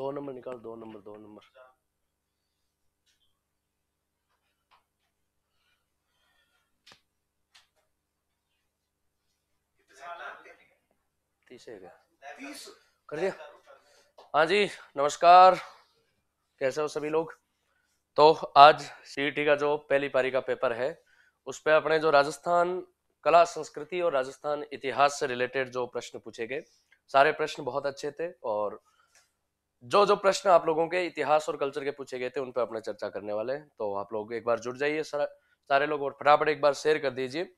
दो नंबर निकाल दो नंबर दो नंबर कर दिया हाँ जी नमस्कार कैसे हो सभी लोग तो आज सीटी e का जो पहली पारी का पेपर है उस पर अपने जो राजस्थान कला संस्कृति और राजस्थान इतिहास से रिलेटेड जो प्रश्न पूछे गए सारे प्रश्न बहुत अच्छे थे और जो जो प्रश्न आप लोगों के इतिहास और कल्चर के पूछे गए थे उन पर अपने चर्चा करने वाले हैं तो आप लोग एक बार जुड़ जाइए सारे लोग और फटाफट एक बार शेयर कर दीजिए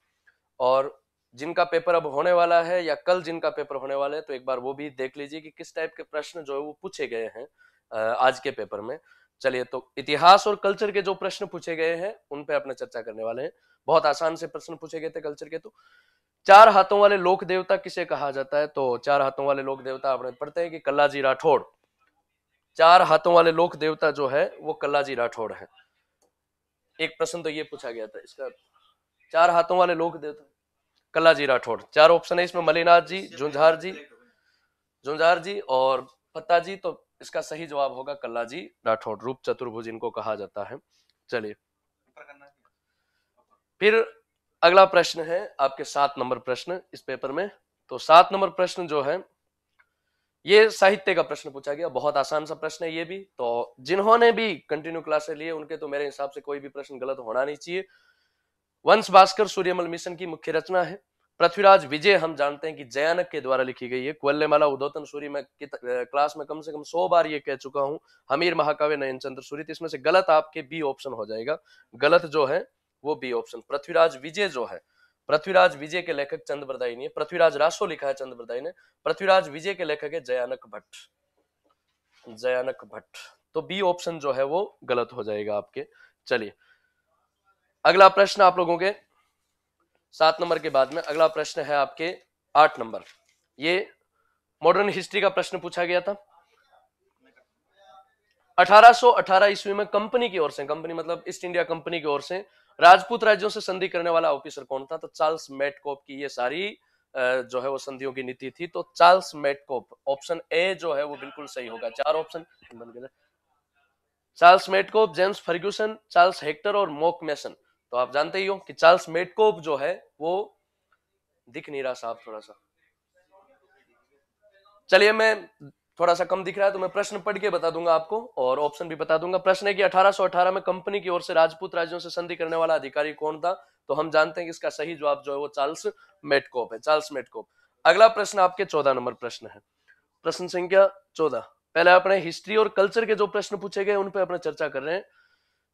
और जिनका पेपर अब होने वाला है या कल जिनका पेपर होने वाला है तो एक बार वो भी देख लीजिए कि किस टाइप के प्रश्न जो है वो पूछे गए हैं आज के पेपर में चलिए तो इतिहास और कल्चर के जो प्रश्न पूछे गए हैं उन पर अपने चर्चा करने वाले हैं बहुत आसान से प्रश्न पूछे गए थे कल्चर के तो चार हाथों वाले लोक देवता किसे कहा जाता है तो चार हाथों वाले लोक देवता अपने पढ़ते हैं कि कल्लाजी राठौड़ चार हाथों वाले लोक देवता जो है वो कल्लाजी राठौड़ है एक प्रश्न तो ये पूछा गया था इसका चार हाथों वाले लोक देवता कल्लाजी राठौड़ चार ऑप्शन है इसमें मलिनाथ जी झुंझार जी झुंझार जी और पत्ता जी तो इसका सही जवाब होगा कल्लाजी राठौड़ रूप चतुर्भुज इनको कहा जाता है चलिए फिर अगला प्रश्न है आपके सात नंबर प्रश्न इस पेपर में तो सात नंबर प्रश्न जो है ये साहित्य का प्रश्न पूछा गया बहुत आसान सा प्रश्न है ये भी तो जिन्होंने भी कंटिन्यू क्लासेस लिए उनके तो मेरे हिसाब से कोई भी प्रश्न गलत होना नहीं चाहिए वंश भास्कर सूर्यमल मिशन की मुख्य रचना है पृथ्वीराज विजय हम जानते हैं कि जयानक के द्वारा लिखी गई है कुल्लेमाला उदोतन सूर्य में क्लास में कम से कम सौ बार ये कह चुका हूं हमीर महाकाव्य नयन चंद्र सूर्य तो इसमें से गलत आपके बी ऑप्शन हो जाएगा गलत जो है वो बी ऑप्शन पृथ्वीराज विजय जो है पृथ्वीराज विजय के लेखक चंद बरदाई ने पृथ्वीराज राशो लिखा है चंद बरदाई ने पृथ्वीराज विजय के लेखक है जयानक भट्ट जयानक भट्ट तो बी ऑप्शन जो है वो गलत हो जाएगा आपके चलिए अगला प्रश्न आप लोगों के सात नंबर के बाद में अगला प्रश्न है आपके आठ नंबर ये मॉडर्न हिस्ट्री का प्रश्न पूछा गया था 1818 ईस्वी में कंपनी की ओर से कंपनी मतलब ईस्ट इंडिया कंपनी की ओर से राजपूत राज्यों से संधि करने वाला ऑफिसर कौन था तो चार्ल्स मेटकोप की ये सारी जो है वो संधियों की नीति थी तो चार्ल्स मेटकोप ऑप्शन ए जो है वो बिल्कुल सही होगा चार ऑप्शन बन गए Charles Metcalfe James Fergusson Charles Hector और मोक मैसन तो आप जानते ही हो कि चार्ल्स मेटकोप जो है वो दिख नहीं रहा साहब थोड़ा सा चलिए मैं थोड़ा सा कम दिख रहा है तो मैं प्रश्न पढ़ के बता दूंगा आपको और ऑप्शन भी बता दूंगा प्रश्न है कि 1818 में कंपनी की ओर से राजपूत राज्यों से संधि करने वाला अधिकारी कौन था तो हम जानते हैं कि इसका सही जवाब जो है वो चार्ल्स मेटकोप है चार्ल्स मेटकोप अगला प्रश्न आपके चौदह नंबर प्रश्न है प्रश्न संख्या चौदह पहले अपने हिस्ट्री और कल्चर के जो प्रश्न पूछे गए उन पर अपने चर्चा कर रहे हैं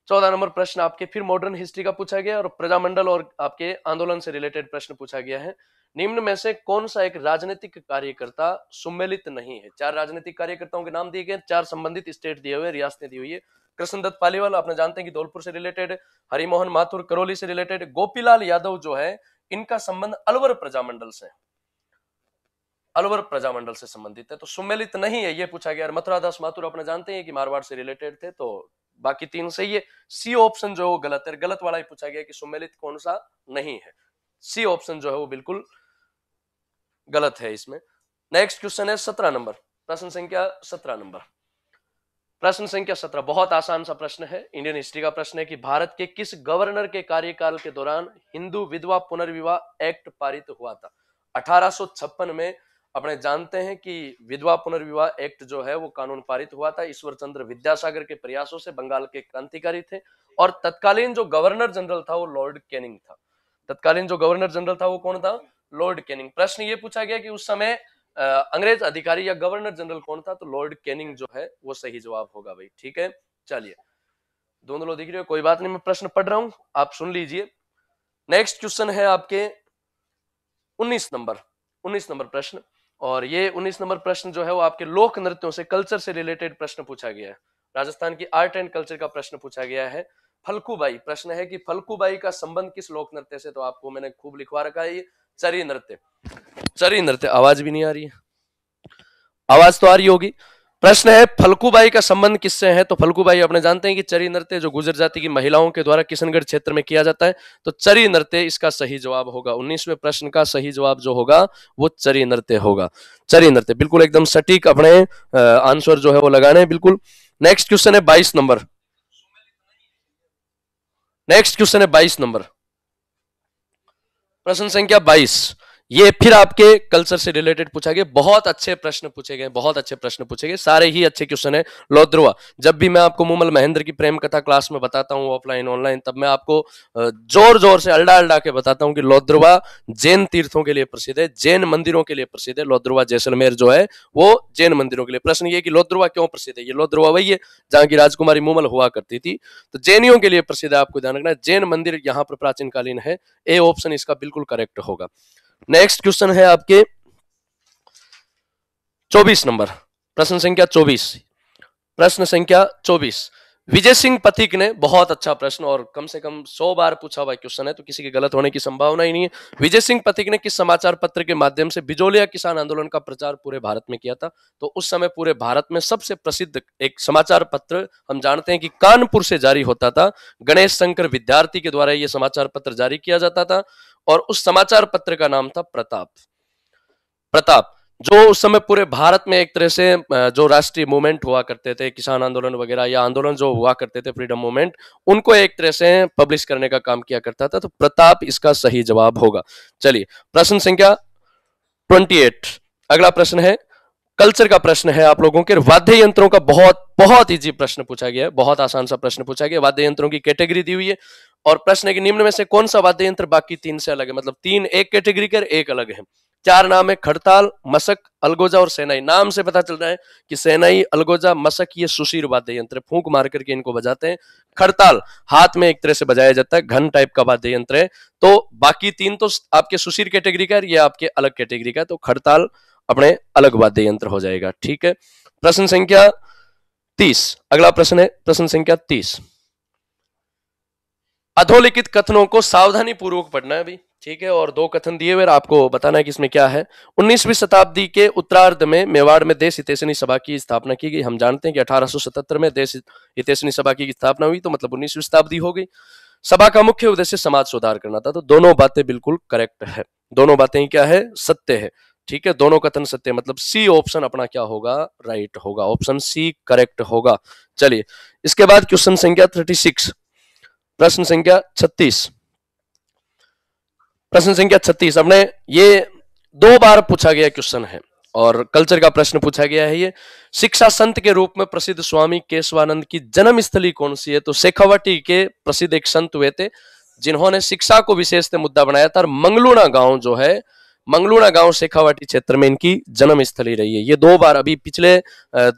चौदह नंबर प्रश्न आपके फिर मॉडर्न हिस्ट्री का पूछा गया और प्रजामंडल और आपके आंदोलन से रिलेटेड प्रश्न पूछा गया है निम्न में से कौन सा एक राजनीतिक कार्यकर्ता सुमेलित नहीं है चार राजनीतिक कार्यकर्ताओं के नाम दिए गए चार संबंधित स्टेट दिए हुए रियासतें दी हुई है कृष्णदत्त पालीवाल आपने जानते हैं कि धौलपुर से रिलेटेड हरिमोहन माथुर करौली से रिलेटेड गोपीलाल यादव जो है इनका संबंध अलवर प्रजामंडल से है अलवर प्रजामंडल से संबंधित है तो सुमेलित नहीं है ये पूछा गया मथुरा दास माथुर अपने जानते हैं कि मारवाड़ से रिलेटेड थे तो बाकी तीन सही है सी ऑप्शन जो है वो गलत है गलत वाला ही पूछा गया कि सुमेलित कौन सा नहीं है सी ऑप्शन जो है वो बिल्कुल गलत है इसमें नेक्स्ट क्वेश्चन है सत्रह नंबर प्रश्न संख्या सत्रह नंबर प्रश्न संख्या सत्रह बहुत आसान सा प्रश्न है इंडियन हिस्ट्री का प्रश्न है कि भारत के किस गवर्नर के कार्यकाल के दौरान हिंदू विधवा पुनर्विवाह एक्ट पारित हुआ था 1856 में अपने जानते हैं कि विधवा पुनर्विवाह एक्ट जो है वो कानून पारित हुआ था ईश्वर चंद्र विद्यासागर के प्रयासों से बंगाल के क्रांतिकारी थे और तत्कालीन जो गवर्नर जनरल था वो लॉर्ड कैनिंग था तत्कालीन जो गवर्नर जनरल था वो कौन था लॉर्ड कैनिंग प्रश्न ये पूछा गया कि उस समय अंग्रेज अधिकारी या गवर्नर जनरल कौन था तो लॉर्ड कैनिंग जो है वो सही जवाब होगा भाई ठीक है चलिए दोनों दिख रही हो कोई बात नहीं मैं प्रश्न पढ़ रहा हूं आप सुन लीजिए नेक्स्ट क्वेश्चन है आपके 19 नंबर 19 नंबर प्रश्न और ये 19 नंबर प्रश्न जो है वो आपके लोक नृत्यों से कल्चर से रिलेटेड प्रश्न पूछा गया है राजस्थान की आर्ट एंड कल्चर का प्रश्न पूछा गया है फलकूबाई प्रश्न है कि फलकूबाई का संबंध किस लोक नृत्य से तो आपको मैंने खूब लिखवा रखा है ये चरी नृत्य चरी नृत्य आवाज भी नहीं आ रही है आवाज तो आ रही होगी प्रश्न है बाई का संबंध किससे है तो फलकूबाई अपने जानते हैं कि चरी नृत्य जो गुजर जाति की महिलाओं के द्वारा किशनगढ़ क्षेत्र में किया जाता है तो चरी नृत्य इसका सही जवाब होगा उन्नीसवे प्रश्न का सही जवाब जो होगा वो चरी नृत्य होगा चरी नृत्य बिल्कुल एकदम सटीक अपने आंसर जो है वो लगाने बिल्कुल नेक्स्ट क्वेश्चन है बाईस नंबर नेक्स्ट क्वेश्चन है बाईस नंबर प्रश्न संख्या बाईस ये फिर आपके कल्चर से रिलेटेड पूछा गया बहुत अच्छे प्रश्न पूछे गए बहुत अच्छे प्रश्न पूछे गए सारे ही अच्छे क्वेश्चन है लोध्रुआ जब भी मैं आपको मुमल महेंद्र की प्रेम कथा क्लास में बताता हूँ ऑफलाइन ऑनलाइन तब मैं आपको जोर जोर से अल्डा अल्डा के बताता हूँ कि लोध्रुआ जैन तीर्थों के लिए प्रसिद्ध है जैन मंदिरों के लिए प्रसिद्ध है लोध्रुआ जैसलमेर जो है वो जैन मंदिरों के लिए प्रश्न ये कि लोध्रुआ क्यों प्रसिद्ध है ये लोध्रुआ वही है जहाँ की राजकुमारी मुमल हुआ करती थी तो जैनियों के लिए प्रसिद्ध है आपको ध्यान रखना जैन मंदिर यहाँ पर प्राचीन कालीन है ए ऑप्शन इसका बिल्कुल करेक्ट होगा नेक्स्ट क्वेश्चन है आपके चौबीस नंबर प्रश्न संख्या चौबीस प्रश्न संख्या चौबीस विजय सिंह पथिक ने बहुत अच्छा प्रश्न और कम से कम सौ बार पूछा हुआ क्वेश्चन है तो किसी के गलत होने की संभावना ही नहीं है विजय सिंह पथिक ने किस समाचार पत्र के माध्यम से बिजोलिया किसान आंदोलन का प्रचार पूरे भारत में किया था तो उस समय पूरे भारत में सबसे प्रसिद्ध एक समाचार पत्र हम जानते हैं कि कानपुर से जारी होता था गणेश शंकर विद्यार्थी के द्वारा यह समाचार पत्र जारी किया जाता था और उस समाचार पत्र का नाम था प्रताप प्रताप जो उस समय पूरे भारत में एक तरह से जो राष्ट्रीय मूवमेंट हुआ करते थे किसान आंदोलन वगैरह या आंदोलन जो हुआ करते थे फ्रीडम मूवमेंट उनको एक तरह से पब्लिश करने का काम किया करता था तो प्रताप इसका सही जवाब होगा चलिए प्रश्न संख्या 28 अगला प्रश्न है कल्चर का प्रश्न है आप लोगों के वाद्य यंत्रों का बहुत बहुत इजी प्रश्न पूछा गया है बहुत आसान सा प्रश्न पूछा गया वाद्य यंत्रों की कैटेगरी दी हुई है और प्रश्न है कि निम्न में से कौन सा वाद्य यंत्र बाकी तीन से अलग है मतलब तीन एक कैटेगरी के एक अलग है चार नाम है खड़ताल मसक अलगोजा और सेनाई नाम से पता चल रहा है कि सेनाई अलगोजा मसक ये सुशीर वाद्य यंत्र फूंक मार करके इनको बजाते हैं खड़ताल हाथ में एक तरह से बजाया जाता है घन टाइप का वाद्य यंत्र है तो बाकी तीन तो आपके सुशीर कैटेगरी का या आपके अलग कैटेगरी का तो खड़ताल अपने अलग वाद्य यंत्र हो जाएगा ठीक है प्रश्न संख्या तीस अगला प्रश्न है प्रश्न संख्या तीस अधोलिखित कथनों को सावधानी पूर्वक पढ़ना है अभी ठीक है और दो कथन दिए हुए आपको बताना है कि इसमें क्या है 19वीं शताब्दी के उत्तरार्ध में मेवाड़ में देश हितेशनी सभा की स्थापना की गई हम जानते हैं कि अठारह में देश हितेशनी सभा की स्थापना हुई तो मतलब 19वीं शताब्दी हो गई सभा का मुख्य उद्देश्य समाज सुधार करना था तो दोनों बातें बिल्कुल करेक्ट है दोनों बातें क्या है सत्य है ठीक है दोनों कथन सत्य है मतलब सी ऑप्शन अपना क्या होगा राइट होगा ऑप्शन सी करेक्ट होगा चलिए इसके बाद क्वेश्चन संख्या थर्टी सिक्स प्रश्न संख्या छत्तीस प्रश्न संख्या छत्तीस अपने ये दो बार पूछा गया क्वेश्चन है और कल्चर का प्रश्न पूछा गया है ये शिक्षा संत के रूप में प्रसिद्ध स्वामी केशवानंद की जन्म स्थली कौन सी है तो शेखावटी के प्रसिद्ध एक संत हुए थे जिन्होंने शिक्षा को विशेष मुद्दा बनाया था और मंगलूना गांव जो है मंगलूणा गांव शेखावाटी क्षेत्र में इनकी जन्म स्थली रही है ये दो बार अभी पिछले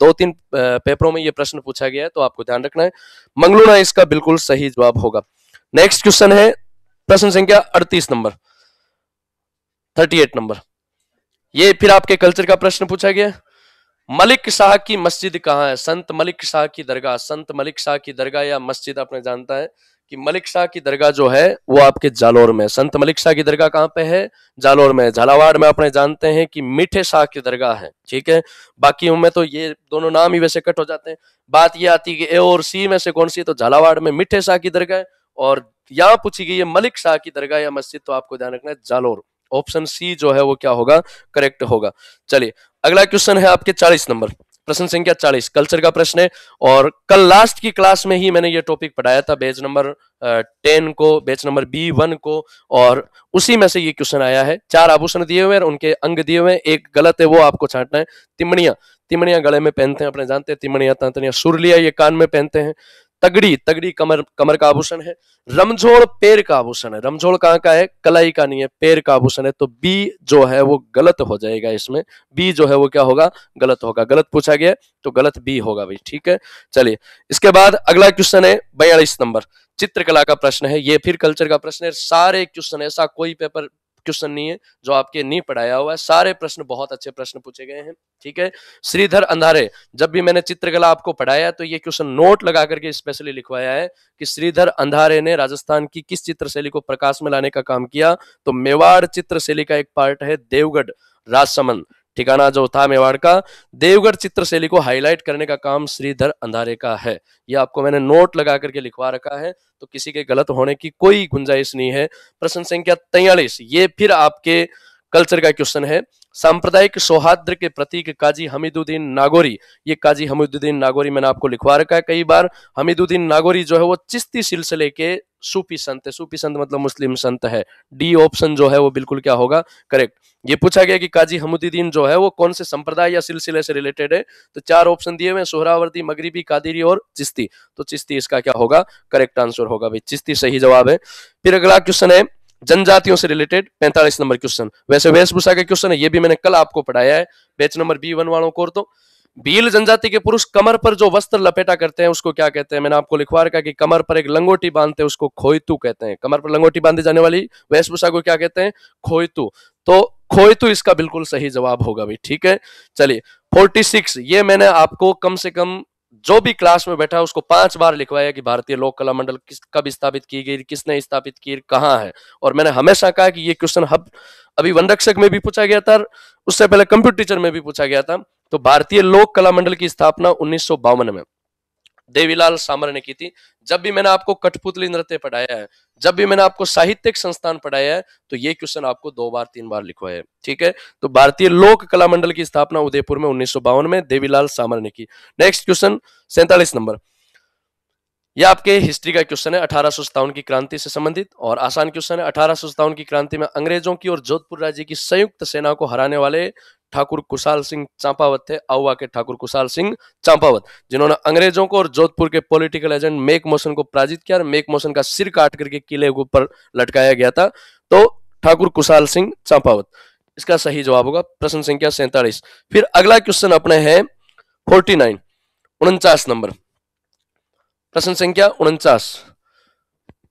दो तीन पेपरों में ये प्रश्न पूछा गया है तो आपको ध्यान रखना है मंगलूणा इसका बिल्कुल सही जवाब होगा नेक्स्ट क्वेश्चन है प्रश्न संख्या अड़तीस नंबर थर्टी एट नंबर ये फिर आपके कल्चर का प्रश्न पूछा गया मलिक शाह की मस्जिद कहाँ है संत मलिक शाह की दरगाह संत मलिक शाह की दरगाह या मस्जिद आपने जानता है कि मलिक शाह की दरगाह जो है वो आपके जालौर में संत मलिक शाह की दरगाह कहाँ पे है जालौर में झालावाड़ में अपने जानते हैं कि मीठे शाह की दरगाह है ठीक है बाकी में तो ये दोनों नाम ही वैसे कट हो जाते हैं बात ये आती है कि ए और सी में से कौन सी तो झालावाड़ में मीठे शाह की दरगाह और यहाँ पूछी गई है मलिक शाह की दरगाह या मस्जिद तो आपको ध्यान रखना है जालौर ऑप्शन सी जो है वो क्या होगा करेक्ट होगा चलिए अगला क्वेश्चन है आपके चालीस नंबर प्रश्न संख्या चालीस कल्चर का प्रश्न है और कल लास्ट की क्लास में ही मैंने ये टॉपिक पढ़ाया था बेच नंबर टेन को बेच नंबर बी वन को और उसी में से ये क्वेश्चन आया है चार आभूषण दिए हुए हैं उनके अंग दिए हुए हैं एक गलत है वो आपको छांटना है तिमणिया तिमणिया गले में पहनते हैं अपने जानते हैं तिमणिया तांतनिया सुरलिया ये कान में पहनते हैं तगड़ी तगड़ी कमर कमर का आभूषण है रमझोड़ पैर का आभूषण है रमझोड़ कहाँ का है कलाई का नहीं है पैर का आभूषण है तो बी जो है वो गलत हो जाएगा इसमें बी जो है वो क्या होगा गलत होगा गलत पूछा गया तो गलत बी होगा भाई ठीक है चलिए इसके बाद अगला क्वेश्चन है बयालीस नंबर चित्रकला का प्रश्न है ये फिर कल्चर का प्रश्न है सारे क्वेश्चन ऐसा कोई पेपर क्वेश्चन नहीं है जो आपके नहीं पढ़ाया हुआ है सारे प्रश्न बहुत अच्छे प्रश्न पूछे गए हैं ठीक है श्रीधर अंधारे जब भी मैंने चित्रकला आपको पढ़ाया तो ये क्वेश्चन नोट लगा करके स्पेशली लिखवाया है कि श्रीधर अंधारे ने राजस्थान की किस चित्रशैली को प्रकाश में लाने का काम किया तो मेवाड़ चित्रशैली का एक पार्ट है देवगढ़ राजसमंद ठिकाना जो था मेवाड़ का देवगढ़ चित्र शैली को हाईलाइट करने का काम श्रीधर अंधारे का है यह आपको मैंने नोट लगा करके लिखवा रखा है तो किसी के गलत होने की कोई गुंजाइश नहीं है प्रश्न संख्या तैयलीस ये फिर आपके कल्चर का क्वेश्चन है सांप्रदायिक सौहार्द के प्रतीक काजी हमीदुद्दीन नागोरी ये काजी हमीदुद्दीन नागोरी मैंने आपको लिखवा रखा है कई बार हमीदुद्दीन नागौरी जो है वो चिश्ती सिलसिले के सूफी संत है सूफी संत मतलब मुस्लिम संत है डी ऑप्शन जो है वो बिल्कुल क्या होगा करेक्ट ये पूछा गया कि काजी हमुद्दीन जो है वो कौन से संप्रदाय या सिलसिले से रिलेटेड है तो चार ऑप्शन दिए हुए सोहरावर्ती मगरीबी कादिरी और चिश्ती तो चिश्ती इसका क्या होगा करेक्ट आंसर होगा भाई चिश्ती सही जवाब है फिर अगला क्वेश्चन है जनजातियों से रिलेटेड 45 नंबर क्वेश्चन वैसे वेशभूषा का क्वेश्चन है ये भी मैंने कल आपको पढ़ाया है बैच नंबर बी वन वालों को तो भील जनजाति के पुरुष कमर पर जो वस्त्र लपेटा करते हैं उसको क्या कहते हैं मैंने आपको लिखवा रखा कि कमर पर एक लंगोटी बांधते हैं उसको खोईतू कहते हैं कमर पर लंगोटी बांधी जाने वाली वेशभूषा को क्या कहते हैं खोईतू तो खोईतू इसका बिल्कुल सही जवाब होगा भाई ठीक है चलिए 46 ये मैंने आपको कम से कम जो भी क्लास में बैठा है उसको पांच बार लिखवाया कि भारतीय लोक कला मंडल किस कब स्थापित की गई किसने स्थापित की कहाँ है और मैंने हमेशा कहा कि ये क्वेश्चन हब अभी वन रक्षक में भी पूछा गया था उससे पहले कंप्यूटर टीचर में भी पूछा गया था तो भारतीय लोक कला मंडल की स्थापना उन्नीस में देवीलाल सामर ने की थी जब भी मैंने आपको कठपुतली नृत्य पढ़ाया है जब भी मैंने आपको साहित्यिक संस्थान पढ़ाया है तो ये क्वेश्चन आपको दो बार तीन बार लिखवाया है ठीक है तो भारतीय लोक कला मंडल की स्थापना उदयपुर में उन्नीस में देवीलाल सामर ने की नेक्स्ट क्वेश्चन सैंतालीस नंबर यह आपके हिस्ट्री का क्वेश्चन है अठारह की क्रांति से संबंधित और आसान क्वेश्चन है अठारह की क्रांति में अंग्रेजों की और जोधपुर राज्य की संयुक्त सेना को हराने वाले ठाकुर कुशाल सिंह चांपावत थे आउवा के ठाकुर कुशाल सिंह चांपावत जिन्होंने अंग्रेजों को और जोधपुर के पॉलिटिकल एजेंट मेक मोशन को पराजित किया और मेक मोशन का सिर काट करके किले के ऊपर लटकाया गया था तो ठाकुर कुशाल सिंह चांपावत इसका सही जवाब होगा प्रश्न संख्या सैंतालीस फिर अगला क्वेश्चन अपने है फोर्टी नाइन उनचास नंबर प्रश्न संख्या उनचास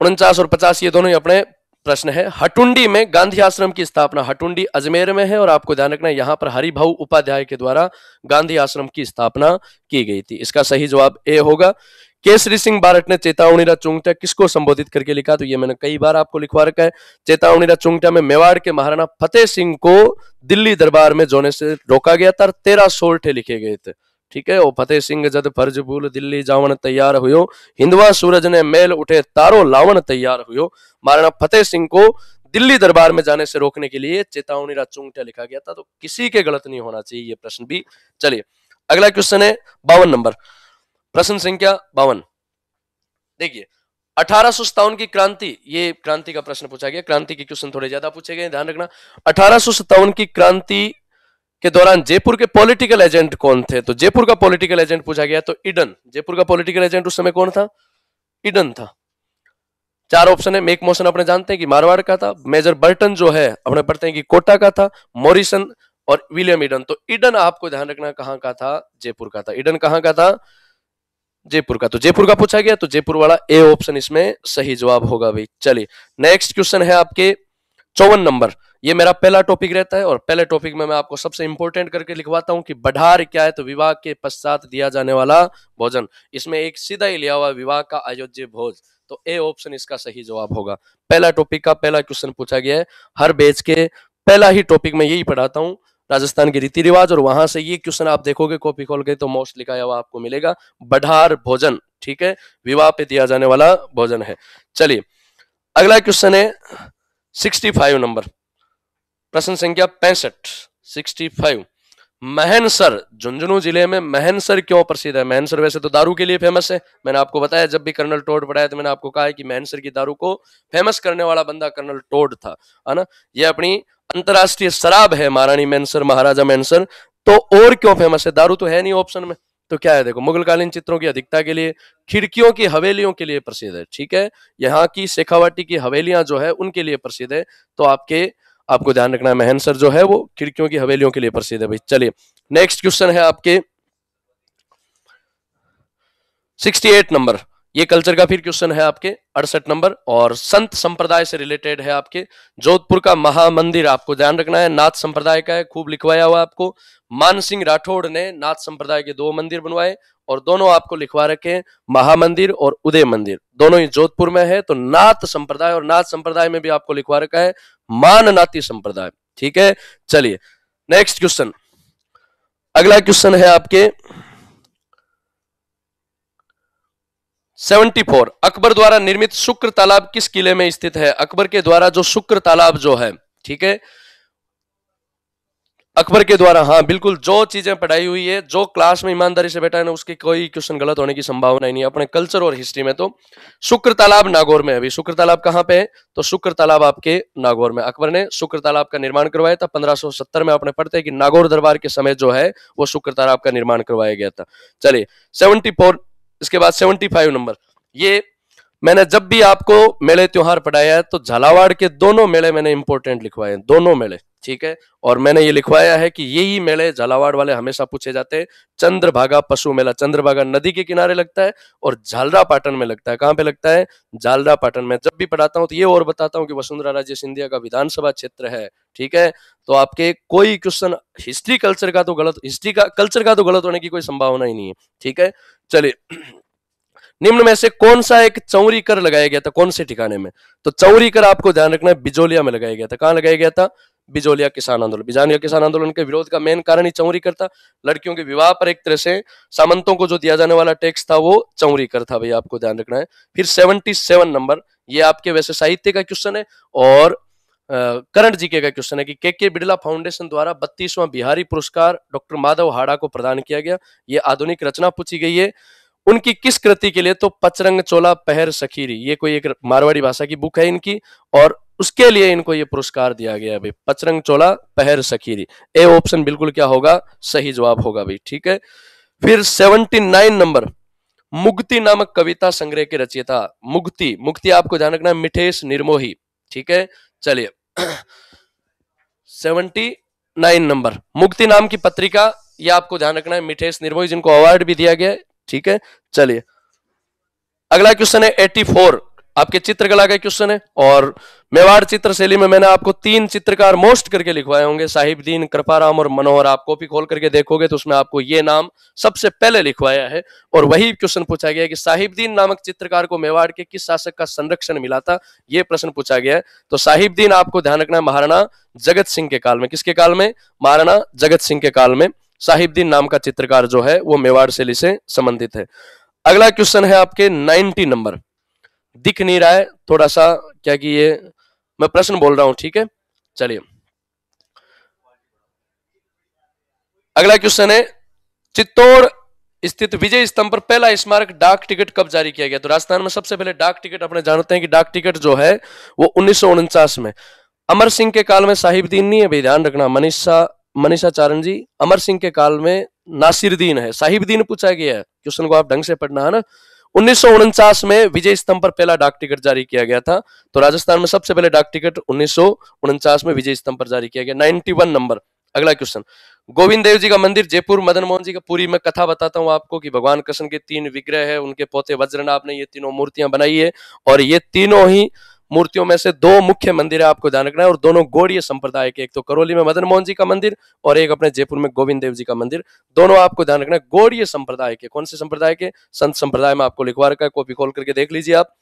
उनचास और पचास ये दोनों ही अपने प्रश्न है हटुंडी में गांधी आश्रम की स्थापना हटुंडी अजमेर में है और आपको ध्यान रखना यहां पर हरिभाऊ उपाध्याय के द्वारा गांधी आश्रम की स्थापना की गई थी इसका सही जवाब ए होगा केसरी सिंह बारट ने चेतावनी चुंगटा किसको संबोधित करके लिखा तो ये मैंने कई बार आपको लिखवा रखा है चेतावनी चुंगटा में मेवाड़ के महाराणा फतेह सिंह को दिल्ली दरबार में जोने से रोका गया था तेरह सोल्ठे लिखे गए थे ठीक है ओ फतेह सिंह जद फर्ज भूल दिल्ली जावन तैयार हुयो हिंदवा सूरज ने मेल उठे तारो लावण तैयार हुयो महाराणा फतेह सिंह को दिल्ली दरबार में जाने से रोकने के लिए चेतावनी चुंगटा लिखा गया था तो किसी के गलत नहीं होना चाहिए ये प्रश्न भी चलिए अगला क्वेश्चन है बावन नंबर प्रश्न संख्या बावन देखिए अठारह की क्रांति ये क्रांति का प्रश्न पूछा गया क्रांति के क्वेश्चन थोड़े ज्यादा पूछे गए ध्यान रखना अठारह की क्रांति के दौरान जयपुर के पॉलिटिकल एजेंट कौन थे तो जयपुर का पॉलिटिकल एजेंट पूछा गया तो इडन जयपुर का पॉलिटिकल एजेंट उस समय कौन था इडन था चार ऑप्शन है मेक मोशन अपने जानते हैं कि मारवाड़ का था मेजर बर्टन जो है अपने पढ़ते हैं कि कोटा का था मॉरिसन और विलियम इडन तो इडन आपको ध्यान रखना कहां का था जयपुर का था इडन कहां का था जयपुर का तो जयपुर का पूछा गया तो जयपुर वाला ए ऑप्शन इसमें सही जवाब होगा भाई चलिए नेक्स्ट क्वेश्चन है आपके चौवन नंबर ये मेरा पहला टॉपिक रहता है और पहले टॉपिक में मैं आपको सबसे इंपॉर्टेंट करके लिखवाता हूँ कि बढ़ार क्या है तो विवाह के पश्चात दिया जाने वाला भोजन इसमें एक सीधा ही लिया हुआ विवाह का अयोज्य भोज तो ए ऑप्शन इसका सही जवाब होगा पहला टॉपिक का पहला क्वेश्चन पूछा गया है हर बेच के पहला ही टॉपिक में यही पढ़ाता हूँ राजस्थान के रीति रिवाज और वहां से ये क्वेश्चन आप देखोगे कॉपी खोल के तो मोस्ट लिखा हुआ आपको मिलेगा बढ़ार भोजन ठीक है विवाह पे दिया जाने वाला भोजन है चलिए अगला क्वेश्चन है सिक्सटी फाइव नंबर प्रश्न संख्या पैंसठ सिक्सटी फाइव महनसर झुंझुनू जिले में महनसर क्यों प्रसिद्ध है महनसर वैसे तो दारू के लिए फेमस है मैंने आपको बताया जब भी कर्नल टोड पढ़ाया तो मैंने आपको कहा है कि महनसर की दारू को फेमस करने वाला बंदा कर्नल टोड था है ना ये अपनी अंतरराष्ट्रीय शराब है महारानी मैनसर महाराजा मैनसर तो और क्यों फेमस है दारू तो है नहीं ऑप्शन में तो क्या है देखो मुगलकालीन चित्रों की अधिकता के लिए खिड़कियों की हवेलियों के लिए प्रसिद्ध है ठीक है यहाँ की शेखावाटी की हवेलियां जो है उनके लिए प्रसिद्ध है तो आपके आपको ध्यान रखना है महन सर जो है वो खिड़कियों की हवेलियों के लिए प्रसिद्ध है भाई चलिए नेक्स्ट क्वेश्चन है आपके 68 नंबर ये कल्चर का फिर क्वेश्चन है आपके अड़सठ नंबर और संत संप्रदाय से रिलेटेड है आपके जोधपुर का महामंदिर आपको ध्यान रखना है नाथ संप्रदाय का है खूब लिखवाया हुआ आपको मान सिंह राठौड़ ने नाथ संप्रदाय के दो मंदिर बनवाए और दोनों आपको लिखवा रखे महामंदिर और उदय मंदिर दोनों ही जोधपुर में है तो नाथ संप्रदाय और नाथ संप्रदाय में भी आपको लिखवा रखा है मान नाती संप्रदाय ठीक है चलिए नेक्स्ट क्वेश्चन अगला क्वेश्चन है आपके 74 अकबर द्वारा निर्मित शुक्र तालाब किस किले में स्थित है अकबर के द्वारा जो शुक्र तालाब जो है ठीक है अकबर के द्वारा हाँ बिल्कुल जो चीजें पढ़ाई हुई है जो क्लास में ईमानदारी से बैठा है ना उसके कोई क्वेश्चन गलत होने की संभावना ही नहीं अपने कल्चर और हिस्ट्री में तो शुक्र तालाब नागौर में अभी शुक्र तालाब कहाँ पे है तो शुक्र तालाब आपके नागौर में अकबर ने शुक्र तालाब का निर्माण करवाया था पंद्रह में आपने पढ़ते हैं कि नागौर दरबार के समय जो है वो शुक्र तालाब का निर्माण करवाया गया था चलिए सेवेंटी इसके बाद सेवेंटी नंबर ये मैंने जब भी आपको मेले त्योहार पढ़ाया है तो झालावाड़ के दोनों मेले मैंने इंपोर्टेंट लिखवाए हैं दोनों मेले ठीक है और मैंने ये लिखवाया है कि यही मेले झालावाड़ वाले हमेशा पूछे जाते हैं चंद्रभागा पशु मेला चंद्रभागा नदी के किनारे लगता है और झालरा पाटन में लगता है कहाँ पे लगता है झालरा पाटन में जब भी पढ़ाता हूँ तो ये और बताता हूँ कि वसुंधरा राजे सिंधिया का विधानसभा क्षेत्र है ठीक है तो आपके कोई क्वेश्चन हिस्ट्री कल्चर का तो गलत हिस्ट्री का कल्चर का तो गलत होने की कोई संभावना ही नहीं है ठीक है चलिए निम्न में से कौन सा एक चौरी कर लगाया गया था कौन से ठिकाने में तो चौरी कर आपको ध्यान रखना है बिजोलिया में लगाया गया था कहां लगाया गया था बिजोलिया किसान आंदोलन बिजानिया किसान आंदोलन के विरोध का मेन कारण ही चौरी कर था लड़कियों के विवाह पर एक तरह से सामंतों को जो दिया जाने वाला टैक्स था वो चौरी कर था भैया आपको ध्यान रखना है फिर सेवेंटी नंबर ये आपके वैसे साहित्य का क्वेश्चन है और करंट जीके का क्वेश्चन है कि के के बिड़ला फाउंडेशन द्वारा बत्तीसवा बिहारी पुरस्कार डॉक्टर माधव हाड़ा को प्रदान किया गया ये आधुनिक रचना पूछी गई है उनकी किस कृति के लिए तो पचरंग चोला पहर सखीरी ये कोई एक मारवाड़ी भाषा की बुक है इनकी और उसके लिए इनको ये पुरस्कार दिया गया भाई पचरंग चोला पहर सखीरी ए ऑप्शन बिल्कुल क्या होगा सही जवाब होगा भाई ठीक है फिर सेवेंटी नाइन नंबर मुक्ति नामक कविता संग्रह के रचयिता मुक्ति मुक्ति आपको ध्यान रखना मिठेश निर्मोही ठीक है चलिए सेवनटी नाइन नंबर मुक्ति नाम की पत्रिका ये आपको ध्यान रखना है मिठेश निर्मोही जिनको अवार्ड भी दिया गया ठीक है चलिए अगला क्वेश्चन है एटी फोर आपके चित्रकला का क्वेश्चन है और मेवाड़ चित्र शैली में मैंने आपको तीन चित्रकार मोस्ट करके लिखवाए होंगे साहिब दीन कृपाराम और मनोहर आप कॉपी खोल करके देखोगे तो उसमें आपको ये नाम सबसे पहले लिखवाया है और वही क्वेश्चन पूछा गया कि साहिब दीन नामक चित्रकार को मेवाड़ के किस शासक का संरक्षण मिला था ये प्रश्न पूछा गया है तो साहिबदीन आपको ध्यान रखना है महाराणा जगत सिंह के काल में किसके काल में महाराणा जगत सिंह के काल में साहिबदीन नाम का चित्रकार जो है वो मेवाड़ शैली से संबंधित है अगला क्वेश्चन है आपके नाइनटी नंबर दिख नहीं रहा है थोड़ा सा क्या कि ये मैं प्रश्न बोल रहा हूं ठीक है चलिए अगला क्वेश्चन है चित्तौड़ स्थित विजय स्तंभ पर पहला स्मारक डाक टिकट कब जारी किया गया तो राजस्थान में सबसे पहले डाक टिकट अपने जानते हैं कि डाक टिकट जो है वो उन्नीस में अमर सिंह के काल में दीन नहीं है भाई ध्यान रखना मनीषा मनीषा चारण जी अमर सिंह के काल में नासिरुद्दीन है साहिबुद्दीन पूछा गया है क्वेश्चन को आप ढंग से पढ़ना है ना उन्नीस में विजय स्तंभ पर पहला डाक टिकट जारी किया गया था तो राजस्थान में सबसे पहले डाक टिकट उन्नीस में विजय स्तंभ पर जारी किया गया 91 नंबर अगला क्वेश्चन गोविंद देव जी का मंदिर जयपुर मदन मोहन जी का पूरी में कथा बताता हूं आपको कि भगवान कृष्ण के तीन विग्रह है उनके पोते वज्रनाभ ने ये तीनों मूर्तियां बनाई है और ये तीनों ही मूर्तियों में से दो मुख्य मंदिर है आपको ध्यान रखना है और दोनों गौड़ीय संप्रदाय के एक तो करौली में मदन मोहन जी का मंदिर और एक अपने जयपुर में गोविंद देव जी का मंदिर दोनों आपको ध्यान रखना है गौड़ीय संप्रदाय के कौन से संप्रदाय के संत संप्रदाय में आपको लिखवा रखा है कॉपी खोल करके देख लीजिए आप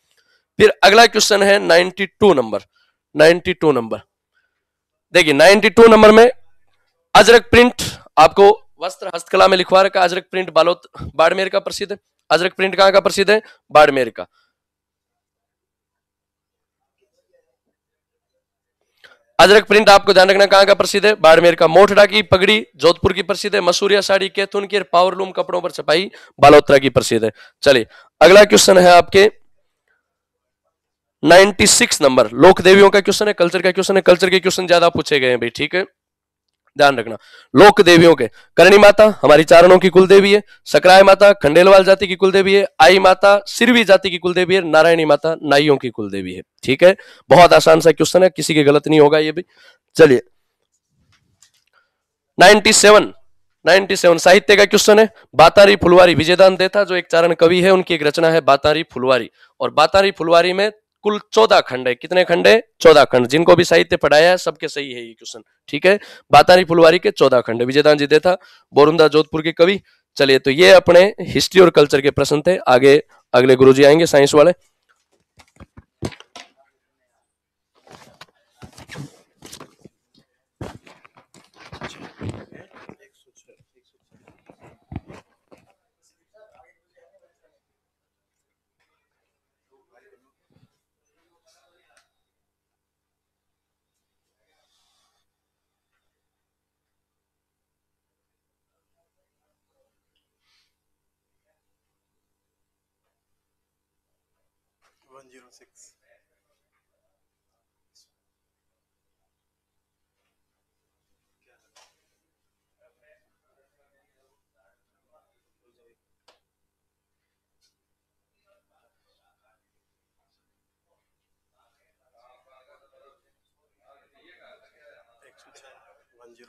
फिर अगला क्वेश्चन है नाइनटी नंबर नाइनटी नंबर देखिए नाइनटी नंबर में अजरक प्रिंट आपको वस्त्र हस्तकला में लिखवा रखा अजरक प्रिंट बालोत बाड़मेर का प्रसिद्ध अजरक प्रिंट कहाँ का प्रसिद्ध है बाड़मेर का अदरक प्रिंट आपको ध्यान रखना कहाँ का प्रसिद्ध है बाड़मेर का मोठड़ा की पगड़ी जोधपुर की प्रसिद्ध है मसूरिया साड़ी कैथून की पावरलूम कपड़ों पर छपाई बालोत्रा की प्रसिद्ध है चलिए अगला क्वेश्चन है आपके 96 नंबर लोक देवियों का क्वेश्चन है कल्चर का क्वेश्चन है कल्चर के क्वेश्चन ज्यादा पूछे गए हैं भाई ठीक है ध्यान रखना लोक देवियों के करणी माता हमारी चारणों की कुल देवी है सकराय माता खंडेलवाल जाति की कुल देवी है आई माता सिरवी जाति की कुल देवी है नारायणी माता नाइयों की कुल देवी है ठीक है बहुत आसान सा क्वेश्चन है किसी के गलत नहीं होगा ये भी चलिए 97 97 साहित्य का क्वेश्चन है बातारी फुलवारी विजयदान देता जो एक चारण कवि है उनकी एक रचना है बातारी फुलवारी और बातारी फुलवारी में कुल चौदह खंड है कितने खंड है चौदह खंड जिनको भी साहित्य पढ़ाया है सबके सही है ये क्वेश्चन ठीक है बातारी फुलवारी के चौदह खंड विजयदान जी देता बोरुंदा जोधपुर के कवि चलिए तो ये अपने हिस्ट्री और कल्चर के प्रश्न थे आगे अगले गुरु जी आएंगे साइंस वाले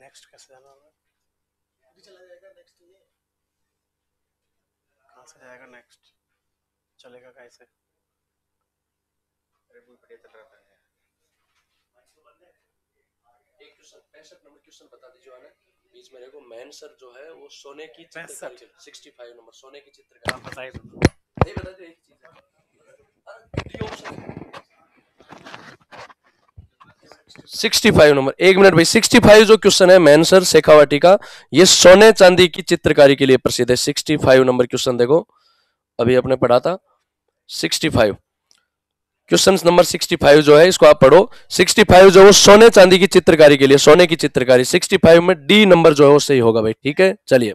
नेक्स्ट कैसे जाना होगा चला जाएगा नेक्स्ट ये कहाँ से जाएगा नेक्स्ट चलेगा कैसे अरे एक क्वेश्चन नंबर क्वेश्चन बता दीजिए बीच में देखो मैन सर जो है वो सोने की चित्रकारी नंबर सोने की चित्रकारी बताइए नहीं बता दो एक चीज 65 नंबर एक मिनट भाई 65 जो क्वेश्चन है मैन सर शेखावाटी का ये सोने चांदी की चित्रकारी के लिए प्रसिद्ध है 65 नंबर क्वेश्चन देखो अभी आपने पढ़ा था 65 क्वेश्चन नंबर 65 जो है इसको आप पढ़ो 65 जो है वो सोने चांदी की चित्रकारी के लिए सोने की चित्रकारी 65 में डी नंबर जो है वो सही होगा भाई ठीक है चलिए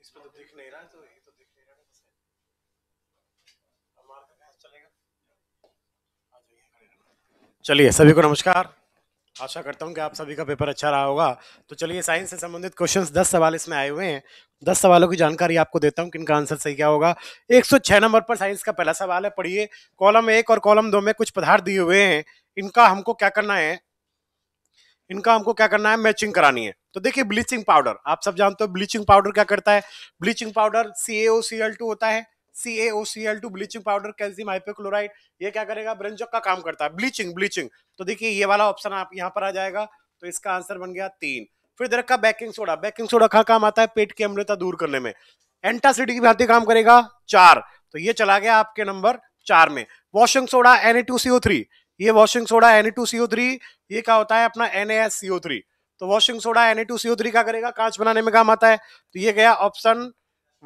इस पर तो दिख नहीं रहा तो ये तो दिख नहीं रहा कैसे हमारा भैंस चलेगा चलिए सभी को नमस्कार आशा करता हूँ कि आप सभी का पेपर अच्छा रहा होगा तो चलिए साइंस से संबंधित क्वेश्चंस 10 सवाल इसमें आए हुए हैं 10 सवालों की जानकारी आपको देता हूँ कि इनका आंसर सही क्या होगा 106 नंबर पर साइंस का पहला सवाल है पढ़िए कॉलम एक और कॉलम दो में कुछ पदार्थ दिए हुए हैं इनका हमको क्या करना है इनका हमको क्या करना है मैचिंग करानी है तो देखिए ब्लीचिंग पाउडर आप सब जानते हो ब्लीचिंग पाउडर क्या करता है ब्लीचिंग पाउडर CaOCl2 होता है C A O C L two bleaching powder calcium hypochloride ये क्या करेगा ब्रंजक का काम करता है ब्लीचिंग ब्लीचिंग तो देखिए ये वाला ऑप्शन आप यहाँ पर आ जाएगा तो इसका आंसर बन गया तीन फिर इधर का बैकिंग सोडा बैकिंग सोडा कहा काम आता है पेट की अम्लता दूर करने में एंटासिड की भांति काम करेगा चार तो ये चला गया आपके नंबर चार में washing soda N A two CO three ये washing soda N A two CO three ये क्या होता है अपना N A S CO three तो वॉशिंग सोडा थ्री का करेगा कांच बनाने में काम आता है तो ये गया ऑप्शन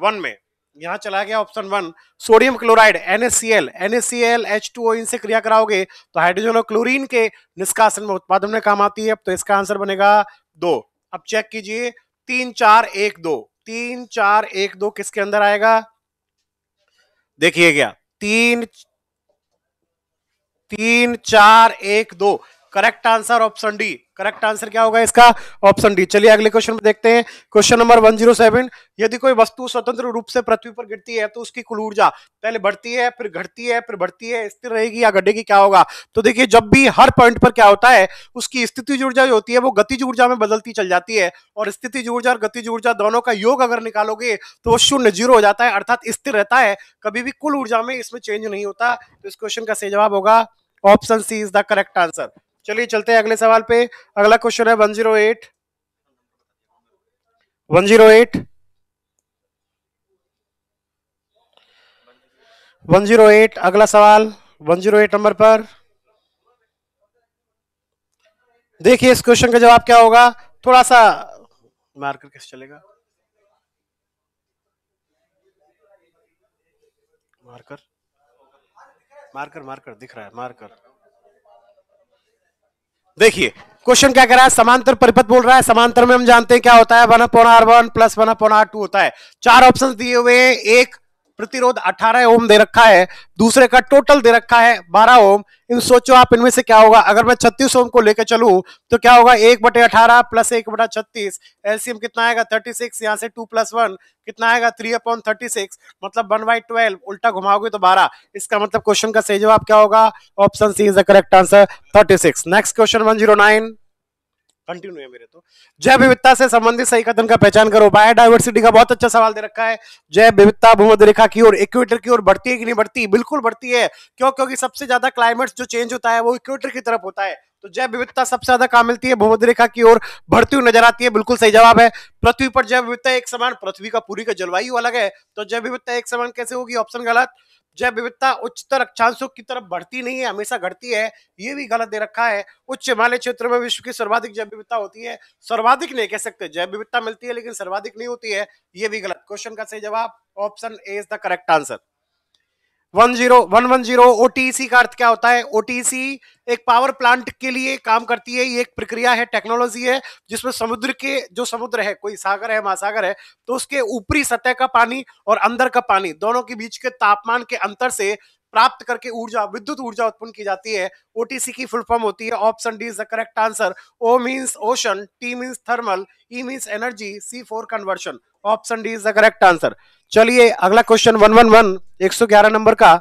वन में यहाँ चला गया option one sodium chloride NSCL H two इनसे क्रिया कराओगे तो हाइड्रोजन और क्लोरीन के निष्कासन में उत्पादन में काम आती है तो इसका आंसर बनेगा दो अब चेक कीजिए तीन चार एक दो तीन चार एक दो किसके अंदर आएगा देखिए क्या तीन तीन चार एक दो correct answer option D correct answer क्या होगा इसका ऑप्शन डी चलिए अगले क्वेश्चन देखते हैं क्वेश्चन नंबर 107 यदि कोई वस्तु स्वतंत्र रूप से पृथ्वी पर गिरती है तो उसकी कुल ऊर्जा पहले बढ़ती है फिर घटती है फिर बढ़ती है स्थिर रहेगी या घटेगी क्या होगा तो देखिए जब भी हर पॉइंट पर क्या होता है उसकी स्थिति ऊर्जा जो होती है वो गतिज ऊर्जा में बदलती चल जाती है और स्थिति ऊर्जा और गतिज ऊर्जा दोनों का योग अगर निकालोगे तो वो शून्य जीरो हो जाता है अर्थात स्थिर रहता है कभी भी कुल ऊर्जा में इसमें चेंज नहीं होता तो इस क्वेश्चन का सही जवाब होगा option C is the correct answer चलिए चलते हैं अगले सवाल पे अगला क्वेश्चन है वन जीरो एट अगला सवाल एट नंबर पर देखिए इस क्वेश्चन का जवाब क्या होगा थोड़ा सा मार्कर कैसे चलेगा मार्कर मार्कर मार्कर दिख रहा है मार्कर देखिए क्वेश्चन क्या कर रहा है समांतर परिपथ बोल रहा है समांतर में हम जानते हैं क्या होता है one upon R one plus one upon R two होता है चार ऑप्शन दिए हुए हैं एक प्रतिरोध 18 ओम दे रखा है दूसरे का टोटल दे रखा है 12 ओम इन सोचो आप इनमें से क्या होगा अगर मैं छत्तीस ओम को लेकर चलूं तो क्या होगा एक बटे अठारह प्लस एक बटा छत्तीस एलसीएम कितना आएगा 36 सिक्स यहाँ से 2 प्लस वन कितना आएगा 3 अपॉन थर्टी सिक्स मतलब वन बाई ट्वेल्व उल्टा घुमाओगे तो 12 इसका मतलब क्वेश्चन का सही जवाब क्या होगा option C is the correct answer six next question nine continue है मेरे तो जैव विविधता से संबंधित सही कथन का पहचान करो बायोडाइवर्सिटी का बहुत अच्छा सवाल दे रखा है जैव विविधता भूमध्य रेखा की ओर इक्वेटर की ओर बढ़ती है कि नहीं बढ़ती बिल्कुल बढ़ती है क्यों क्योंकि सबसे ज्यादा क्लाइमेट जो चेंज होता है वो इक्वेटर की तरफ होता है तो जैव विविधता सबसे ज्यादा कहा मिलती है भूमध्य रेखा की ओर बढ़ती हुई नजर आती है बिल्कुल सही जवाब है पृथ्वी पर जैव विविधता एक समान पृथ्वी का पूरी का जलवायु अलग है तो जैव विविधता एक समान कैसे होगी ऑप्शन गलत जैव विविधता उच्चतर अक्षांशों की तरफ बढ़ती नहीं है हमेशा घटती है ये भी गलत दे रखा है उच्च हिमालय क्षेत्र में विश्व की सर्वाधिक जैव विविधता होती है सर्वाधिक नहीं कह सकते जैव विविधता मिलती है लेकिन सर्वाधिक नहीं होती है ये भी गलत क्वेश्चन का सही जवाब option A is the correct answer one zero one one zero OTC का अर्थ क्या होता है ओटीसी एक पावर प्लांट के लिए काम करती है ये एक प्रक्रिया है टेक्नोलॉजी है जिसमें समुद्र के जो समुद्र है कोई सागर है महासागर है तो उसके ऊपरी सतह का पानी और अंदर का पानी दोनों के बीच के तापमान के अंतर से प्राप्त करके ऊर्जा विद्युत ऊर्जा उत्पन्न की जाती है ओटीसी की फुल फॉर्म होती है option D is the correct answer O means ocean T means thermal E means energy C for conversion option D is the correct answer चलिए अगला question one one one 111 number का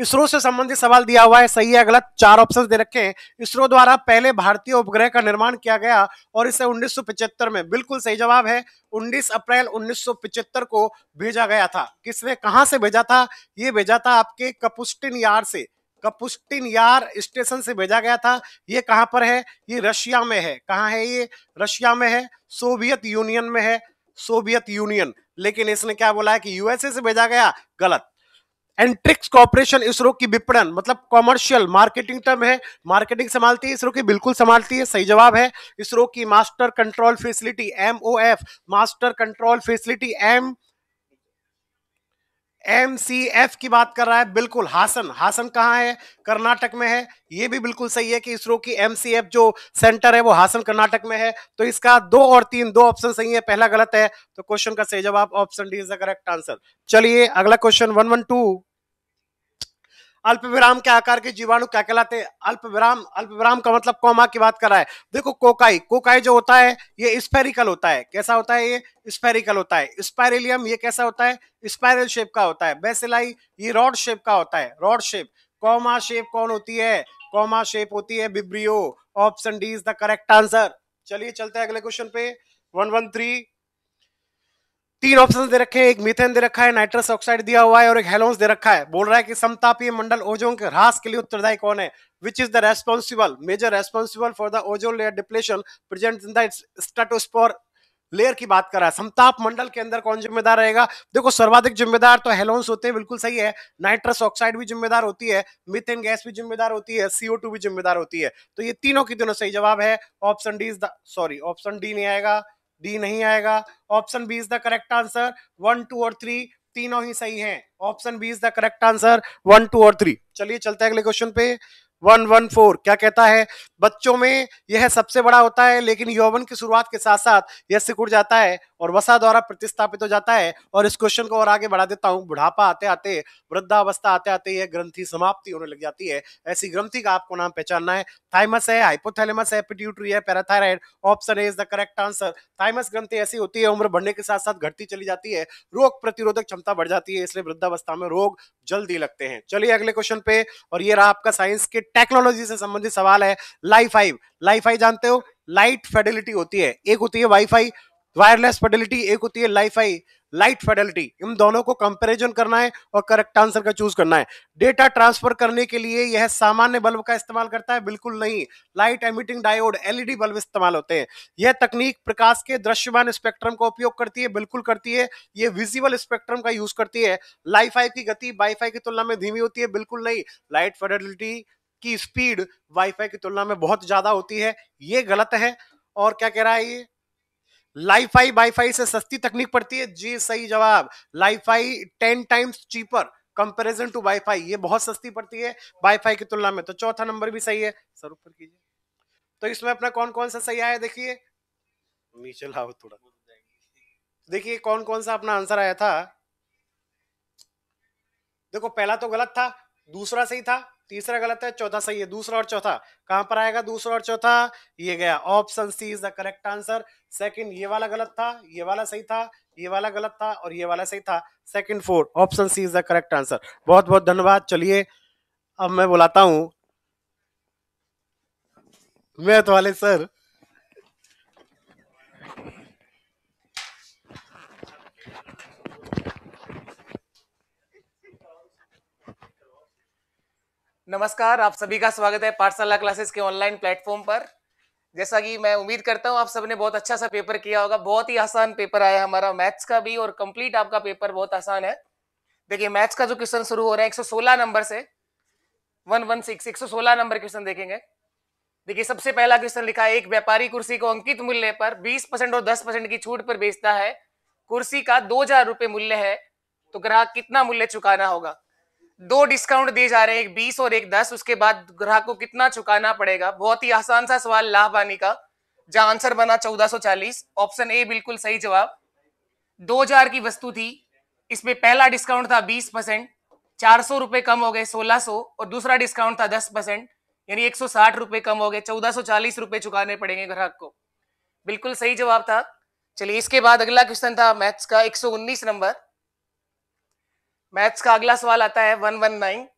इसरो से संबंधित सवाल दिया हुआ है सही है गलत चार ऑप्शन दे रखे हैं इसरो द्वारा पहले भारतीय उपग्रह का निर्माण किया गया और इसे 1975 में बिल्कुल सही जवाब है 19 अप्रैल 1975 को भेजा गया था किसने कहा से भेजा था ये भेजा था आपके कपुस्टिन यार से कपुस्टिन यार स्टेशन से भेजा गया था ये कहां पर है ये रशिया में है कहाँ है ये रशिया में है सोवियत यूनियन में है सोवियत यूनियन लेकिन इसने क्या बोला है कि यूएसए से भेजा गया गलत एंट्रिक्स कॉपरेशन इसरो की विपणन मतलब कॉमर्शियल मार्केटिंग टर्म है मार्केटिंग संभालती है इसरो की बिल्कुल संभालती है सही जवाब है इसरो की master control facility MOF master control facility M M C F की बात कर रहा है बिल्कुल हासन हासन कहाँ है कर्नाटक में है ये भी बिल्कुल सही है कि इसरो की एम सी एफ जो सेंटर है वो हासन कर्नाटक में है तो इसका दो और तीन दो ऑप्शन सही है पहला गलत है तो क्वेश्चन का सही जवाब option D is the correct answer चलिए अगला क्वेश्चन वन वन टू अल्प विराम के आकार के जीवाणु क्या कहलाते हैं अल्प विराम अल्प विराम का मतलब कोमा की बात कर रहा है देखो कोकाई कोकाई जो होता है ये स्पेरिकल होता है कैसा होता है ये स्पेरिकल होता है स्पायरिलियम ये कैसा होता है स्पायरल शेप का होता है बेसिलाई ये रॉड शेप का होता है रॉड शेप कोमा शेप कौन होती है कोमा शेप होती है vibrio option D is the correct answer चलिए चलते हैं अगले क्वेश्चन पे वन वन थ्री तीन ऑप्शन दे रखे हैं एक मिथेन दे रखा है नाइट्रस ऑक्साइड दिया हुआ है और एक हेलोन्स दे रखा है बोल रहा है कि समतापीय मंडल ओजोन के ह्रास के लिए उत्तरदायी कौन है which is the responsible major responsible for the ozone layer depletion present in the stratosphere layer की बात कर रहा है समताप मंडल के अंदर कौन जिम्मेदार रहेगा देखो सर्वाधिक जिम्मेदार तो हेलोन्स होते हैं बिल्कुल सही है नाइट्रस ऑक्साइड भी जिम्मेदार होती है मिथेन गैस भी जिम्मेदार होती है सीओ भी जिम्मेदार होती है तो ये तीनों की तीनों सही जवाब है option D is the sorry option D नहीं आएगा डी नहीं आएगा option B is the correct answer one two और थ्री तीनों ही सही हैं option B is the correct answer one two और थ्री चलिए चलते हैं अगले क्वेश्चन पे वन वन फोर क्या कहता है बच्चों में यह सबसे बड़ा होता है लेकिन यौवन की शुरुआत के साथ साथ यह सिकुड़ जाता है और वसा द्वारा प्रतिस्थापित हो जाता है और इस क्वेश्चन को और आगे बढ़ा देता हूँ बुढ़ापा आते आते वृद्धावस्था आते आते यह ग्रंथि समाप्ति होने लग जाती है ऐसी ग्रंथि का आपको नाम पहचानना है थाइमस है हाइपोथैलेमस है पिट्यूटरी है parathyroid option is the correct answer thymus ग्रंथि ऐसी होती है उम्र बढ़ने के साथ साथ घटती चली जाती है रोग प्रतिरोधक क्षमता बढ़ जाती है इसलिए वृद्धावस्था में रोग जल्दी लगते हैं चलिए अगले क्वेश्चन पे और ये रहा आपका साइंस के टेक्नोलॉजी से संबंधित सवाल है लाईफाई लाईफाई जानते हो लाइट फेडिलिटी होती है एक होती है वाईफाई वायरलेस फेडिलिटी एक होती है लाईफाई लाइट फेडिलिटी इन दोनों को कंपेरिजन करना है और करेक्ट आंसर का चूज करना है डेटा ट्रांसफर करने के लिए यह सामान्य बल्ब का इस्तेमाल करता है बिल्कुल नहीं light emitting diode LED bulb इस्तेमाल होते हैं यह तकनीक प्रकाश के दृश्यमान स्पेक्ट्रम का उपयोग करती है बिल्कुल करती है यह विजिबल स्पेक्ट्रम का यूज करती है लाईफाई की गति वाईफाई की तुलना में धीमी होती है बिल्कुल नहीं लाइट फेडिलिटी की स्पीड वाईफाई की तुलना में बहुत ज्यादा होती है ये गलत है और क्या कह रहा है ये लाईफाई वाईफाई से सस्ती तकनीक पड़ती है जी सही जवाब LiFi ten times cheaper comparison to WiFi ये बहुत सस्ती पड़ती है वाईफाई की तुलना में तो चौथा नंबर भी सही है सर ऊपर कीजिए तो इसमें अपना कौन कौन सा सही आया देखिए नीचे लाओ थोड़ा देखिए कौन कौन सा अपना आंसर आया था देखो पहला तो गलत था दूसरा सही था तीसरा गलत है चौथा सही है दूसरा और चौथा कहां पर आएगा दूसरा और चौथा ये गया option C is the correct answer second ये वाला गलत था ये वाला सही था ये वाला गलत था और ये वाला सही था second four option C is the correct answer बहुत बहुत धन्यवाद चलिए अब मैं बुलाता हूं मैथ वाले तो सर नमस्कार आप सभी का स्वागत है पाठशाला क्लासेस के ऑनलाइन प्लेटफॉर्म पर जैसा कि मैं उम्मीद करता हूँ आप सबने बहुत अच्छा सा पेपर किया होगा बहुत ही आसान पेपर आया हमारा मैथ्स का भी और कंप्लीट आपका पेपर बहुत आसान है देखिए मैथ्स का जो क्वेश्चन शुरू हो रहा है 116 नंबर से 116 116 नंबर क्वेश्चन देखेंगे देखिए सबसे पहला क्वेश्चन लिखा है एक व्यापारी कुर्सी को अंकित मूल्य पर बीस और दस की छूट पर बेचता है कुर्सी का दो मूल्य है तो ग्राहक कितना मूल्य चुकाना होगा दो डिस्काउंट दिए जा रहे हैं एक बीस और एक दस उसके बाद ग्राहक को कितना चुकाना पड़ेगा बहुत ही आसान सा सवाल लाभानी का जहां आंसर बना 1440 ऑप्शन ए बिल्कुल सही जवाब 2000 की वस्तु थी इसमें पहला डिस्काउंट था बीस परसेंट चार सौ रुपए कम हो गए सोलह सो, और दूसरा डिस्काउंट था दस परसेंट यानी साठ रुपए कम हो गए चालीस रुपए चुकाने पड़ेंगे ग्राहक को बिल्कुल सही जवाब था चलिए इसके बाद अगला क्वेश्चन था मैथ्स का 119 नंबर मैथ्स का अगला सवाल आता है वन वन नाइन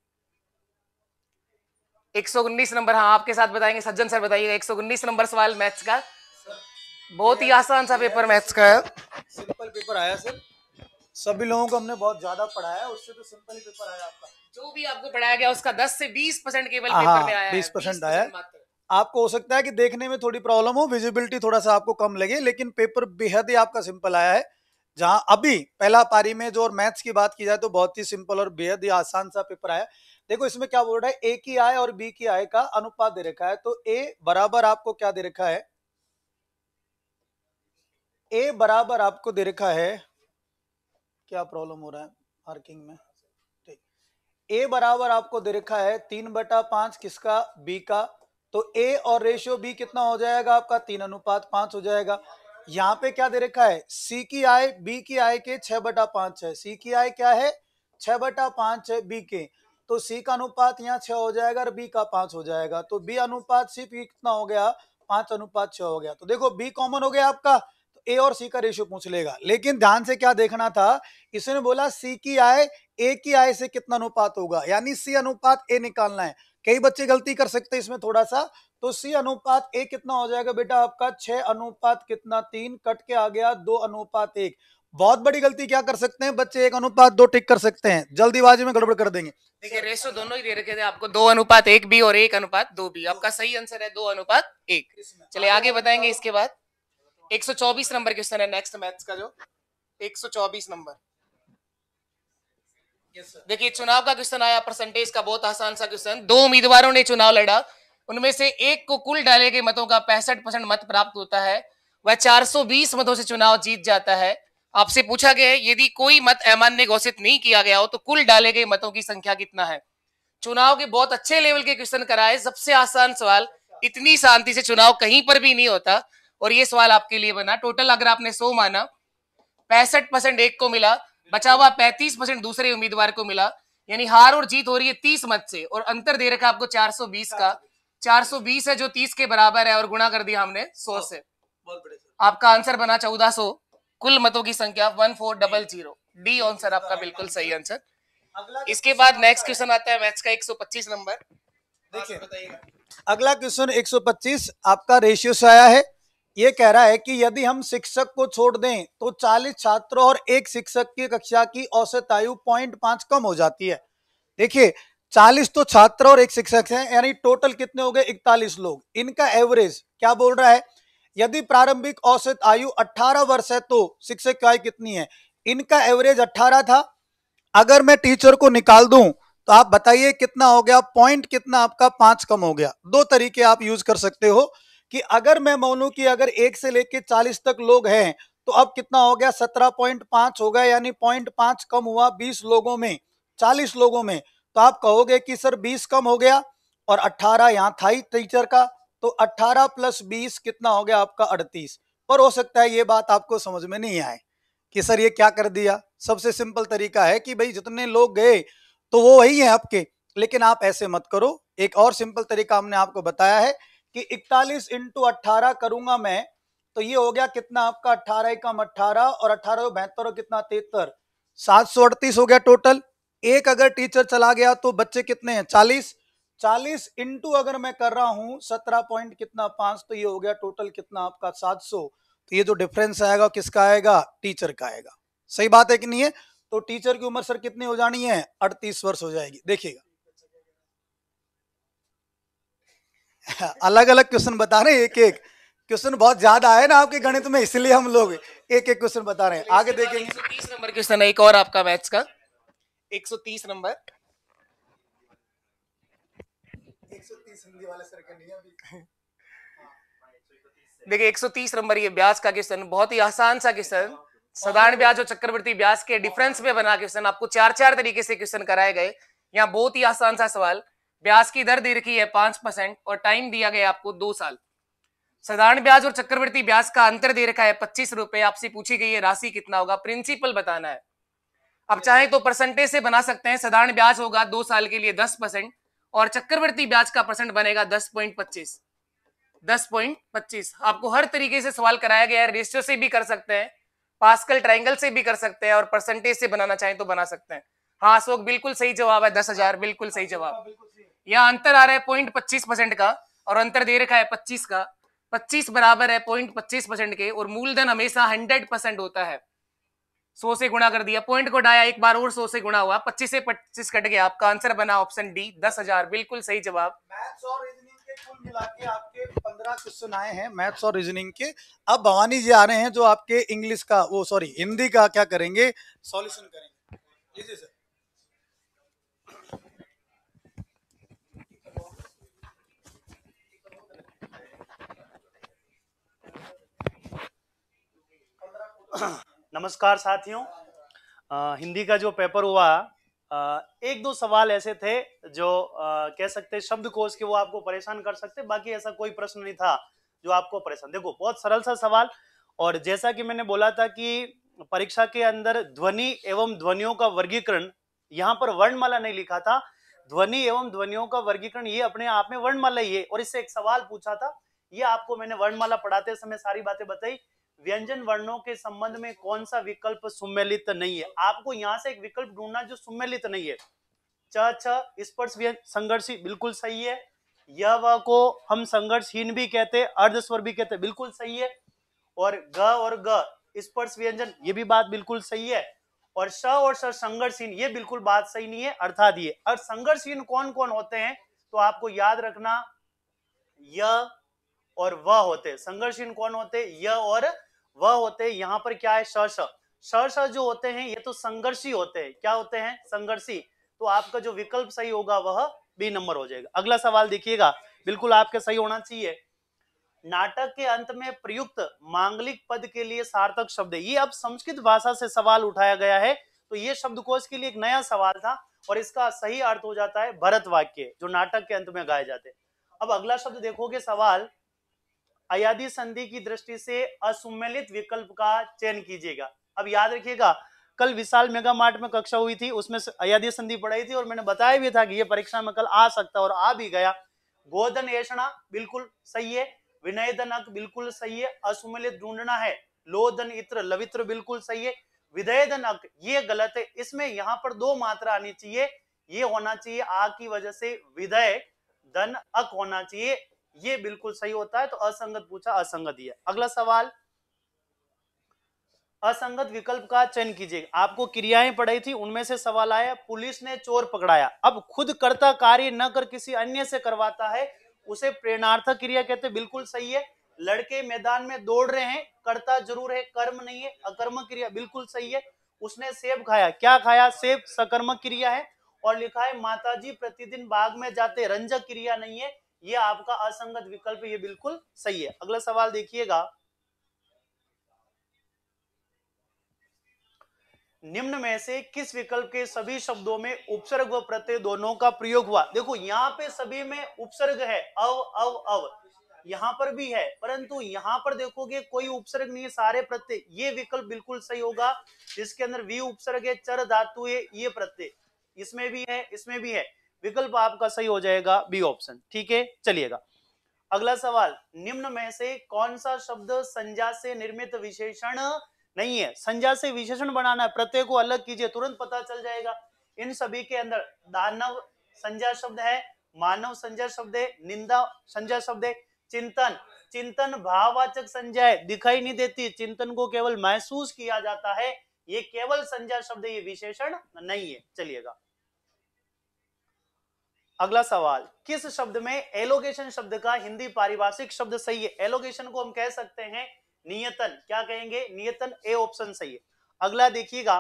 एक सौ उन्नीस नंबर हाँ आपके साथ बताएंगे सज्जन सर बताइएगा एक सौ उन्नीस नंबर सवाल मैथ्स का बहुत ही आसान सा पेपर मैथ्स का है सिंपल पेपर आया सर सभी लोगों को हमने बहुत ज्यादा पढ़ाया उससे तो सिंपल ही पेपर आया आपका जो भी आपको पढ़ाया गया उसका दस से बीस परसेंट केवल हाँ, पेपर में आया बीस परसेंट आया आपको हो सकता है कि देखने में थोड़ी प्रॉब्लम हो विजिबिलिटी थोड़ा सा आपको कम लगे लेकिन पेपर बेहद ही आपका सिंपल आया है जहां अभी पहला पारी में जो और मैथ्स की बात की जाए तो बहुत ही सिंपल और बेहद ही आसान सा पेपर आया देखो इसमें क्या बोल रहा है ए की आय और बी की आय का अनुपात दे रखा है तो ए बराबर आपको क्या दे रखा है ए बराबर आपको दे रखा है क्या प्रॉब्लम हो रहा है मार्किंग में ए बराबर आपको दे रखा है तीन बटा पांच किसका बी का तो ए और रेशियो बी कितना हो जाएगा आपका तीन अनुपात पांच हो जाएगा यहाँ पे क्या दे रखा है सी की आय बी की आय के छह बटा पांच है सी की आय क्या है छह बटा पांच है बी के तो सी का अनुपात यहाँ छह हो जाएगा और बी का पांच हो जाएगा तो बी अनुपात सी पी कितना हो गया पांच अनुपात छह हो गया तो देखो बी कॉमन हो गया आपका तो ए और सी का रेशियो पूछ लेगा लेकिन ध्यान से क्या देखना था इसने बोला सी की आय ए की आय से कितना अनुपात होगा यानी सी अनुपात ए निकालना है कई बच्चे गलती कर सकते हैं इसमें थोड़ा सा तो सी अनुपात एक कितना हो जाएगा बेटा आपका छह अनुपात कितना तीन कट के आ गया दो अनुपात एक बहुत बड़ी गलती क्या कर सकते हैं बच्चे एक अनुपात दो टिक कर सकते हैं जल्दीबाजी में गड़बड़ कर देंगे देखिए रेसो दोनों ही दे रखे थे आपको दो अनुपात एक भी और एक अनुपात दो भी आपका सही आंसर है दो अनुपात एक चलिए आगे बताएंगे इसके बाद 124 नंबर क्वेश्चन है नेक्स्ट मैथ्स का जो 124 नंबर देखिए चुनाव का क्वेश्चन आया परसेंटेज का बहुत आसान सा क्वेश्चन दो उम्मीदवारों ने चुनाव लड़ा उनमें से एक को कुल डाले गए मतों का पैंसठ परसेंट मत प्राप्त होता है वह 420 मतों से चुनाव जीत जाता है आपसे पूछा गया है यदि कोई मत अमान्य घोषित नहीं किया गया हो तो कुल डाले गए मतों की संख्या कितना है चुनाव के बहुत अच्छे लेवल के क्वेश्चन कराए सबसे आसान सवाल इतनी शांति से चुनाव कहीं पर भी नहीं होता और ये सवाल आपके लिए बना टोटल अगर आपने सो माना पैंसठ एक को मिला बचा हुआ पैंतीस परसेंट दूसरे उम्मीदवार को मिला यानी हार और जीत हो रही है तीस मत से और अंतर दे रखा आपको बीस का चार सौ बीस है जो तीस के बराबर है और गुणा कर दिया हमने सौ से आपका आंसर बना चौदह सौ कुल मतों की संख्या one four double zero D answer आपका बिल्कुल सही आंसर इसके बाद नेक्स्ट क्वेश्चन आता है मैथ्स का एक नंबर देखिए अगला क्वेश्चन 125 आपका रेशियो से आया है ये कह रहा है कि यदि हम शिक्षक को छोड़ दें तो 40 छात्रों और एक शिक्षक की कक्षा की औसत आयु पॉइंट पांच कम हो जाती है देखिए 40 तो छात्र और एक शिक्षक हैं यानी टोटल कितने हो गए 41 लोग इनका एवरेज क्या बोल रहा है यदि प्रारंभिक औसत आयु 18 वर्ष है तो शिक्षक की आयु कितनी है इनका एवरेज अट्ठारह था अगर मैं टीचर को निकाल दू तो आप बताइए कितना हो गया पॉइंट कितना आपका पांच कम हो गया दो तरीके आप यूज कर सकते हो कि अगर मैं मानू कि अगर एक से लेकर चालीस तक लोग हैं तो अब कितना हो गया सत्रह पॉइंट पांच हो गया यानी पॉइंट पांच कम हुआ बीस लोगों में चालीस लोगों में तो आप कहोगे कि सर बीस कम हो गया और अट्ठारह यहाँ था ही टीचर का तो अट्ठारह प्लस बीस कितना हो गया आपका अड़तीस पर हो सकता है ये बात आपको समझ में नहीं आए कि सर ये क्या कर दिया सबसे सिंपल तरीका है कि भाई जितने लोग गए तो वो वही है आपके लेकिन आप ऐसे मत करो एक और सिंपल तरीका हमने आपको बताया है कि 41 इंटू अट्ठारह करूंगा मैं तो ये हो गया कितना आपका अट्ठारह कम अट्ठारह और अट्ठारह बहत्तर और कितना तिहत्तर सात सौ अड़तीस हो गया टोटल एक अगर टीचर चला गया तो बच्चे कितने हैं चालीस चालीस इंटू अगर मैं कर रहा हूं सत्रह पॉइंट कितना पांच तो ये हो गया टोटल कितना आपका सात सौ तो ये जो डिफरेंस आएगा किसका आएगा टीचर का आएगा सही बात है कि नहीं है तो टीचर की उम्र सर कितनी हो जानी है अड़तीस वर्ष हो जाएगी देखिएगा अलग अलग क्वेश्चन बता रहे हैं एक एक क्वेश्चन बहुत ज्यादा आए ना आपके गणित में इसलिए हम लोग एक एक क्वेश्चन बता रहे हैं तो आगे देखेंगे तीस नंबर क्वेश्चन है एक और आपका मैथ्स का 130 नंबर 130 देखिए 130 नंबर ये ब्याज का क्वेश्चन बहुत ही आसान सा क्वेश्चन साधारण ब्याज और चक्रवर्ती ब्याज के डिफरेंस में बना क्वेश्चन आपको चार चार तरीके से क्वेश्चन कराए गए यहाँ बहुत ही आसान सा सवाल ब्याज की दर दे रखी है पांच परसेंट और टाइम दिया गया आपको दो साल साधारण ब्याज और चक्रवर्ती ब्याज का अंतर दे रखा है पच्चीस रुपए आपसे पूछी गई है राशि कितना होगा प्रिंसिपल बताना है अब चाहे तो परसेंटेज से बना सकते हैं साधारण ब्याज होगा दो साल के लिए दस परसेंट और चक्रवर्ती ब्याज का परसेंट बनेगा दस पॉइंट पच्चीस दस पॉइंट पच्चीस आपको हर तरीके से सवाल कराया गया है रेशियो से भी कर सकते हैं पास्कल ट्राइंगल से भी कर सकते हैं और परसेंटेज से बनाना चाहें तो बना सकते हैं हाँ अशोक बिल्कुल सही जवाब है दस हजार बिल्कुल सही जवाब यहाँ अंतर आ रहा है पॉइंट पच्चीस परसेंट का और अंतर दे रखा है पच्चीस का पच्चीस बराबर है पॉइंट पच्चीस परसेंट के और मूलधन हमेशा हंड्रेड परसेंट होता है सौ से गुणा कर दिया पॉइंट को डाया एक बार और सौ से गुणा हुआ पच्चीस से पच्चीस कट गया आपका आंसर बना ऑप्शन डी दस हजार बिल्कुल सही जवाब मैथ्स और रीजनिंग के कुल मिला के आपके पंद्रह क्वेश्चन आए हैं मैथ्स और रीजनिंग के अब भवानी जी आ रहे हैं जो आपके इंग्लिश का वो सॉरी हिंदी का क्या करेंगे सॉल्यूशन करेंगे जी जी सर नमस्कार साथियों हिंदी का जो पेपर हुआ आ, एक दो सवाल ऐसे थे जो आ, कह सकते शब्दकोश के वो आपको परेशान कर सकते बाकी ऐसा कोई प्रश्न नहीं था जो आपको परेशान देखो बहुत सरल सा सवाल और जैसा कि मैंने बोला था कि परीक्षा के अंदर ध्वनि एवं ध्वनियों का वर्गीकरण यहाँ पर वर्णमाला नहीं लिखा था ध्वनि एवं ध्वनियों का वर्गीकरण ये अपने आप में वर्णमाला ही है और इससे एक सवाल पूछा था ये आपको मैंने वर्णमाला पढ़ाते समय सारी बातें बताई व्यंजन वर्णों के संबंध में कौन सा विकल्प सुमेलित नहीं है आपको यहां से एक विकल्प ढूंढना जो सुमेलित नहीं है च छ स्पर्श संघर्षी बिल्कुल सही है यह व को हम संघर्षहीन भी कहते हैं अर्धस्वर भी कहते हैं बिल्कुल सही है और ग और ग स्पर्श व्यंजन ये भी बात बिल्कुल सही है और स और स संघर्षहीन ये बिल्कुल बात सही नहीं है अर्थात ये और संघर्षहीन कौन कौन होते हैं तो आपको याद रखना यह और वह होते संघर्षहीन कौन होते य और वह होते यहाँ पर क्या है स श जो होते हैं ये तो संघर्षी होते हैं क्या होते हैं संघर्षी तो आपका जो विकल्प सही होगा वह बी नंबर हो जाएगा अगला सवाल देखिएगा बिल्कुल आपके सही होना चाहिए नाटक के अंत में प्रयुक्त मांगलिक पद के लिए सार्थक शब्द ये अब संस्कृत भाषा से सवाल उठाया गया है तो ये शब्दकोश के लिए एक नया सवाल था और इसका सही अर्थ हो जाता है भरत वाक्य जो नाटक के अंत में गाए जाते अब अगला शब्द देखोगे सवाल अयादी संधि की दृष्टि से असुमेलित विकल्प का चयन कीजिएगा अब याद रखिएगा कल विशाल मेगा मार्ट में कक्षा हुई थी उसमें अयादी संधि पढ़ाई थी और मैंने बताया भी था कि यह परीक्षा में कल आ सकता और आ भी गया गोधन ऐसा बिल्कुल सही है विनय अक बिल्कुल सही है असुमेलित ढूंढना है लोधन इत्र लवित्र बिल्कुल सही है विधेयधन अक ये गलत है इसमें यहाँ पर दो मात्रा आनी चाहिए ये होना चाहिए आ की वजह से विधेय धन अक होना चाहिए ये बिल्कुल सही होता है तो असंगत पूछा असंगत ही है अगला सवाल असंगत विकल्प का चयन कीजिए आपको क्रियाएं पढ़ाई थी उनमें से सवाल आया पुलिस ने चोर पकड़ाया अब खुद करता कार्य न कर किसी अन्य से करवाता है उसे प्रेरणार्थक क्रिया कहते बिल्कुल सही है लड़के मैदान में दौड़ रहे हैं करता जरूर है कर्म नहीं है अकर्म क्रिया बिल्कुल सही है उसने सेब खाया क्या खाया सेब सकर्मक क्रिया है और लिखा है माताजी प्रतिदिन बाग में जाते रंजक क्रिया नहीं है ये आपका असंगत विकल्प ये बिल्कुल सही है अगला सवाल देखिएगा निम्न में से किस विकल्प के सभी शब्दों में उपसर्ग व प्रत्यय दोनों का प्रयोग हुआ देखो यहाँ पे सभी में उपसर्ग है अव अव अव यहाँ पर भी है परंतु यहाँ पर देखोगे कोई उपसर्ग नहीं है सारे प्रत्यय ये विकल्प बिल्कुल सही होगा जिसके अंदर वी उपसर्ग है चर धातु है ये प्रत्यय इसमें भी है इसमें भी है विकल्प आपका सही हो जाएगा बी ऑप्शन ठीक है चलिएगा अगला सवाल निम्न में से कौन सा शब्द संज्ञा से निर्मित विशेषण नहीं है संज्ञा से विशेषण बनाना है प्रत्यय को अलग कीजिए तुरंत पता चल जाएगा इन सभी के अंदर दानव संज्ञा शब्द है मानव संज्ञा शब्द है निंदा संज्ञा शब्द है चिंतन चिंतन भाववाचक संज्ञा है दिखाई नहीं देती चिंतन को केवल महसूस किया जाता है ये केवल संज्ञा शब्द ये विशेषण नहीं है चलिएगा अगला सवाल किस शब्द में एलोगेशन शब्द का हिंदी पारिभाषिक शब्द सही है एलोगेशन को हम कह सकते हैं नियतन क्या कहेंगे नियतन ए ऑप्शन सही है अगला देखिएगा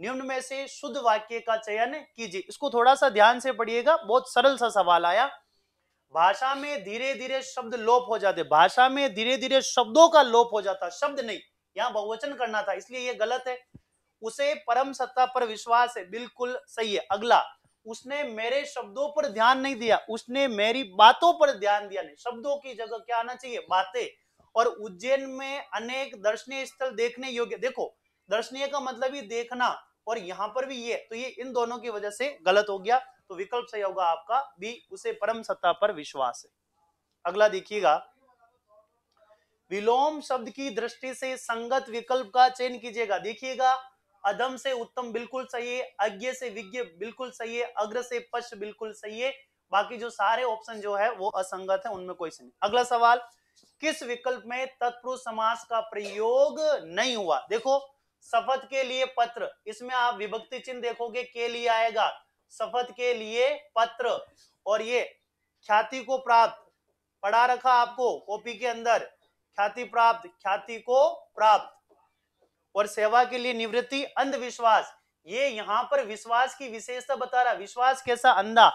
निम्न में से शुद्ध वाक्य का चयन कीजिए इसको थोड़ा सा ध्यान से पढ़िएगा बहुत सरल सा सवाल आया भाषा में धीरे धीरे शब्द लोप हो जाते भाषा में धीरे धीरे शब्दों का लोप हो जाता शब्द नहीं यहाँ बहुवचन करना था इसलिए यह गलत है उसे परम सत्ता पर विश्वास है बिल्कुल सही है अगला उसने मेरे शब्दों पर ध्यान नहीं दिया उसने मेरी बातों पर ध्यान दिया नहीं शब्दों की जगह क्या आना चाहिए बातें और उज्जैन में अनेक दर्शनीय स्थल देखने योग्य देखो दर्शनीय का मतलब ही देखना और यहाँ पर भी ये तो ये इन दोनों की वजह से गलत हो गया तो विकल्प सही होगा आपका भी उसे परम सत्ता पर विश्वास है अगला देखिएगा विलोम शब्द की दृष्टि से संगत विकल्प का चयन कीजिएगा देखिएगा अधम से उत्तम बिल्कुल सही है अज्ञ से विज्ञ बिल्कुल सही है अग्र से पश्च बिल्कुल सही है बाकी जो सारे ऑप्शन जो है वो असंगत है उनमें कोई नहीं अगला सवाल किस विकल्प में तत्पुरुष समास का प्रयोग नहीं हुआ देखो शपथ के लिए पत्र इसमें आप विभक्ति चिन्ह देखोगे के लिए आएगा शपथ के लिए पत्र और ये ख्याति को प्राप्त पढ़ा रखा आपको कॉपी के अंदर ख्याति प्राप्त ख्याति को प्राप्त और सेवा के लिए निवृत्ति अंधविश्वास ये यहाँ पर विश्वास की विशेषता बता रहा विश्वास कैसा अंधा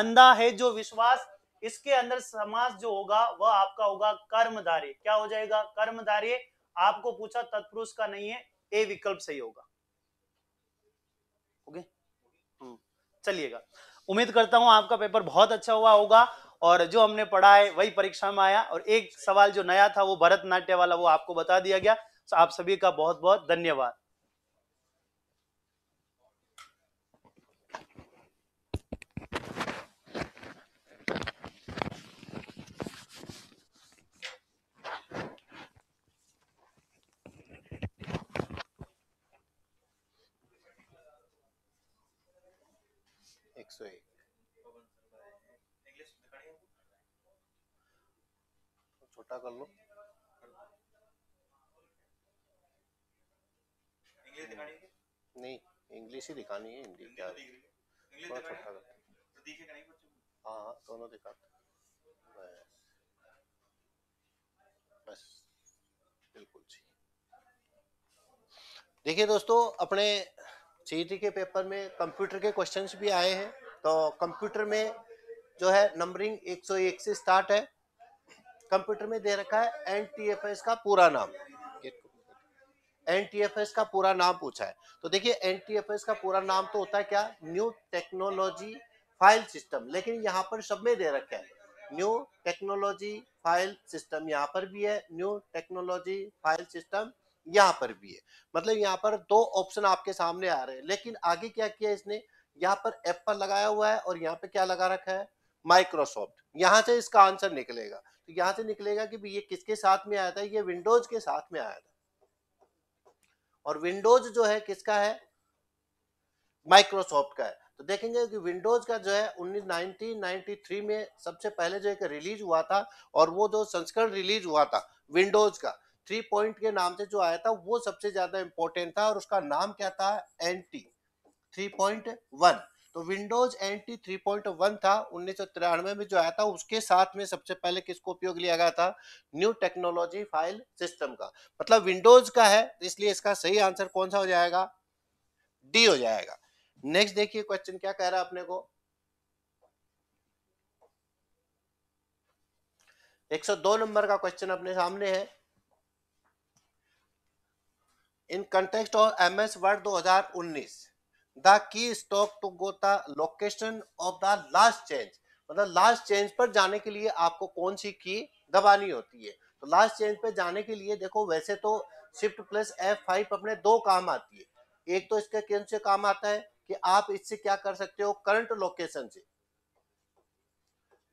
अंधा है जो विश्वास इसके अंदर समास जो होगा वह आपका होगा कर्मधारे क्या हो जाएगा कर्मधारे आपको पूछा तत्पुरुष का नहीं है ए विकल्प सही होगा ओके हम्म, चलिएगा उम्मीद करता हूं आपका पेपर बहुत अच्छा हुआ होगा और जो हमने पढ़ा है वही परीक्षा में आया और एक सवाल जो नया था वो भरतनाट्य वाला वो आपको बता दिया गया आप सभी का बहुत बहुत धन्यवाद छोटा कर लो नहीं इंग्लिश ही दिखानी है हिंदी क्या इंग्लिश तो दिखानी है हाँ हाँ दोनों दिखाते बस बिल्कुल जी देखिए दोस्तों अपने सीईटी e के पेपर में कंप्यूटर के क्वेश्चंस भी आए हैं तो कंप्यूटर में जो है नंबरिंग 101 से स्टार्ट है कंप्यूटर में दे रखा है एन का पूरा नाम एनटीएफएस का पूरा नाम पूछा है तो देखिए एनटीएफएस का पूरा नाम तो होता है क्या न्यू टेक्नोलॉजी फाइल सिस्टम लेकिन यहाँ पर सब में दे रखा है न्यू टेक्नोलॉजी फाइल सिस्टम यहाँ पर भी है न्यू टेक्नोलॉजी फाइल सिस्टम यहाँ पर भी है मतलब यहाँ पर दो ऑप्शन आपके सामने आ रहे हैं लेकिन आगे क्या किया इसने यहाँ पर एप्पल लगाया हुआ है और यहाँ पे क्या लगा रखा है माइक्रोसॉफ्ट यहाँ से इसका आंसर निकलेगा तो यहाँ से निकलेगा कि ये किसके साथ में आया था ये विंडोज के साथ में आया था और विंडोज जो है किसका है माइक्रोसॉफ्ट का है तो देखेंगे कि विंडोज का जो है उन्नीस 1993 में सबसे पहले जो एक रिलीज हुआ था और वो जो संस्करण रिलीज हुआ था विंडोज का थ्री पॉइंट के नाम से जो आया था वो सबसे ज्यादा इंपॉर्टेंट था और उसका नाम क्या था N T three point one तो Windows N T three point one था उन्नीस सौ तिरानवे में जो आया था उसके साथ में सबसे पहले किसको उपयोग लिया गया था न्यू टेक्नोलॉजी फाइल सिस्टम का मतलब विंडोज का है इसलिए इसका सही आंसर कौन सा हो जाएगा डी हो जाएगा नेक्स्ट देखिए क्वेश्चन क्या कह रहा है अपने को 102 नंबर का क्वेश्चन अपने सामने है in context of M S Word 2019 the key stroke to go the location of the last change मतलब लास्ट चेंज पर जाने के लिए आपको कौन सी की दबानी होती है तो लास्ट चेंज पर जाने के लिए देखो वैसे तो शिफ्ट प्लस एफ फाइव अपने दो काम आती है एक तो इसका कौन से काम आता है कि आप इससे क्या कर सकते हो करंट लोकेशन से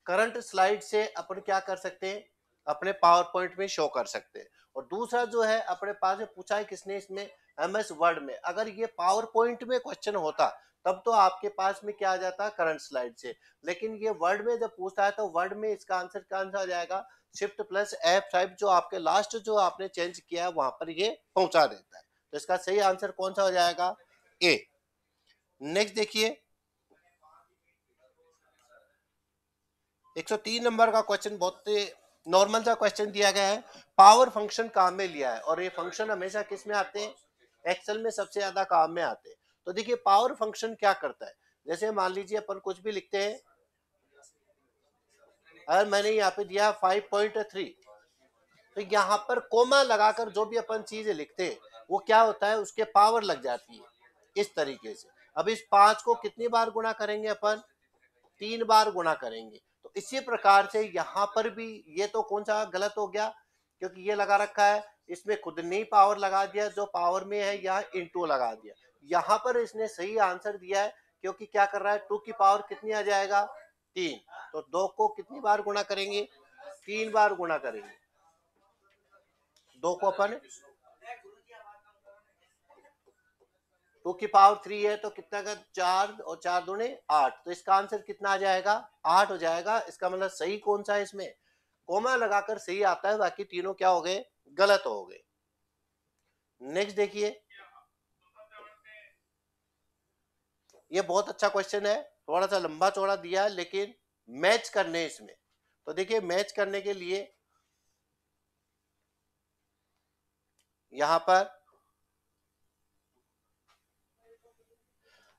करंट स्लाइड से अपन क्या कर सकते हैं अपने पावर पॉइंट में शो कर सकते हैं और दूसरा जो है अपने पास में पूछा है किसने इसमें एम एस वर्ड में अगर ये पावर पॉइंट में क्वेश्चन होता तब तो आपके पास में क्या आ जाता करंट स्लाइड से लेकिन ये वर्ड में जब पूछता है तो वर्ड में इसका आंसर क्या आंसर आ जाएगा शिफ्ट प्लस एफ फाइव जो आपके लास्ट जो आपने चेंज किया है वहां पर ये पहुंचा देता है तो इसका सही आंसर कौन सा हो जाएगा ए नेक्स्ट देखिए 103 नंबर का क्वेश्चन बहुत नॉर्मल सा क्वेश्चन दिया गया है पावर फंक्शन काम में लिया है और ये फंक्शन हमेशा किस में आते हैं एक्सेल में सबसे ज्यादा काम में आते हैं तो देखिए पावर फंक्शन क्या करता है जैसे मान लीजिए अपन कुछ भी लिखते हैं अगर मैंने यहाँ पे दिया फाइव पॉइंट थ्री तो यहाँ पर कोमा लगाकर जो भी अपन चीजें लिखते हैं वो क्या होता है उसके पावर लग जाती है इस तरीके से अब इस पांच को कितनी बार गुणा करेंगे अपन तीन बार गुणा करेंगे इसी प्रकार से यहाँ पर भी ये तो कौन सा गलत हो गया क्योंकि ये लगा रखा है इसमें खुद नहीं पावर लगा दिया जो पावर में है यहाँ इंटू लगा दिया यहाँ पर इसने सही आंसर दिया है क्योंकि क्या कर रहा है टू की पावर कितनी आ जाएगा तीन तो दो को कितनी बार गुणा करेंगे तीन बार गुणा करेंगे दो को अपन टू की पावर थ्री है तो कितना का चार और चार दूने आठ तो इसका आंसर कितना आ जाएगा आठ हो जाएगा इसका मतलब सही कौन सा है इसमें कोमा लगाकर सही आता है बाकी तीनों क्या हो गए गलत हो गए नेक्स्ट देखिए ये बहुत अच्छा क्वेश्चन है थोड़ा सा लंबा चौड़ा दिया है लेकिन मैच करने इसमें तो देखिए मैच करने के लिए यहां पर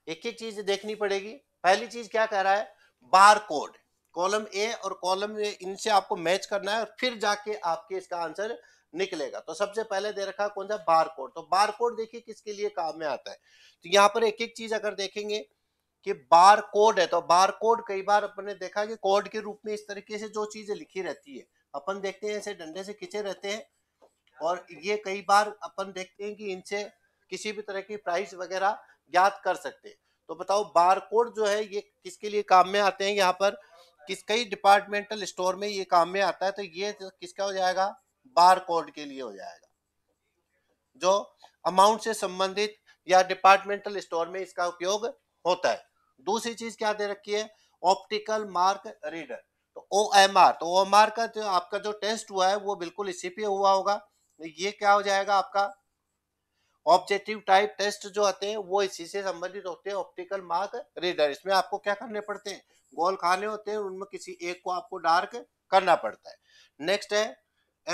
एक एक चीज देखनी पड़ेगी पहली चीज क्या कह रहा है बार कोड कॉलम ए और कॉलम इनसे आपको मैच करना है और फिर जाके आपके इसका आंसर निकलेगा तो सबसे पहले दे रखा कौन सा बार कोड तो बार कोड देखिए किसके लिए काम में आता है तो यहाँ पर एक एक चीज अगर देखेंगे कि बार कोड है तो बार कोड कई बार अपने देखा कि कोड के रूप में इस तरीके से जो चीजें लिखी रहती है अपन देखते हैं ऐसे डंडे से खींचे रहते हैं और ये कई बार अपन देखते हैं कि इनसे किसी भी तरह की प्राइस वगैरह ज्ञात कर सकते तो बताओ बार कोड जो है ये किसके लिए काम में आते हैं यहाँ पर किस कई डिपार्टमेंटल स्टोर में ये काम में आता है तो ये किसका हो जाएगा बार कोड के लिए हो जाएगा जो अमाउंट से संबंधित या डिपार्टमेंटल स्टोर में इसका उपयोग होता है दूसरी चीज क्या दे रखी है ऑप्टिकल मार्क रीडर तो ओ एम आर तो ओ एम आर का जो आपका जो टेस्ट हुआ है वो बिल्कुल इसी पे हुआ होगा ये क्या हो जाएगा आपका ऑब्जेक्टिव टाइप टेस्ट जो आते हैं वो इसी से संबंधित होते हैं ऑप्टिकल मार्क रीडर इसमें आपको क्या करने पड़ते हैं गोल खाने होते हैं उनमें किसी एक को आपको डार्क करना पड़ता है नेक्स्ट है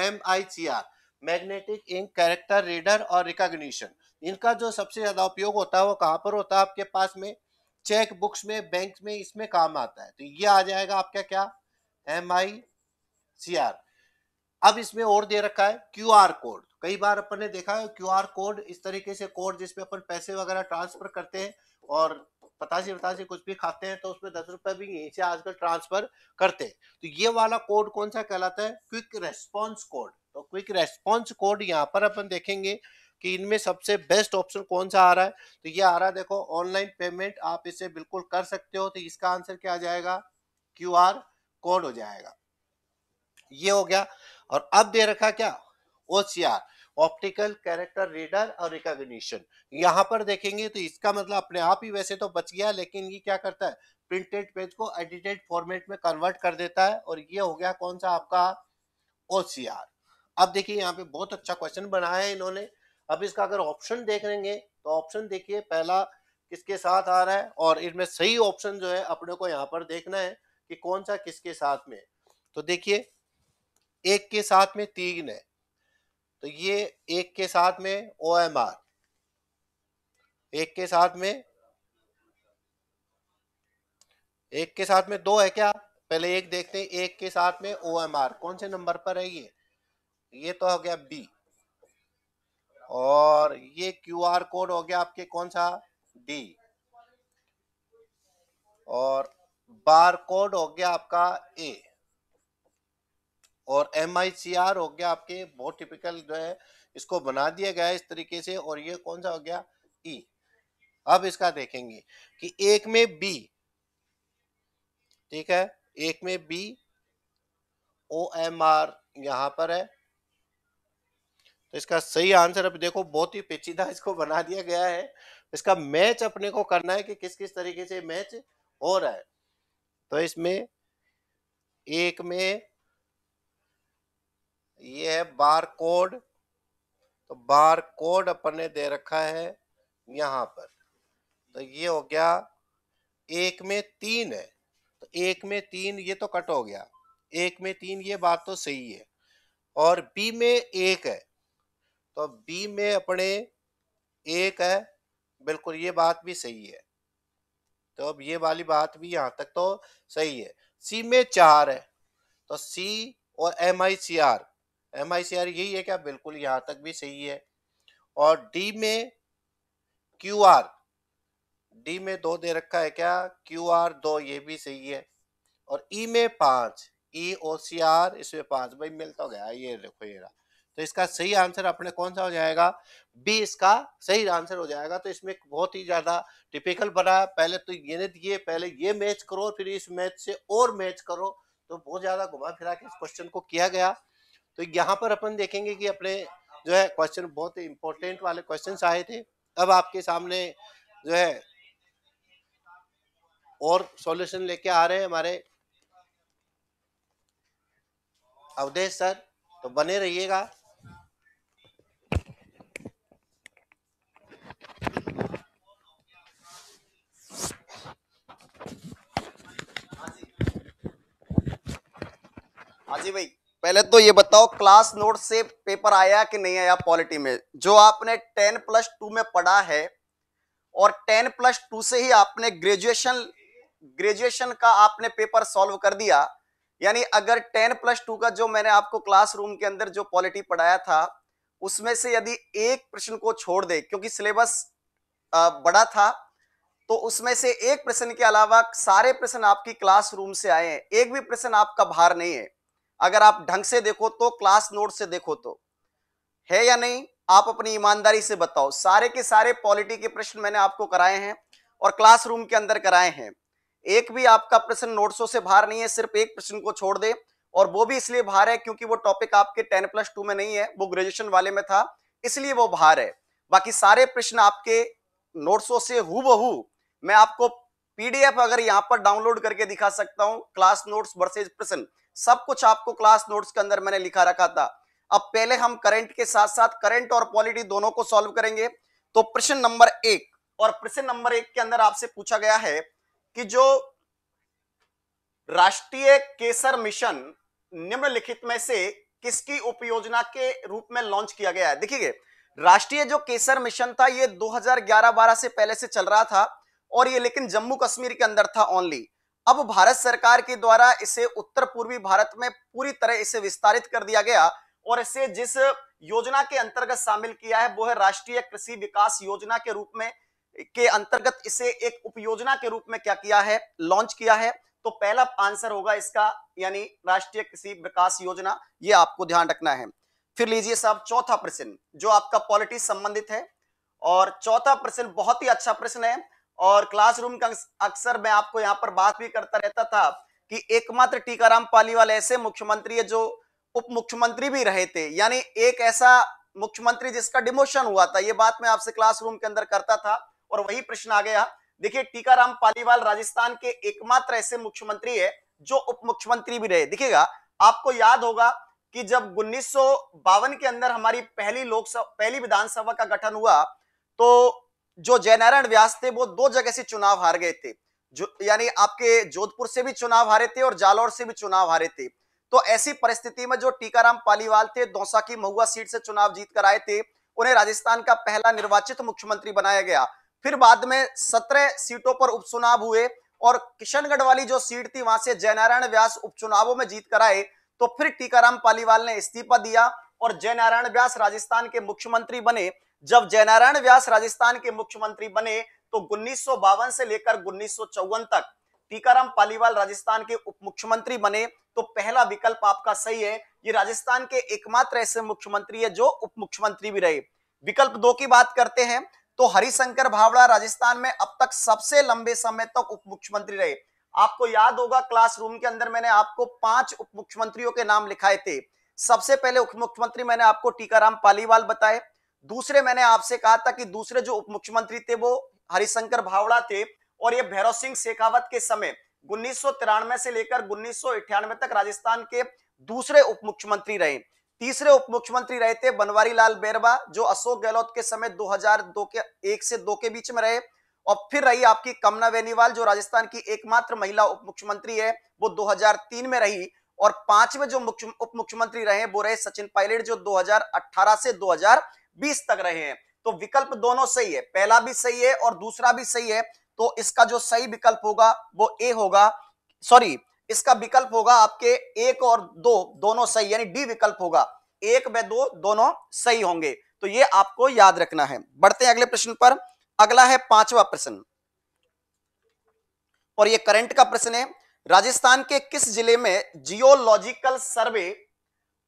M I C R magnetic ink character reader और रिकॉग्निशन इनका जो सबसे ज्यादा उपयोग होता है वो कहाँ पर होता है आपके पास में चेक बुक्स में बैंक में इसमें काम आता है तो ये आ जाएगा आपका क्या एम आई सी आर अब इसमें और दे रखा है क्यू आर कोड कई बार अपन ने देखा है क्यू आर कोड इस तरीके से कोड जिसमें अपन पैसे वगैरह ट्रांसफर करते हैं और पताशी बताशे कुछ भी खाते हैं तो उसमें दस रुपए भी यहीं से आजकल ट्रांसफर करते हैं तो ये वाला कोड कौन सा कहलाता है क्विक रेस्पॉन्स कोड तो क्विक रेस्पॉन्स कोड यहाँ पर अपन देखेंगे कि इनमें सबसे बेस्ट ऑप्शन कौन सा आ रहा है तो ये आ रहा है देखो ऑनलाइन पेमेंट आप इसे बिल्कुल कर सकते हो तो इसका आंसर क्या आ जाएगा क्यू कोड हो जाएगा ये हो गया और अब दे रखा क्या ओसीआर ऑप्टिकल कैरेक्टर रीडर और रिकॉग्निशन यहां पर देखेंगे तो इसका मतलब अपने आप ही वैसे तो बच गया लेकिन ये क्या करता है प्रिंटेड पेज को एडिटेड फॉर्मेट में कन्वर्ट कर देता है और ये हो गया कौन सा आपका ओसीआर अब देखिए यहाँ पे बहुत अच्छा क्वेश्चन बनाया है इन्होंने अब इसका अगर ऑप्शन देख लेंगे तो ऑप्शन देखिए पहला किसके साथ आ रहा है और इनमें सही ऑप्शन जो है अपने को यहाँ पर देखना है कि कौन सा किसके साथ में तो देखिए एक के साथ में तीन है तो ये एक के साथ में ओ एम आर एक के साथ में एक के साथ में दो है क्या पहले एक देखते हैं एक के साथ में ओ एम आर कौन से नंबर पर है ये ये तो हो गया बी और ये क्यू आर कोड हो गया आपके कौन सा डी और बार कोड हो गया आपका ए और एम हो गया आपके बहुत टिपिकल जो है इसको बना दिया गया इस तरीके से और ये कौन सा हो गया ई e. अब इसका देखेंगे कि एक में बी ठीक है एक में बी ओ एम आर यहां पर है तो इसका सही आंसर अब देखो बहुत ही पेचीदा इसको बना दिया गया है इसका मैच अपने को करना है कि किस किस तरीके से मैच हो रहा है तो इसमें एक में ये है बार कोड तो बार कोड अपन ने दे रखा है यहाँ पर तो ये हो गया एक में तीन है तो एक में तीन ये तो कट हो गया एक में तीन ये बात तो सही है और बी में एक है तो बी में अपने एक है बिल्कुल ये बात भी सही है तो अब ये वाली बात भी यहाँ तक तो सही है सी में चार है तो सी और M I C R M I C R यही है क्या बिल्कुल यहाँ तक भी सही है और डी में क्यू आर डी में दो दे रखा है क्या क्यू आर दो ये भी सही है और ई e में पाँच ई ओ सी आर इसमें पाँच भाई मिल तो गया ये देखो ये रहा तो इसका सही आंसर अपने कौन सा हो जाएगा बी इसका सही आंसर हो जाएगा तो इसमें बहुत ही ज़्यादा टिपिकल बना पहले तो ये दिए पहले ये मैच करो फिर इस मैच से और मैच करो तो बहुत ज़्यादा घुमा फिरा के इस क्वेश्चन को किया गया तो यहाँ पर अपन देखेंगे कि अपने जो है क्वेश्चन बहुत इंपॉर्टेंट वाले क्वेश्चन आए थे अब आपके सामने जो है और सॉल्यूशन लेके आ रहे हैं हमारे अवधेश सर तो बने रहिएगा हाजी हाँ भाई पहले तो ये बताओ क्लास नोट से पेपर आया कि नहीं आया पॉलिटी में जो आपने टेन प्लस टू में पढ़ा है और टेन प्लस टू से ही आपने ग्रेजुएशन ग्रेजुएशन का आपने पेपर सॉल्व कर दिया यानी अगर टेन प्लस टू का जो मैंने आपको क्लासरूम के अंदर जो पॉलिटी पढ़ाया था उसमें से यदि एक प्रश्न को छोड़ दे क्योंकि सिलेबस बड़ा था तो उसमें से एक प्रश्न के अलावा सारे प्रश्न आपकी क्लासरूम से आए हैं एक भी प्रश्न आपका बाहर नहीं है अगर आप ढंग से देखो तो क्लास नोट से देखो तो है या नहीं आप अपनी ईमानदारी से बताओ सारे के सारे पॉलिटी के प्रश्न मैंने आपको कराए हैं और क्लासरूम के अंदर कराए हैं एक भी आपका प्रश्न नोट्सों से बाहर नहीं है सिर्फ एक प्रश्न को छोड़ दे और वो भी इसलिए बाहर है क्योंकि वो टॉपिक आपके टेन प्लस टू में नहीं है वो ग्रेजुएशन वाले में था इसलिए वो बाहर है बाकी सारे प्रश्न आपके नोट्सो से हु मैं आपको पीडीएफ अगर यहाँ पर डाउनलोड करके दिखा सकता हूँ क्लास नोट्स वर्सेज प्रश्न सब कुछ आपको क्लास नोट्स के अंदर मैंने लिखा रखा था अब पहले हम करंट के साथ साथ करंट और पॉलिटी दोनों को सॉल्व करेंगे तो प्रश्न नंबर एक और प्रश्न नंबर एक के अंदर आपसे पूछा गया है कि जो राष्ट्रीय केसर मिशन निम्नलिखित में से किसकी उपयोजना के रूप में लॉन्च किया गया है देखिए राष्ट्रीय जो केसर मिशन था यह 2011-12 से पहले से चल रहा था और ये लेकिन जम्मू कश्मीर के अंदर था ओनली अब भारत सरकार के द्वारा इसे उत्तर पूर्वी भारत में पूरी तरह इसे विस्तारित कर दिया गया और इसे जिस योजना के अंतर्गत शामिल किया है वो है राष्ट्रीय कृषि विकास योजना के रूप में के अंतर्गत इसे एक उपयोजना के रूप में क्या किया है लॉन्च किया है तो पहला आंसर होगा इसका यानी राष्ट्रीय कृषि विकास योजना ये आपको ध्यान रखना है फिर लीजिए साहब चौथा प्रश्न जो आपका पॉलिटिक्स संबंधित है और चौथा प्रश्न बहुत ही अच्छा प्रश्न है और क्लासरूम का अक्सर मैं आपको यहाँ पर बात भी करता रहता था कि एकमात्र टीकाराम पालीवाल ऐसे मुख्यमंत्री है जो उप मुख्यमंत्री भी रहे थे यानी एक ऐसा मुख्यमंत्री जिसका डिमोशन हुआ था ये बात मैं आपसे क्लासरूम के अंदर करता था और वही प्रश्न आ गया देखिए टीकाराम पालीवाल राजस्थान के एकमात्र ऐसे मुख्यमंत्री है जो उप मुख्यमंत्री भी रहे देखिएगा आपको याद होगा कि जब उन्नीस के अंदर हमारी पहली लोकसभा पहली विधानसभा का गठन हुआ तो जो जयनारायण व्यास थे वो दो जगह से चुनाव हार गए थे जो यानी आपके जोधपुर से भी चुनाव हारे थे और जालौर से भी चुनाव हारे थे तो ऐसी परिस्थिति में जो टीकाराम पालीवाल थे दौसा की महुआ सीट से चुनाव जीत कर आए थे उन्हें राजस्थान का पहला निर्वाचित मुख्यमंत्री बनाया गया फिर बाद में सत्रह सीटों पर उपचुनाव हुए और किशनगढ़ वाली जो सीट थी वहां से जयनारायण व्यास उपचुनावों में जीत कर आए तो फिर टीकाराम पालीवाल ने इस्तीफा दिया और जयनारायण व्यास राजस्थान के मुख्यमंत्री बने जब जयनारायण व्यास राजस्थान के मुख्यमंत्री बने तो उन्नीस से लेकर उन्नीस तक टीकाराम पालीवाल राजस्थान के उप मुख्यमंत्री बने तो पहला विकल्प आपका सही है ये राजस्थान के एकमात्र ऐसे मुख्यमंत्री है जो उप मुख्यमंत्री भी रहे विकल्प दो की बात करते हैं तो हरिशंकर भावड़ा राजस्थान में अब तक सबसे लंबे समय तक तो उप मुख्यमंत्री रहे आपको याद होगा क्लासरूम के अंदर मैंने आपको पांच उप मुख्यमंत्रियों के नाम लिखाए थे सबसे पहले उप मुख्यमंत्री मैंने आपको टीकाराम पालीवाल बताए दूसरे मैंने आपसे कहा था कि दूसरे जो उप मुख्यमंत्री थे वो हरिशंकर भावड़ा थे और ये भैरव सिंह शेखावत के समय उन्नीस से लेकर उन्नीस तक राजस्थान के दूसरे उप मुख्यमंत्री रहे तीसरे उप मुख्यमंत्री रहे थे बनवारी लाल बेरवा जो अशोक गहलोत के समय 2002 के एक से दो के बीच में रहे और फिर रही आपकी कमना बेनीवाल जो राजस्थान की एकमात्र महिला उप मुख्यमंत्री है वो 2003 में रही और पांचवे जो उप मुख्यमंत्री रहे वो रहे सचिन पायलट जो 2018 से बीस तक रहे हैं तो विकल्प दोनों सही है पहला भी सही है और दूसरा भी सही है तो इसका जो सही विकल्प होगा वो ए होगा सॉरी इसका विकल्प होगा आपके एक और दो दोनों सही यानी डी विकल्प होगा एक व दो दोनों सही होंगे तो ये आपको याद रखना है बढ़ते हैं अगले प्रश्न पर अगला है पांचवा प्रश्न और ये करंट का प्रश्न है राजस्थान के किस जिले में जियोलॉजिकल सर्वे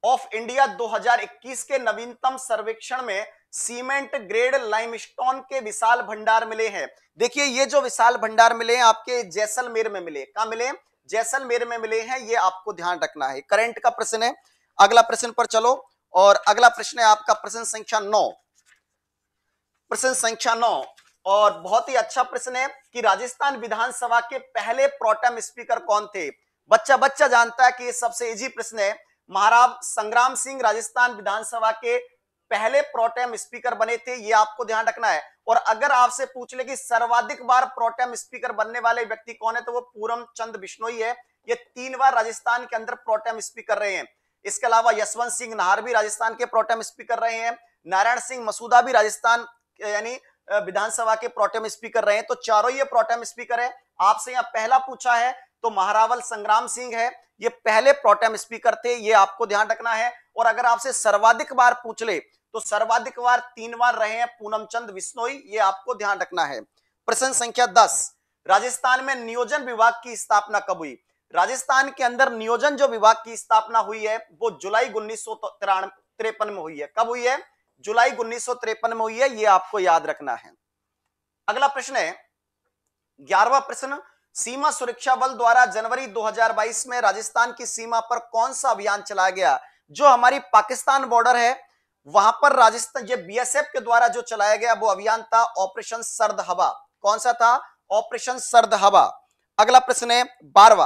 ऑफ इंडिया 2021 के नवीनतम सर्वेक्षण में सीमेंट ग्रेड लाइमस्टोन के विशाल भंडार मिले हैं देखिए ये जो विशाल भंडार मिले हैं आपके जैसलमेर में मिले कहा मिले जैसलमेर में मिले हैं ये आपको ध्यान रखना है करंट का प्रश्न है अगला प्रश्न पर चलो और अगला प्रश्न है आपका प्रश्न संख्या नौ प्रश्न संख्या नौ और बहुत ही अच्छा प्रश्न है कि राजस्थान विधानसभा के पहले प्रोटम स्पीकर कौन थे बच्चा बच्चा जानता है कि ये सबसे इजी प्रश्न है महाराज संग्राम सिंह राजस्थान विधानसभा के पहले प्रोटेम स्पीकर बने थे ये आपको ध्यान रखना है और अगर आपसे पूछ ले कि सर्वाधिक बार प्रोटेम स्पीकर बनने वाले व्यक्ति कौन है तो वो पूरम चंद बिश्नोई है ये तीन बार राजस्थान के अंदर प्रोटेम स्पीकर रहे हैं इसके अलावा यशवंत सिंह नाहर भी राजस्थान के प्रोटेम स्पीकर रहे हैं नारायण सिंह मसूदा भी राजस्थान यानी विधानसभा के प्रोटेम स्पीकर रहे हैं तो चारों ये प्रोटेम स्पीकर है आपसे यहाँ पहला पूछा है तो महारावल संग्राम सिंह है ये पहले प्रोटेम स्पीकर थे ये आपको ध्यान रखना है और अगर आपसे सर्वाधिक बार पूछ ले तो सर्वाधिक बार तीन बार रहे हैं पूनम चंद विश्नोई ये आपको ध्यान रखना है प्रश्न संख्या दस राजस्थान में नियोजन विभाग की स्थापना कब हुई राजस्थान के अंदर नियोजन जो विभाग की स्थापना हुई है वो जुलाई उन्नीस तिरपन में हुई है कब हुई है जुलाई उन्नीस में हुई है ये आपको याद रखना है अगला प्रश्न है ग्यारहवा प्रश्न सीमा सुरक्षा बल द्वारा जनवरी 2022 में राजस्थान की सीमा पर कौन सा अभियान चलाया गया जो हमारी पाकिस्तान बॉर्डर है वहां पर राजस्थान ये बीएसएफ के द्वारा जो चलाया गया वो अभियान था ऑपरेशन सर्द हवा कौन सा था ऑपरेशन सर्द हवा अगला प्रश्न है बारवा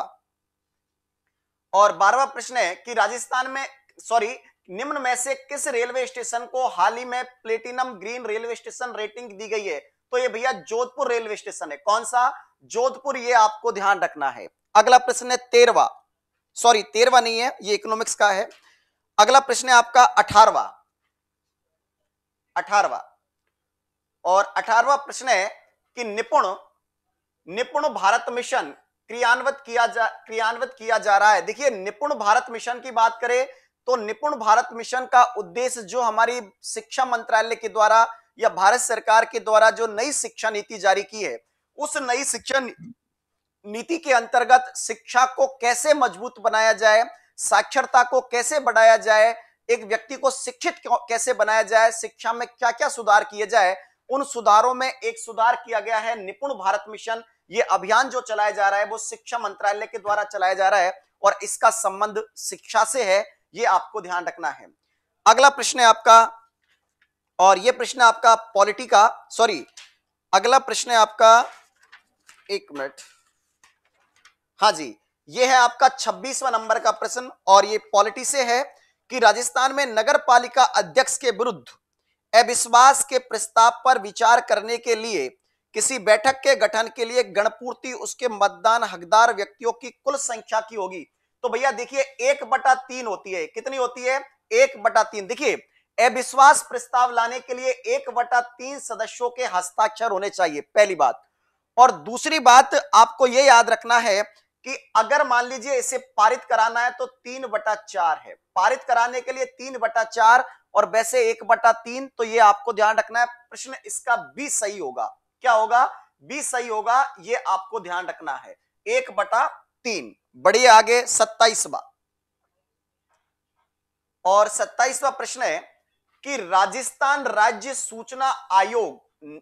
और बारवा प्रश्न है कि राजस्थान में सॉरी निम्न में से किस रेलवे स्टेशन को हाल ही में platinum green railway station rating दी गई है तो ये भैया जोधपुर रेलवे स्टेशन है कौन सा जोधपुर ये आपको ध्यान रखना है अगला प्रश्न है तेरवा सॉरी तेरवा नहीं है ये इकोनॉमिक्स का है अगला प्रश्न है आपका अठारवा अठारवा और अठारवा प्रश्न है कि निपुण निपुण भारत मिशन क्रियान्वित किया जा क्रियान्वित किया जा रहा है देखिए निपुण भारत मिशन की बात करें तो निपुण भारत मिशन का उद्देश्य जो हमारी शिक्षा मंत्रालय के द्वारा या भारत सरकार के द्वारा जो नई शिक्षा नीति जारी की है उस नई शिक्षा नीति के अंतर्गत शिक्षा को कैसे मजबूत बनाया जाए साक्षरता को कैसे बढ़ाया जाए एक व्यक्ति को शिक्षित कैसे बनाया जाए शिक्षा में क्या क्या सुधार किए जाए उन सुधारों में एक सुधार किया गया है निपुण भारत मिशन ये अभियान जो चलाया जा रहा है वो शिक्षा मंत्रालय के द्वारा चलाया जा रहा है और इसका संबंध शिक्षा से है ये आपको ध्यान रखना है अगला प्रश्न है आपका और ये प्रश्न आपका पॉलिटी का सॉरी अगला प्रश्न है आपका एक मिनट हाँ जी ये है आपका छब्बीसवा नंबर का प्रश्न और ये पॉलिटी से है कि राजस्थान में नगर पालिका अध्यक्ष के विरुद्ध अविश्वास के प्रस्ताव पर विचार करने के लिए किसी बैठक के गठन के लिए गणपूर्ति उसके मतदान हकदार व्यक्तियों की कुल संख्या की होगी तो भैया देखिए एक बटा तीन होती है कितनी होती है एक बटा तीन देखिए अविश्वास प्रस्ताव लाने के लिए एक वटा तीन सदस्यों के हस्ताक्षर होने चाहिए पहली बात और दूसरी बात आपको यह याद रखना है कि अगर मान लीजिए इसे पारित कराना है तो तीन बटा चार है पारित कराने के लिए तीन बटा चार और वैसे एक बटा तीन तो ये आपको ध्यान रखना है प्रश्न इसका बी सही होगा क्या होगा बी सही होगा ये आपको ध्यान रखना है एक बटा तीन बढ़िया आगे सत्ताईसवा और सत्ताईसवा प्रश्न है कि राजस्थान राज्य सूचना आयोग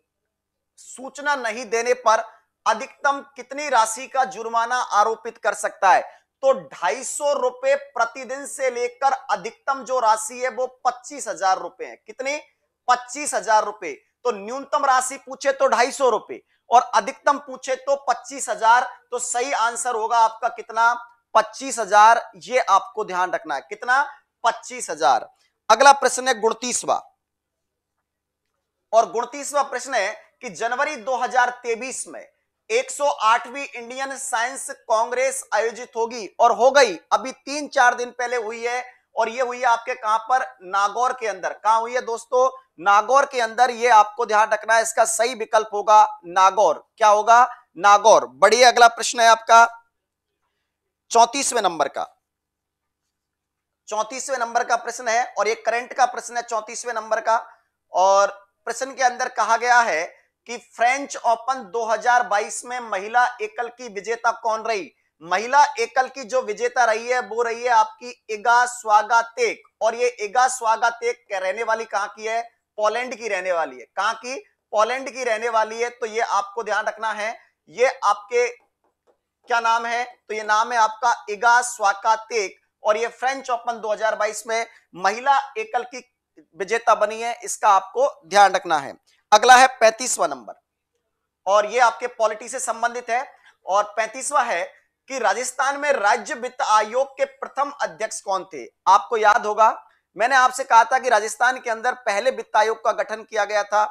सूचना नहीं देने पर अधिकतम कितनी राशि का जुर्माना आरोपित कर सकता है तो ढाई सौ रुपए प्रतिदिन से लेकर अधिकतम जो राशि है वो पच्चीस हजार रुपए है कितनी पच्चीस हजार रुपए तो न्यूनतम राशि पूछे तो ढाई सौ रुपए और अधिकतम पूछे तो पच्चीस हजार तो सही आंसर होगा आपका कितना पच्चीस हजार ये आपको ध्यान रखना है कितना पच्चीस हजार अगला प्रश्न है गुणतीसवा और गुणतीसवा प्रश्न है कि जनवरी 2023 में 108वीं इंडियन साइंस कांग्रेस आयोजित होगी और हो गई अभी तीन चार दिन पहले हुई है और ये हुई है आपके कहां पर नागौर के अंदर कहां हुई है दोस्तों नागौर के अंदर ये आपको ध्यान रखना है इसका सही विकल्प होगा नागौर क्या होगा नागौर बढ़िया अगला प्रश्न है आपका चौतीसवें नंबर का चौंतीसवें नंबर का प्रश्न है और ये करंट का प्रश्न है चौंतीसवें नंबर का और प्रश्न के अंदर कहा गया है कि फ्रेंच ओपन 2022 में महिला एकल की विजेता कौन रही महिला एकल की जो विजेता रही है वो रही है आपकी इगा स्वागातेक और ये इगा स्वागातेक रहने वाली कहां की है पोलैंड की रहने वाली है कहां की पोलैंड की रहने वाली है तो ये आपको ध्यान रखना है ये आपके क्या नाम है तो ये नाम है आपका इगा स्वाकातेक और ये फ्रेंच ओपन 2022 में महिला एकल की विजेता बनी है इसका आपको ध्यान रखना है अगला है पैंतीसवा नंबर और ये आपके पॉलिटी से संबंधित है और पैंतीसवा है कि राजस्थान में राज्य वित्त आयोग के प्रथम अध्यक्ष कौन थे आपको याद होगा मैंने आपसे कहा था कि राजस्थान के अंदर पहले वित्त आयोग का गठन किया गया था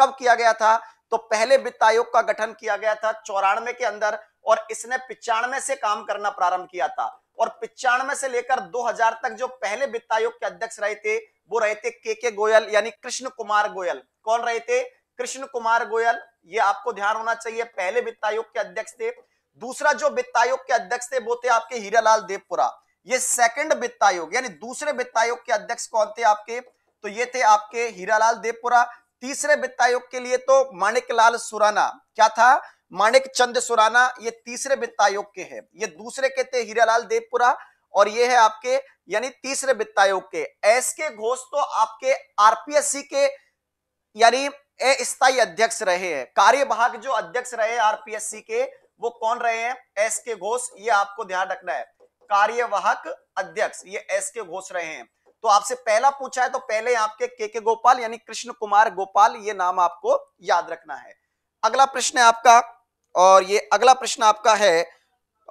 कब किया गया था तो पहले वित्त आयोग का गठन किया गया था चौरानवे के अंदर और इसने पिचानवे से काम करना प्रारंभ किया था और पिचानवे से लेकर 2000 तक जो पहले वित्त आयोग के अध्यक्ष रहे थे वो रहे थे के के गोयल यानी कृष्ण कुमार गोयल कौन रहे थे कृष्ण कुमार गोयल ये आपको ध्यान होना चाहिए पहले वित्त आयोग के अध्यक्ष थे दूसरा जो वित्त आयोग के अध्यक्ष थे वो थे आपके हीरालाल देवपुरा ये सेकंड वित्त आयोग यानी दूसरे वित्त आयोग के अध्यक्ष कौन थे आपके तो ये थे आपके हीरालाल देवपुरा तीसरे वित्त आयोग के लिए तो माणिक लाल सुराना क्या था माणिक चंद सुराना ये तीसरे वित्त आयोग के हैं ये दूसरे के थे हीरालाल देवपुरा और ये है आपके यानी तीसरे वित्त आयोग के एस के घोष तो आपके आरपीएससी के यानी अस्थायी अध्यक्ष रहे हैं कार्यभाग जो अध्यक्ष रहे आरपीएससी के वो कौन रहे हैं एस के घोष ये आपको ध्यान रखना है कार्यवाहक अध्यक्ष ये एस के घोष रहे हैं तो आपसे पहला पूछा है तो पहले आपके के के गोपाल यानी कृष्ण कुमार गोपाल ये नाम आपको याद रखना है अगला प्रश्न है आपका और ये अगला प्रश्न आपका है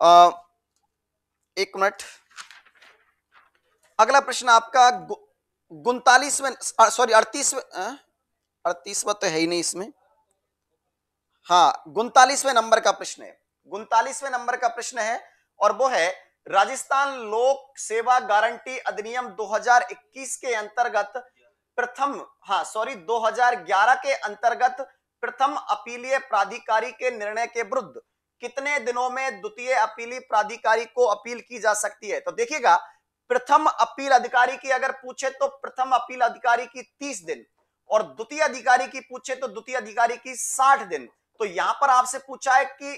आ, एक मिनट अगला प्रश्न आपका गु, गुंतालीसवें सॉरी अड़तीसवें अड़तीसवा तो है ही नहीं इसमें हाँ गुंतालीसवें नंबर का प्रश्न है गुंतालीसवें नंबर का प्रश्न है और वो है राजस्थान लोक सेवा गारंटी अधिनियम 2021 के अंतर्गत प्रथम हाँ सॉरी 2011 के अंतर्गत प्रथम अपीलीय प्राधिकारी के निर्णय के विरुद्ध कितने दिनों में द्वितीय अपीली प्राधिकारी को अपील की जा सकती है तो देखिएगा प्रथम अपील अधिकारी की अगर पूछे तो प्रथम अपील अधिकारी की तीस दिन और द्वितीय अधिकारी की पूछे तो द्वितीय अधिकारी की साठ दिन तो यहां पर आपसे पूछा है कि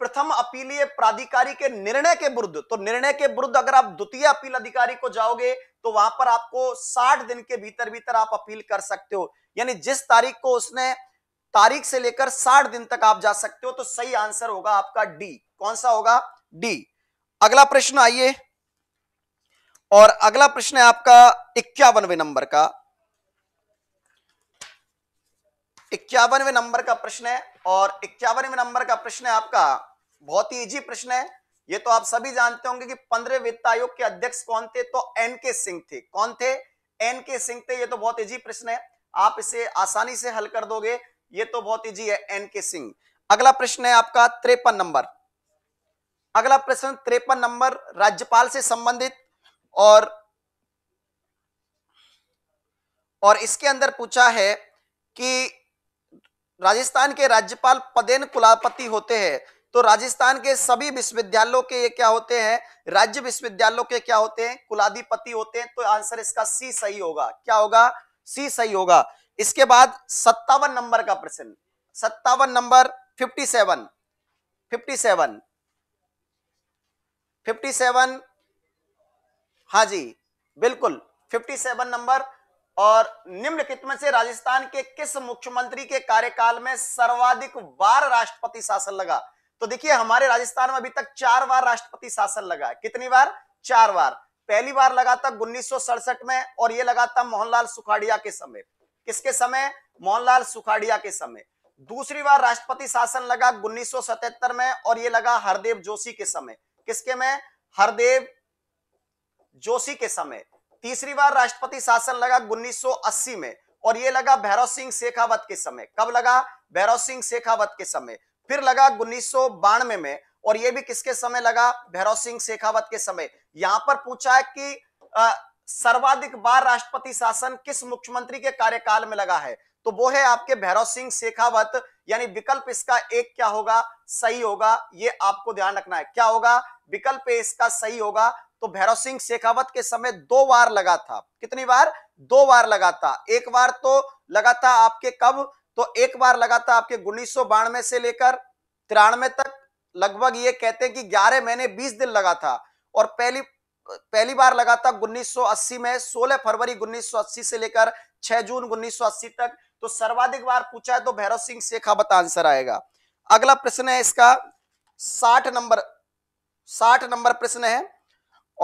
प्रथम अपीलीय प्राधिकारी के निर्णय के विरुद्ध तो निर्णय के विरुद्ध अगर आप द्वितीय अपील अधिकारी को जाओगे तो वहां पर आपको 60 दिन के भीतर भीतर आप अपील कर सकते हो यानी जिस तारीख को उसने तारीख से लेकर 60 दिन तक आप जा सकते हो तो सही आंसर होगा आपका डी कौन सा होगा डी अगला प्रश्न आइए और अगला प्रश्न है आपका इक्यावनवे नंबर का इक्यावनवे नंबर का प्रश्न है और इक्यावनवे नंबर का प्रश्न है आपका बहुत ही इजी प्रश्न है ये तो आप सभी जानते होंगे कि पंद्रह वित्त आयोग के अध्यक्ष कौन थे तो एन के सिंह थे कौन थे एन के सिंह थे ये तो बहुत इजी प्रश्न है आप इसे आसानी से हल कर दोगे ये तो बहुत इजी है एन के सिंह अगला प्रश्न है आपका त्रेपन नंबर अगला प्रश्न त्रेपन नंबर राज्यपाल से संबंधित और और इसके अंदर पूछा है कि राजस्थान के राज्यपाल पदेन कुलापति होते हैं तो राजस्थान के सभी विश्वविद्यालयों के ये क्या होते हैं राज्य विश्वविद्यालयों के क्या होते हैं कुलाधिपति होते हैं तो आंसर इसका सी सही होगा क्या होगा सी सही होगा इसके बाद सत्तावन नंबर का प्रश्न सत्तावन number fifty seven fifty seven fifty seven हाँ जी बिल्कुल फिफ्टी सेवन नंबर और निम्नलिखित में से राजस्थान के किस मुख्यमंत्री के कार्यकाल में सर्वाधिक बार राष्ट्रपति शासन लगा तो देखिए हमारे राजस्थान में अभी तक चार बार राष्ट्रपति शासन लगा है कितनी बार चार बार पहली बार लगा था उन्नीस में और ये लगा था मोहनलाल सुखाड़िया के समय किसके समय मोहनलाल सुखाड़िया के समय दूसरी बार राष्ट्रपति शासन लगा उन्नीस में और ये लगा हरदेव जोशी के समय किसके में हरदेव जोशी के समय तीसरी बार राष्ट्रपति शासन लगा 1980 में और ये लगा भैरव सिंह शेखावत के समय कब लगा भैरव सिंह शेखावत के समय फिर लगा उन्नीस में और यह भी किसके समय लगा भैरव सिंह शेखावत के समय यहां पर पूछा है कि आ, सर्वाधिक बार राष्ट्रपति शासन किस मुख्यमंत्री के कार्यकाल में लगा है तो वो है आपके भैरव सिंह शेखावत यानी विकल्प इसका एक क्या होगा सही होगा ये आपको ध्यान रखना है क्या होगा विकल्प इसका सही होगा तो भैरव सिंह शेखावत के समय दो बार लगा था कितनी बार दो बार लगा था एक बार तो लगा था आपके कब तो एक बार लगा था आपके उन्नीस से लेकर तिरानवे तक लगभग ये कहते हैं कि ग्यारह महीने बीस दिन लगा था और पहली पहली बार लगा था 1980 में 16 फरवरी 1980 से लेकर 6 जून 1980 तक तो सर्वाधिक बार पूछा है तो भैरव सिंह शेखावत आंसर आएगा अगला प्रश्न है इसका 60 नंबर 60 नंबर प्रश्न है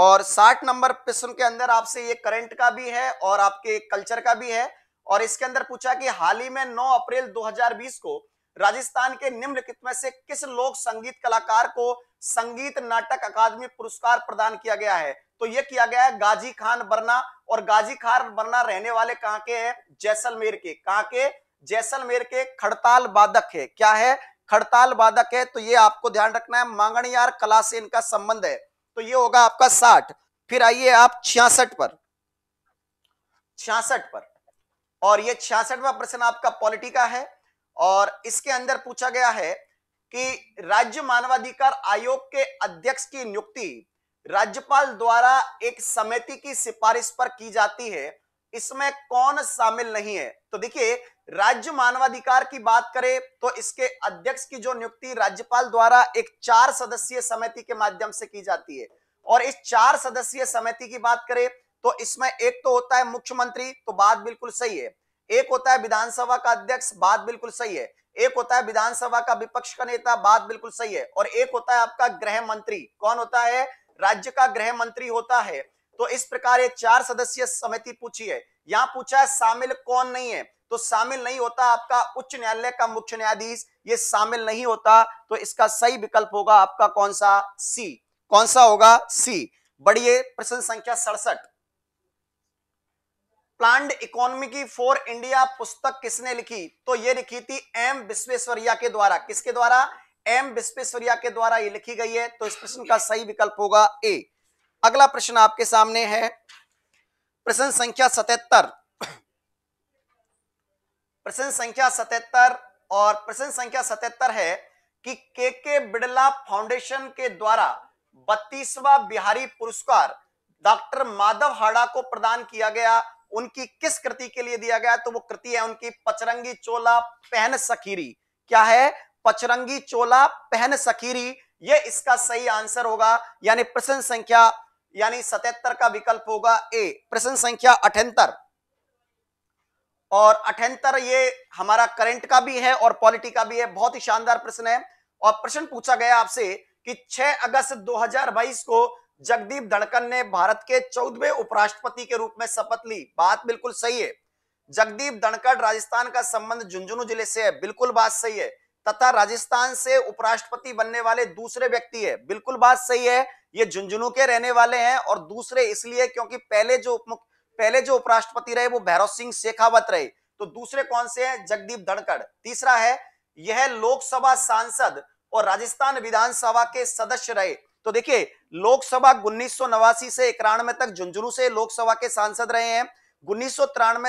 और 60 नंबर प्रश्न के अंदर आपसे ये करंट का भी है और आपके कल्चर का भी है और इसके अंदर पूछा कि हाल ही में 9 अप्रैल 2020 को राजस्थान के निम्नलिखित में से किस लोक संगीत कलाकार को संगीत नाटक अकादमी पुरस्कार प्रदान किया गया है तो यह किया गया है गाजी खान बरना और गाजी खान बरना रहने वाले कहां के हैं जैसलमेर के कहां के जैसलमेर के खड़ताल बाधक है क्या है खड़ताल बाधक है तो ये आपको ध्यान रखना है मांगणियार कला से इनका संबंध है तो ये होगा आपका साठ फिर आइए आप छियासठ पर छियासठ पर और ये छियासठवा प्रश्न आपका पॉलिटी का है और इसके अंदर पूछा गया है कि राज्य मानवाधिकार आयोग के अध्यक्ष की नियुक्ति राज्यपाल द्वारा एक समिति की सिफारिश पर की जाती है इसमें कौन शामिल नहीं है तो देखिए राज्य मानवाधिकार की बात करें तो इसके अध्यक्ष की जो नियुक्ति राज्यपाल द्वारा एक चार सदस्यीय समिति के माध्यम से की जाती है और इस चार सदस्यीय समिति की बात करें तो इसमें एक तो होता है मुख्यमंत्री तो बात बिल्कुल सही है एक होता है विधानसभा का अध्यक्ष बात बिल्कुल सही है एक होता है विधानसभा का विपक्ष का नेता बात बिल्कुल सही है और एक होता है आपका गृह मंत्री कौन होता है राज्य का गृह मंत्री होता है तो इस प्रकार ये चार सदस्य समिति पूछी है यहाँ पूछा है शामिल कौन नहीं है तो शामिल नहीं होता आपका उच्च न्यायालय का मुख्य न्यायाधीश ये शामिल नहीं होता तो इसका सही विकल्प होगा आपका कौन सा सी कौन सा होगा सी बढ़िए प्रश्न संख्या सड़सठ प्लांट इकोनॉमी की फॉर इंडिया पुस्तक किसने लिखी तो ये लिखी थी एम विश्वेश्वरिया के द्वारा किसके द्वारा एम विश्वेश्वरिया के द्वारा ये लिखी गई है तो इस प्रश्न का सही विकल्प होगा ए अगला प्रश्न आपके सामने है प्रश्न संख्या सतहत्तर प्रश्न संख्या सतहत्तर और प्रश्न संख्या सतहत्तर है कि के के बिड़ला फाउंडेशन के द्वारा बत्तीसवा बिहारी पुरस्कार डॉक्टर माधव हाड़ा को प्रदान किया गया उनकी किस कृति के लिए दिया गया तो वो कृति है उनकी पचरंगी चोला पहन सखीरी क्या है पचरंगी चोला पहन सखीरी ये इसका सही आंसर होगा यानी प्रश्न संख्या यानी सतहत्तर का विकल्प होगा ए प्रश्न संख्या अठहत्तर और अठहत्तर ये हमारा करंट का भी है और पॉलिटी का भी है बहुत ही शानदार प्रश्न है और प्रश्न पूछा गया आपसे कि 6 अगस्त 2022 को जगदीप धड़कन ने भारत के चौदहवें उपराष्ट्रपति के रूप में शपथ ली बात बिल्कुल सही है जगदीप धनखड़ राजस्थान का संबंध झुंझुनू जिले से है बिल्कुल बात सही है तथा राजस्थान से उपराष्ट्रपति बनने वाले दूसरे व्यक्ति है बिल्कुल बात सही है ये झुंझुनू के रहने वाले हैं और दूसरे इसलिए क्योंकि पहले जो उपमुख पहले जो उपराष्ट्रपति रहे वो भैरव सिंह शेखावत रहे तो दूसरे कौन से हैं जगदीप धनखड़ तीसरा है यह लोकसभा सांसद और राजस्थान विधानसभा के सदस्य रहे तो देखिए लोकसभा उन्नीस से इक्यानवे तक झुंझुनू से लोकसभा के सांसद रहे हैं उन्नीस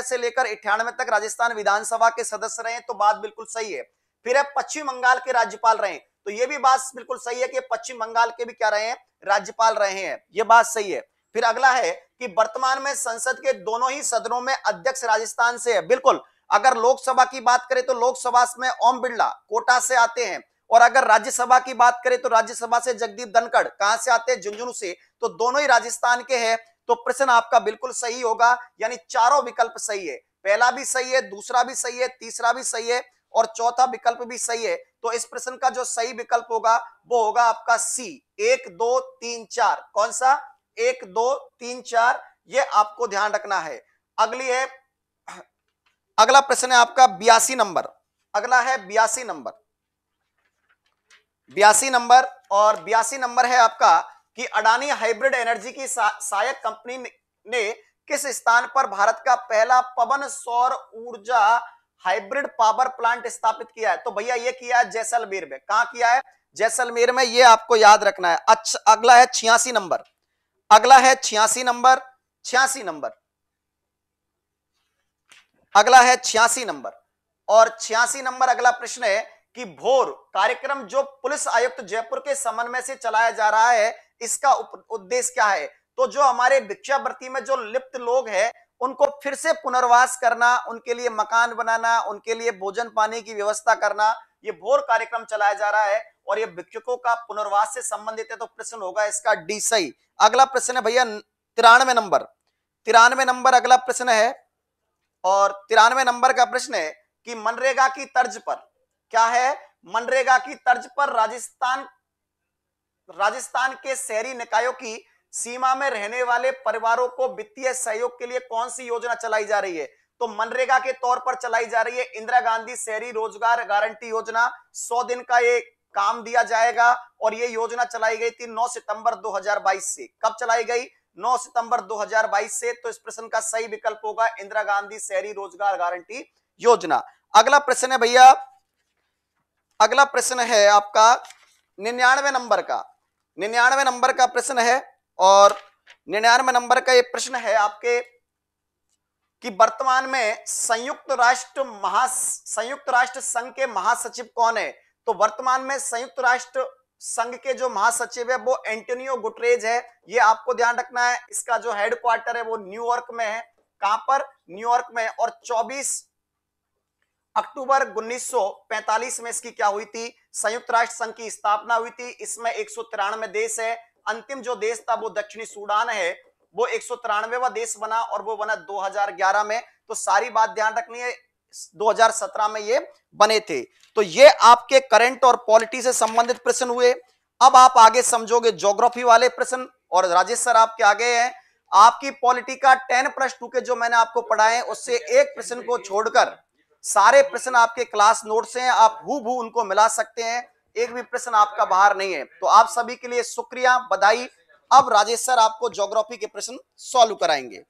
से लेकर अठानवे तक राजस्थान विधानसभा के सदस्य रहे तो बात बिल्कुल सही है फिर अब पश्चिम बंगाल के राज्यपाल रहे तो ये भी बात बिल्कुल सही है कि पश्चिम बंगाल के भी क्या रहे हैं राज्यपाल रहे हैं ये बात सही है फिर अगला है कि वर्तमान में संसद के दोनों ही सदनों में अध्यक्ष राजस्थान से है बिल्कुल अगर लोकसभा की बात करें तो लोकसभा में ओम बिरला कोटा से आते हैं और अगर राज्यसभा की बात करें तो राज्यसभा से जगदीप धनखड़ कहां से आते हैं झुंझुनू से तो दोनों ही राजस्थान के हैं तो प्रश्न आपका बिल्कुल सही होगा यानी चारों विकल्प सही है पहला भी सही है दूसरा भी सही है तीसरा भी सही है और चौथा विकल्प भी सही है तो इस प्रश्न का जो सही विकल्प होगा वो होगा आपका सी एक दो तीन चार कौन सा एक दो तीन चार ये आपको ध्यान रखना है अगली है अगला प्रश्न है आपका बयासी नंबर अगला है बयासी नंबर बयासी नंबर और बयासी नंबर है आपका कि अडानी हाइब्रिड एनर्जी की सहायक कंपनी ने किस स्थान पर भारत का पहला पवन सौर ऊर्जा हाइब्रिड पावर प्लांट स्थापित किया है तो भैया ये किया है जैसलमेर में कहा किया है जैसलमेर में ये आपको याद रखना है अच्छा अगला है छियासी नंबर अगला है छियासी नंबर छियासी नंबर अगला है छियासी नंबर और छियासी नंबर अगला प्रश्न है कि भोर कार्यक्रम जो पुलिस आयुक्त जयपुर के समन्वय से चलाया जा रहा है इसका उद्देश्य क्या है तो जो हमारे भिक्षावृत्ति में जो लिप्त लोग हैं उनको फिर से पुनर्वास करना उनके लिए मकान बनाना उनके लिए भोजन पानी की व्यवस्था करना ये भोर कार्यक्रम चलाया जा रहा है और ये भिक्षुकों का पुनर्वास से संबंधित है तो प्रश्न होगा इसका डी सही अगला प्रश्न है भैया तिरानवे नंबर तिरानवे नंबर अगला प्रश्न है और तिरानवे नंबर का प्रश्न है कि मनरेगा की तर्ज पर क्या है मनरेगा की तर्ज पर राजस्थान राजस्थान के शहरी निकायों की सीमा में रहने वाले परिवारों को वित्तीय सहयोग के लिए कौन सी योजना चलाई जा रही है तो मनरेगा के तौर पर चलाई जा रही है इंदिरा गांधी शहरी रोजगार गारंटी योजना सौ दिन का ये काम दिया जाएगा और ये योजना चलाई गई थी 9 सितंबर 2022 से कब चलाई गई 9 सितंबर 2022 से तो इस प्रश्न का सही विकल्प होगा इंदिरा गांधी शहरी रोजगार गारंटी योजना अगला प्रश्न है भैया अगला प्रश्न है आपका निन्यानवे नंबर का निन्यानवे नंबर का प्रश्न है और निन्यानवे नंबर का ये प्रश्न है आपके कि वर्तमान में संयुक्त राष्ट्र महा संयुक्त राष्ट्र संघ के महासचिव कौन है तो वर्तमान में संयुक्त राष्ट्र संघ के जो महासचिव है वो एंटोनियो गुटरेज है ये आपको ध्यान रखना है इसका जो हेडक्वार्टर है वो न्यूयॉर्क में है कहां पर न्यूयॉर्क में और चौबीस अक्टूबर 1945 में इसकी क्या हुई थी संयुक्त राष्ट्र संघ की स्थापना हुई थी इसमें एक सौ देश है अंतिम जो देश था वो दक्षिणी सूडान है वो एक सौ देश बना और वो बना 2011 में तो सारी बात ध्यान रखनी है 2017 में ये बने थे तो ये आपके करंट और पॉलिटी से संबंधित प्रश्न हुए अब आप आगे समझोगे ज्योग्राफी वाले प्रश्न और राजेश सर आपके आगे हैं आपकी पॉलिटी का टेन प्लस टू के जो मैंने आपको पढ़ाए उससे एक प्रश्न को छोड़कर सारे प्रश्न आपके क्लास नोट से हैं आप हु भू उनको मिला सकते हैं एक भी प्रश्न आपका बाहर नहीं है तो आप सभी के लिए शुक्रिया बधाई अब राजेश सर आपको ज्योग्राफी के प्रश्न सॉल्व कराएंगे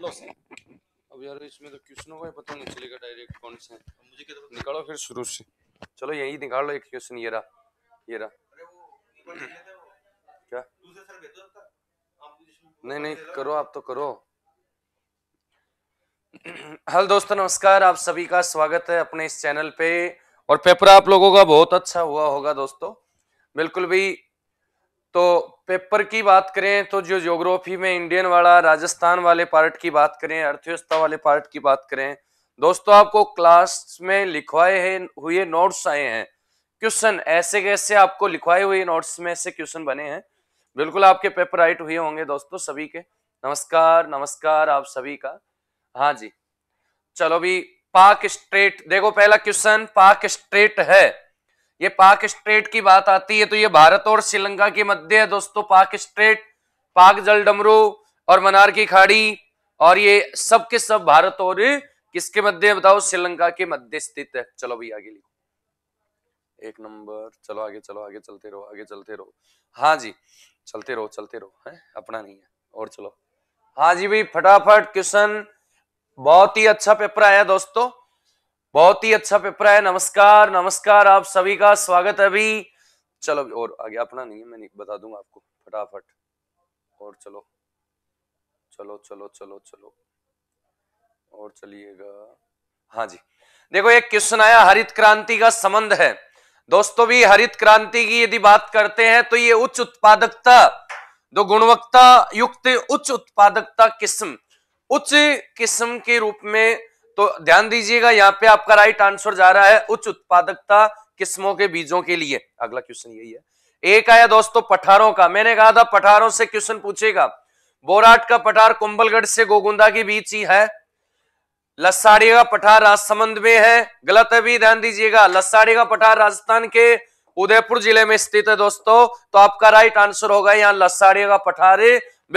लो अब यार इसमें तो क्वेश्चनों का पता नहीं चलेगा डायरेक्ट कौन से मुझे तो निकालो फिर शुरू से चलो यही निकाल लो एक क्वेश्चन ये रहा ये रहा क्या नहीं नहीं करो आप तो करो हेलो दोस्तों नमस्कार आप सभी का स्वागत है अपने इस चैनल पे और पेपर आप लोगों का बहुत अच्छा हुआ होगा दोस्तों बिल्कुल भी तो पेपर की बात करें तो जो ज्योग्राफी में इंडियन वाला राजस्थान वाले पार्ट की बात करें अर्थव्यवस्था वाले पार्ट की बात करें दोस्तों आपको क्लास में लिखवाए हुए नोट्स आए हैं क्वेश्चन ऐसे कैसे आपको लिखवाए हुए नोट्स में ऐसे क्वेश्चन बने हैं बिल्कुल आपके पेपर राइट हुए होंगे दोस्तों सभी के नमस्कार नमस्कार आप सभी का हाँ जी चलो भी पाक स्ट्रेट देखो पहला क्वेश्चन पाक स्ट्रेट है ये पाक स्ट्रेट की बात आती है तो ये भारत और श्रीलंका के मध्य है दोस्तों पाक स्ट्रेट पाक जल डमरू और मनार की खाड़ी और ये सब के सब भारत और किसके मध्य बताओ श्रीलंका के मध्य स्थित है चलो भाई आगे लिखो एक नंबर चलो आगे चलो आगे चलते रहो आगे चलते रहो हाँ जी चलते रहो चलते रहो है अपना नहीं है और चलो हाँ जी भाई फटाफट क्वेश्चन बहुत ही अच्छा पेपर आया दोस्तों बहुत ही अच्छा पेपर आया नमस्कार नमस्कार आप सभी का स्वागत है अभी चलो और आगे अपना नहीं है मैं नहीं बता दूंगा आपको फटाफट और चलो चलो चलो चलो चलो और चलिएगा हाँ जी देखो एक क्वेश्चन आया हरित क्रांति का संबंध है दोस्तों भी हरित क्रांति की यदि बात करते हैं तो ये उच्च उत्पादकता दो गुणवत्ता युक्त उच्च उत्पादकता किस्म उच्च किस्म के रूप में तो ध्यान दीजिएगा यहाँ पे आपका राइट आंसर जा रहा है उच्च उत्पादकता किस्मों के बीजों के लिए अगला क्वेश्चन यही है एक आया दोस्तों पठारों का मैंने कहा था पठारों से क्वेश्चन पूछेगा बोराट का पठार कुंबलगढ़ से गोगुंदा के बीच ही है लस्साड़ी का पठार राजसमंद में है गलत है भी ध्यान दीजिएगा लस्साड़ी का पठार राजस्थान के उदयपुर जिले में स्थित है दोस्तों तो आपका राइट आंसर होगा यहाँ लस्साड़ी का पठार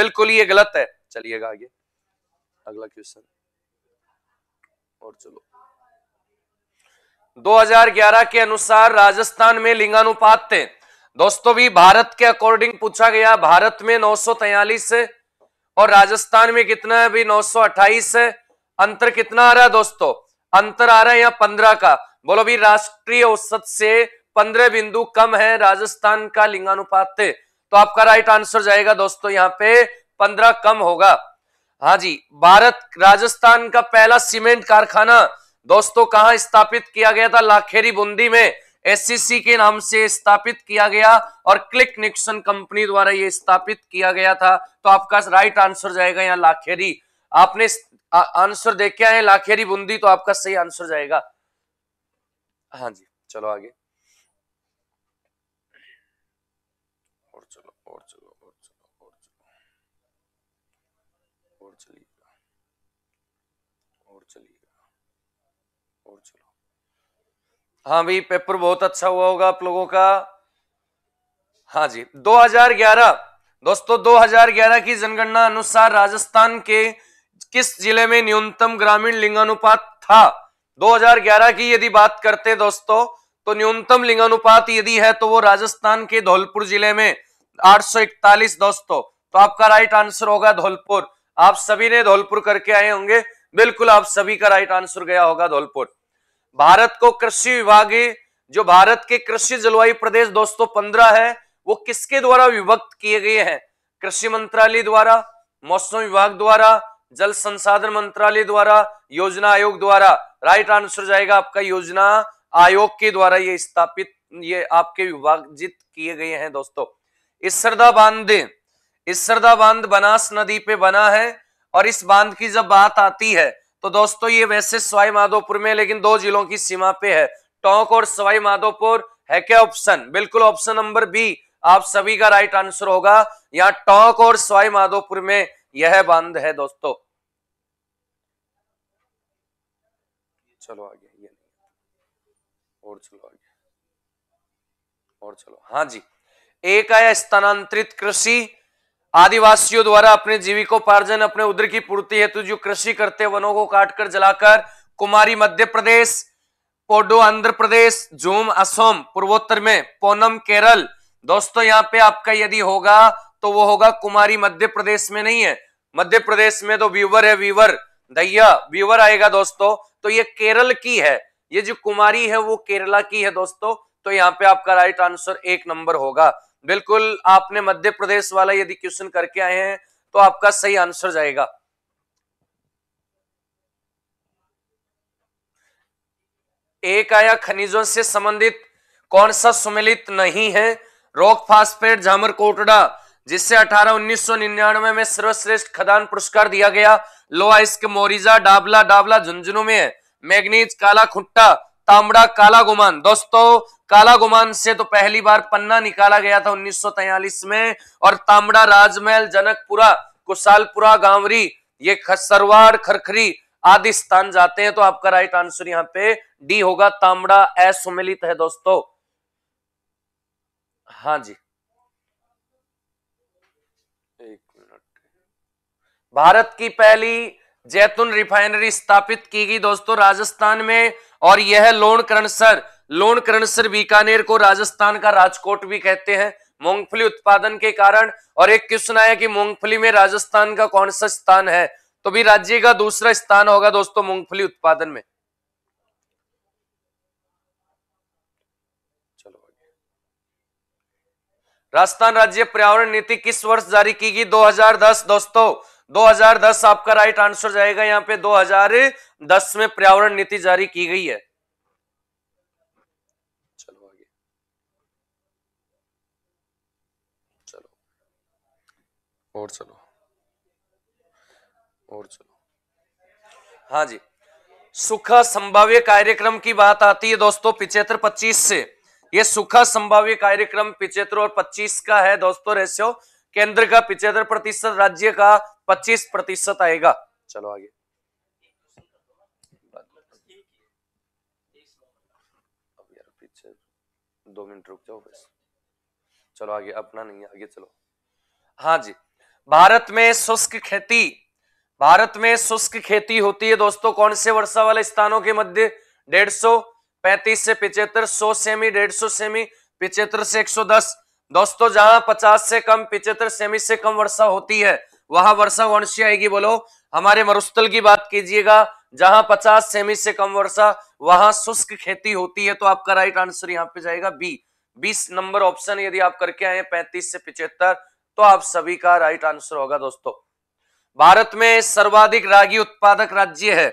बिल्कुल ये गलत है चलिएगा आगे अगला क्वेश्चन और चलो 2011 के अनुसार राजस्थान में लिंगानुपात थे दोस्तों भी भारत के अकॉर्डिंग पूछा गया भारत में नौ है और राजस्थान में कितना है अभी नौ है अंतर कितना आ रहा है दोस्तों अंतर आ रहा है यहाँ पंद्रह का बोलो भी राष्ट्रीय औसत से पंद्रह बिंदु कम है राजस्थान का लिंगानुपात तो आपका राइट आंसर जाएगा दोस्तों यहाँ पे पंद्रह कम होगा हाँ जी भारत राजस्थान का पहला सीमेंट कारखाना दोस्तों कहा स्थापित किया गया था लाखेरी बूंदी में एससीसी के नाम से स्थापित किया गया और क्लिक निक्सन कंपनी द्वारा यह स्थापित किया गया था तो आपका राइट आंसर जाएगा यहाँ लाखेरी आपने आंसर देखे है लाखेरी बूंदी तो आपका सही आंसर जाएगा हाँ जी चलो आगे हाँ भाई पेपर बहुत अच्छा हुआ होगा आप लोगों का हाँ जी 2011 दोस्तों 2011 की जनगणना अनुसार राजस्थान के किस जिले में न्यूनतम ग्रामीण लिंगानुपात था 2011 की यदि बात करते दोस्तों तो न्यूनतम लिंगानुपात यदि है तो वो राजस्थान के धौलपुर जिले में 841 दोस्तों तो आपका राइट आंसर होगा धौलपुर आप सभी ने धौलपुर करके आए होंगे बिल्कुल आप सभी का राइट आंसर गया होगा धौलपुर भारत को कृषि विभाग जो भारत के कृषि जलवायु प्रदेश दोस्तों पंद्रह है वो किसके द्वारा विभक्त किए गए हैं कृषि मंत्रालय द्वारा मौसम विभाग द्वारा जल संसाधन मंत्रालय द्वारा योजना आयोग द्वारा राइट आंसर जाएगा आपका योजना आयोग के द्वारा ये स्थापित ये आपके विभाजित किए गए हैं दोस्तों इसरदा बांध इसरदा बांध बनास नदी पे बना है और इस बांध की जब बात आती है तो दोस्तों ये वैसे सवाई माधोपुर में लेकिन दो जिलों की सीमा पे है टोंक और सवाई माधोपुर है क्या ऑप्शन बिल्कुल ऑप्शन नंबर बी आप सभी का राइट आंसर होगा यहाँ टोंक और सवाई माधोपुर में यह बांध है दोस्तों चलो आगे ये और चलो आगे और चलो हाँ जी एक आया स्थानांतरित कृषि आदिवासियों द्वारा अपने जीविकोपार्जन अपने उदर की पूर्ति हेतु जो कृषि करते वनों को काटकर जलाकर कुमारी मध्य प्रदेश पोडो आंध्र प्रदेश जूम असोम पूर्वोत्तर में पोनम केरल दोस्तों यहाँ पे आपका यदि होगा तो वो होगा कुमारी मध्य प्रदेश में नहीं है मध्य प्रदेश में तो व्यूवर है व्यूवर दैया व्यूवर आएगा दोस्तों तो ये केरल की है ये जो कुमारी है वो केरला की है दोस्तों तो यहाँ पे आपका राइट आंसर एक नंबर होगा बिल्कुल आपने मध्य प्रदेश वाला यदि क्वेश्चन करके आए हैं तो आपका सही आंसर जाएगा एक आया खनिजों से संबंधित कौन सा सुमिलित नहीं है रॉक फास्फेट झामर कोटड़ा जिससे 18-1999 में सर्वश्रेष्ठ खदान पुरस्कार दिया गया लोहा इसके मोरिजा डाबला डाबला झुंझुनू में है मैग्नीज काला खुट्टा तामड़ा काला गुमान दोस्तों काला गुमान से तो पहली बार पन्ना निकाला गया था उन्नीस में और तामड़ा राजमहल जनकपुरा कुशालपुरा गांवरी ये सरवाड़ खरखरी आदि स्थान जाते हैं तो आपका राइट आंसर यहां पे डी होगा तामड़ा असुमिलित सुमिलित है दोस्तों हाँ जी एक मिनट भारत की पहली जैतून रिफाइनरी स्थापित की गई दोस्तों राजस्थान में और यह लोन करणसर लोन करणसर बीकानेर को राजस्थान का राजकोट भी कहते हैं मूंगफली उत्पादन के कारण और एक क्वेश्चन आया कि मूंगफली में राजस्थान का कौन सा स्थान है तो भी राज्य का दूसरा स्थान होगा दोस्तों मूंगफली उत्पादन में चलो राजस्थान राज्य पर्यावरण नीति किस वर्ष जारी की गई 2010 दोस्तों 2010 आपका राइट आंसर जाएगा यहां पे 2010 में पर्यावरण नीति जारी की गई है चलो आगे चलो और चलो और चलो हाँ जी सुखा संभाव्य कार्यक्रम की बात आती है दोस्तों पिछहत्तर पच्चीस से ये सुखा संभाव्य कार्यक्रम पिछहत्तर और पच्चीस का है दोस्तों रेशियो केंद्र का पिछहत्तर प्रतिशत राज्य का पच्चीस प्रतिशत आएगा चलो आगे दो मिनट रुक जाओ बस चलो आगे अपना नहीं आगे चलो हाँ जी भारत में शुष्क खेती भारत में शुष्क खेती होती है दोस्तों कौन से वर्षा वाले स्थानों के मध्य डेढ़ सौ पैंतीस से पिछहत्तर सौ सेमी डेढ़ सौ सेमी पिछहत्तर से एक सौ दस दोस्तों जहां पचास से कम पिछहत्तर सेमी से कम वर्षा होती है वहां वर्षा कौन सी आएगी बोलो हमारे मरुस्थल की बात कीजिएगा जहां 50 सेमी से कम वर्षा वहां शुष्क खेती होती है तो आपका राइट आंसर यहां पे जाएगा बी बीस नंबर ऑप्शन यदि आप करके आए पैंतीस से पिछहत्तर तो आप सभी का राइट आंसर होगा दोस्तों भारत में सर्वाधिक रागी उत्पादक राज्य है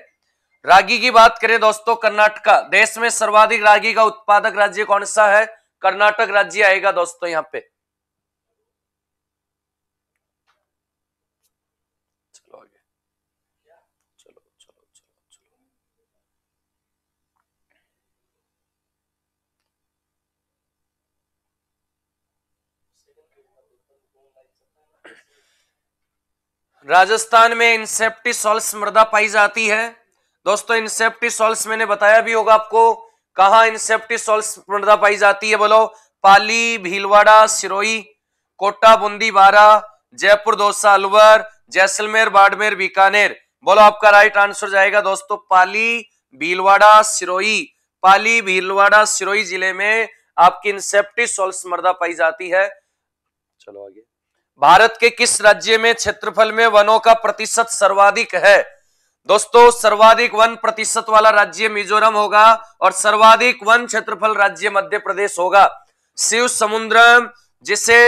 रागी की बात करें दोस्तों कर्नाटका देश में सर्वाधिक रागी का उत्पादक राज्य कौन सा है कर्नाटक राज्य आएगा दोस्तों यहाँ पे राजस्थान में इंसेप्टिसॉल्स मृदा पाई जाती है दोस्तों इंसेप्टिसॉल्स मैंने बताया भी होगा आपको कहा इंसेप्टिसॉल्स मृदा पाई जाती है बोलो पाली भीलवाड़ा सिरोई कोटा बूंदी बारा जयपुर दौसा अलवर जैसलमेर बाड़मेर बीकानेर बोलो आपका राइट आंसर जाएगा दोस्तों पाली भीलवाड़ा सिरोई पाली भीलवाड़ा सिरोई जिले में आपकी इंसेप्टिसॉल्स मृदा पाई जाती है चलो आगे भारत के किस राज्य में क्षेत्रफल में वनों का प्रतिशत सर्वाधिक है दोस्तों सर्वाधिक वन प्रतिशत वाला राज्य मिजोरम होगा और सर्वाधिक वन क्षेत्रफल राज्य मध्य प्रदेश होगा शिव समुद्रम जिसे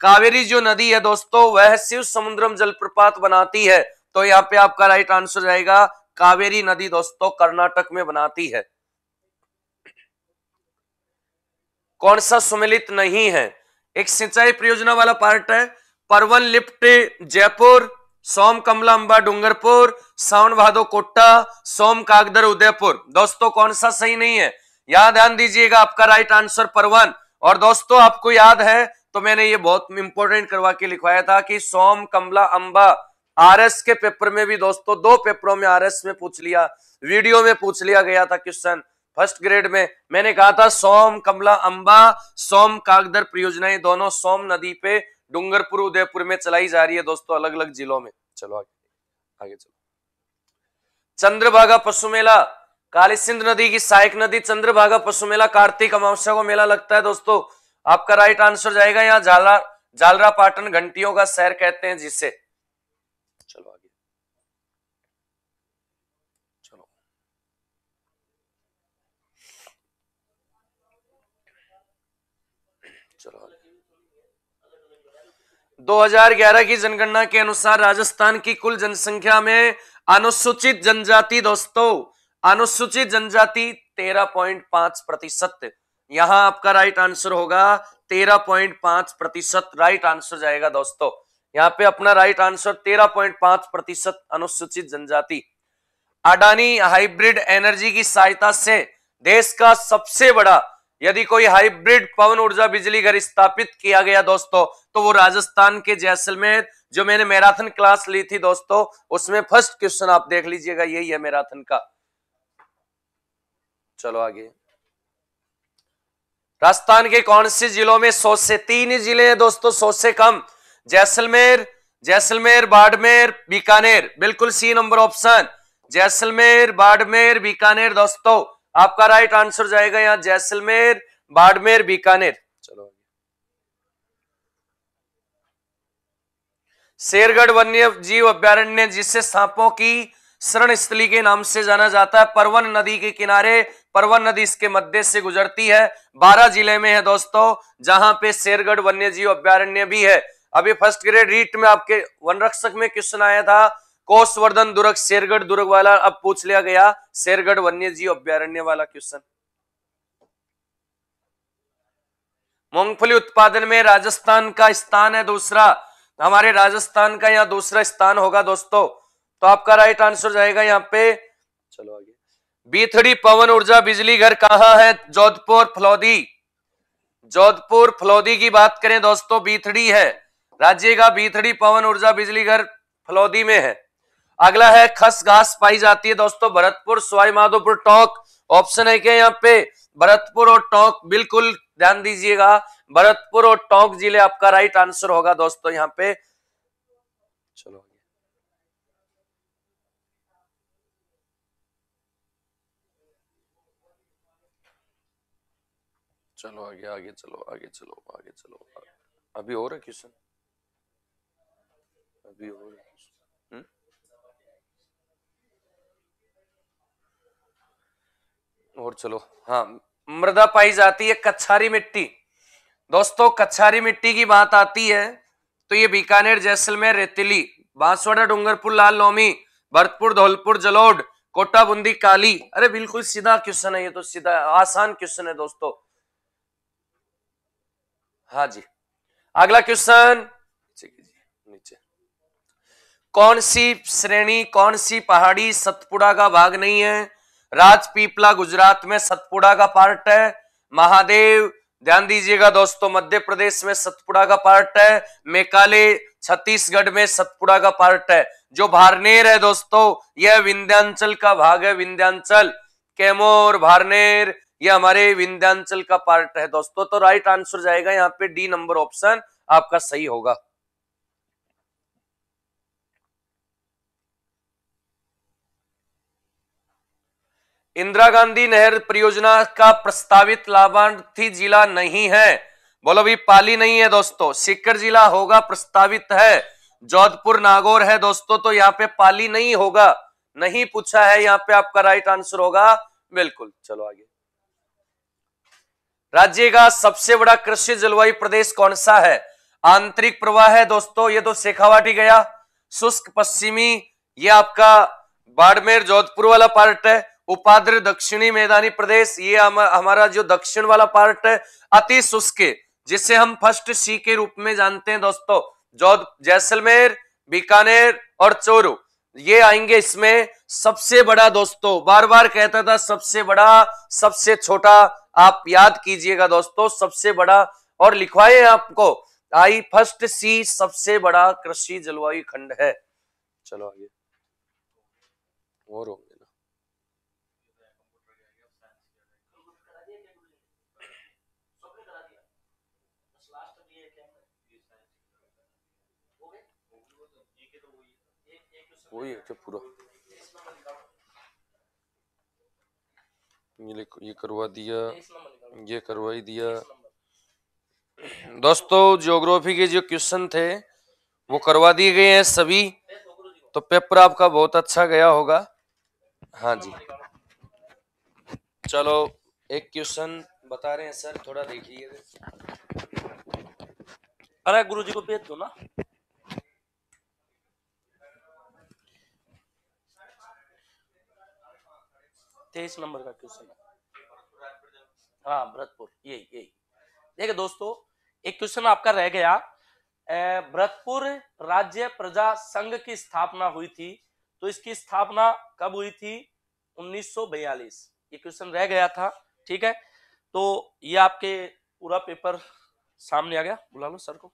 कावेरी जो नदी है दोस्तों वह शिव समुद्रम जलप्रपात बनाती है तो यहाँ पे आपका राइट आंसर जाएगा कावेरी नदी दोस्तों कर्नाटक में बनाती है कौन सा सुमिलित नहीं है एक सिंचाई परियोजना वाला पार्ट है परवन लिप्ट जयपुर सोम कमला अंबा डूंगरपुर सावन भादो कोटा सोम कागदर उदयपुर दोस्तों कौन सा सही नहीं है याद ध्यान दीजिएगा आपका राइट आंसर परवन और दोस्तों आपको याद है तो मैंने ये बहुत इंपॉर्टेंट करवा के लिखवाया था कि सोम कमला अंबा आरएस के पेपर में भी दोस्तों दो पेपरों में आरएस में पूछ लिया वीडियो में पूछ लिया गया था क्वेश्चन फर्स्ट ग्रेड में मैंने कहा था सोम कमला अंबा सोम कागदर परियोजनाएं दोनों सोम नदी पे डूंगरपुर उदयपुर में चलाई जा रही है दोस्तों अलग अलग जिलों में चलो आगे आगे चलो चंद्रभागा पशु मेला काली सिंध नदी की सहायक नदी चंद्रभागा पशु मेला कार्तिक अमावस्या को मेला लगता है दोस्तों आपका राइट आंसर जाएगा यहाँ जालरा जालरा पाटन घंटियों का शहर कहते हैं जिसे चलो 2011 की जनगणना के अनुसार राजस्थान की कुल जनसंख्या में अनुसूचित जनजाति दोस्तों अनुसूचित जनजाति 13.5 प्रतिशत यहां आपका राइट आंसर होगा 13.5 प्रतिशत राइट आंसर जाएगा दोस्तों यहां पे अपना राइट आंसर 13.5 प्रतिशत अनुसूचित जनजाति अडानी हाइब्रिड एनर्जी की सहायता से देश का सबसे बड़ा यदि कोई हाइब्रिड पवन ऊर्जा बिजली घर स्थापित किया गया दोस्तों तो वो राजस्थान के जैसलमेर जो मैंने मैराथन क्लास ली थी दोस्तों उसमें फर्स्ट क्वेश्चन आप देख लीजिएगा यही है मैराथन का चलो आगे राजस्थान के कौन से जिलों में सौ से तीन ही जिले हैं दोस्तों सौ से कम जैसलमेर जैसलमेर बाड़मेर बीकानेर बिल्कुल C number option Jaisalmer Barmer Bikaner दोस्तों आपका राइट आंसर जाएगा यहाँ जैसलमेर बाड़मेर बीकानेर चलो शेरगढ़ वन्य जीव अभ्यारण्य जिसे सांपों की शरण स्थली के नाम से जाना जाता है परवन नदी के किनारे परवन नदी इसके मध्य से गुजरती है बारह जिले में है दोस्तों जहां पे शेरगढ़ वन्य जीव अभ्यारण्य भी है अभी फर्स्ट ग्रेड रीट में आपके वन रक्षक में क्वेश्चन आया था कोसवर्धन दुर्ग शेरगढ़ दुर्ग वाला अब पूछ लिया गया शेरगढ़ वन्य जीव अभ्यारण्य वाला क्वेश्चन मूंगफली उत्पादन में राजस्थान का स्थान है दूसरा हमारे राजस्थान का यहाँ दूसरा स्थान होगा दोस्तों तो आपका राइट आंसर जाएगा यहाँ पे चलो आगे बीथड़ी पवन ऊर्जा बिजली घर कहाँ है जोधपुर फलौदी जोधपुर फलौदी की बात करें दोस्तों बीथड़ी है राज्य का बीथड़ी पवन ऊर्जा बिजली घर फलौदी में है अगला है खस घास पाई जाती है दोस्तों भरतपुर सवाई माधोपुर टोंक ऑप्शन है क्या यहाँ पे भरतपुर और टोंक बिल्कुल ध्यान दीजिएगा भरतपुर और टोंक जिले आपका राइट आंसर होगा दोस्तों यहाँ पे चलो चलो आगे आगे चलो आगे चलो आगे चलो अभी हो रहा क्वेश्चन अभी हो रहा और चलो हाँ मृदा पाई जाती है कच्छारी मिट्टी दोस्तों कच्छारी मिट्टी की बात आती है तो ये बीकानेर जैसलमेर रेतीली बांसवाड़ा डूंगरपुर लाल लोमी भरतपुर धौलपुर जलोड कोटा बूंदी काली अरे बिल्कुल सीधा क्वेश्चन है ये तो सीधा आसान क्वेश्चन है दोस्तों हाँ जी अगला क्वेश्चन नीचे कौन सी श्रेणी कौन सी पहाड़ी सतपुड़ा का भाग नहीं है राजपीपला गुजरात में सतपुड़ा का पार्ट है महादेव ध्यान दीजिएगा दोस्तों मध्य प्रदेश में सतपुड़ा का पार्ट है मेकाले छत्तीसगढ़ में सतपुड़ा का पार्ट है जो भारनेर है दोस्तों यह विंध्यांचल का भाग है विंध्यांचल कैमोर भारनेर यह हमारे विंध्यांचल का पार्ट है दोस्तों तो राइट आंसर जाएगा यहाँ पे डी नंबर ऑप्शन आपका सही होगा इंदिरा गांधी नहर परियोजना का प्रस्तावित लाभार्थी जिला नहीं है बोलो भी पाली नहीं है दोस्तों सीकर जिला होगा प्रस्तावित है जोधपुर नागौर है दोस्तों तो यहाँ पे पाली नहीं होगा नहीं पूछा है यहाँ पे आपका राइट आंसर होगा बिल्कुल चलो आगे राज्य का सबसे बड़ा कृषि जलवायु प्रदेश कौन सा है आंतरिक प्रवाह है दोस्तों ये तो शेखावाटी गया शुष्क पश्चिमी ये आपका बाड़मेर जोधपुर वाला पार्ट है उपाद्र दक्षिणी मैदानी प्रदेश ये हम, हमारा जो दक्षिण वाला पार्ट है अति शुष्क जिसे हम फर्स्ट सी के रूप में जानते हैं दोस्तों जोध जैसलमेर बीकानेर और चोरू ये आएंगे इसमें सबसे बड़ा दोस्तों बार बार कहता था सबसे बड़ा सबसे छोटा आप याद कीजिएगा दोस्तों सबसे बड़ा और लिखवाए आपको आई फर्स्ट सी सबसे बड़ा कृषि जलवायु खंड है चलो आगे और 거의 이렇게 पूरा ये ये करवा दिया ये करवा ही दिया दोस्तों ज्योग्राफी के जो क्वेश्चन थे वो करवा दिए गए हैं सभी तो पेपर आपका बहुत अच्छा गया होगा हाँ जी चलो एक क्वेश्चन बता रहे हैं सर थोड़ा देखिए अरे गुरु जी को भेज दो ना तेईस नंबर का क्वेश्चन है हाँ भरतपुर यही यही देखे दोस्तों एक क्वेश्चन आपका रह गया भरतपुर राज्य प्रजा संघ की स्थापना हुई थी तो इसकी स्थापना कब हुई थी 1942 ये क्वेश्चन रह गया था ठीक है तो ये आपके पूरा पेपर सामने आ गया बुला लो सर को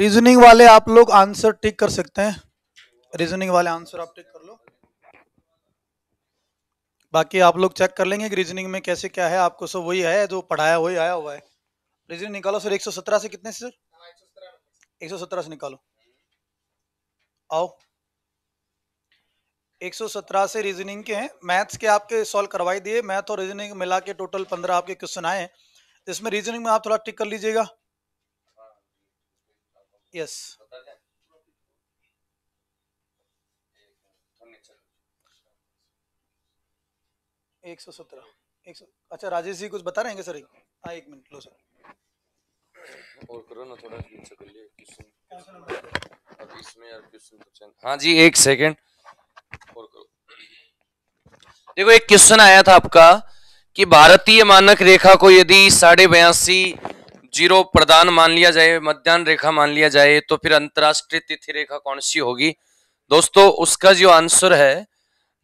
रीजनिंग वाले आप लोग आंसर ठीक कर सकते हैं रीजनिंग वाले आंसर आप टिक कर लो बाकी आप लोग चेक कर लेंगे कि रीजनिंग में कैसे क्या है आपको सब वही है जो पढ़ाया वही आया हुआ है रीजनिंग निकालो सर 117 से कितने से सर 117 से निकालो आओ 117 से रीजनिंग के हैं मैथ्स के आपके सॉल्व करवाई दिए मैथ और रीजनिंग मिला के टोटल 15 आपके क्वेश्चन आए हैं इसमें रीजनिंग में आप थोड़ा टिक कर लीजिएगा यस yes. एक सौ सत्रह एक सौ अच्छा राजेश जी कुछ बता रहे हैं सर हाँ एक मिनट लो सर और करो ना थोड़ा कर अब इसमें यार क्वेश्चन हाँ जी एक सेकंड और करो देखो एक क्वेश्चन आया था आपका कि भारतीय मानक रेखा को यदि साढ़े बयासी जीरो प्रदान मान लिया जाए मध्यान रेखा मान लिया जाए तो फिर अंतरराष्ट्रीय तिथि रेखा कौन सी होगी दोस्तों उसका जो आंसर है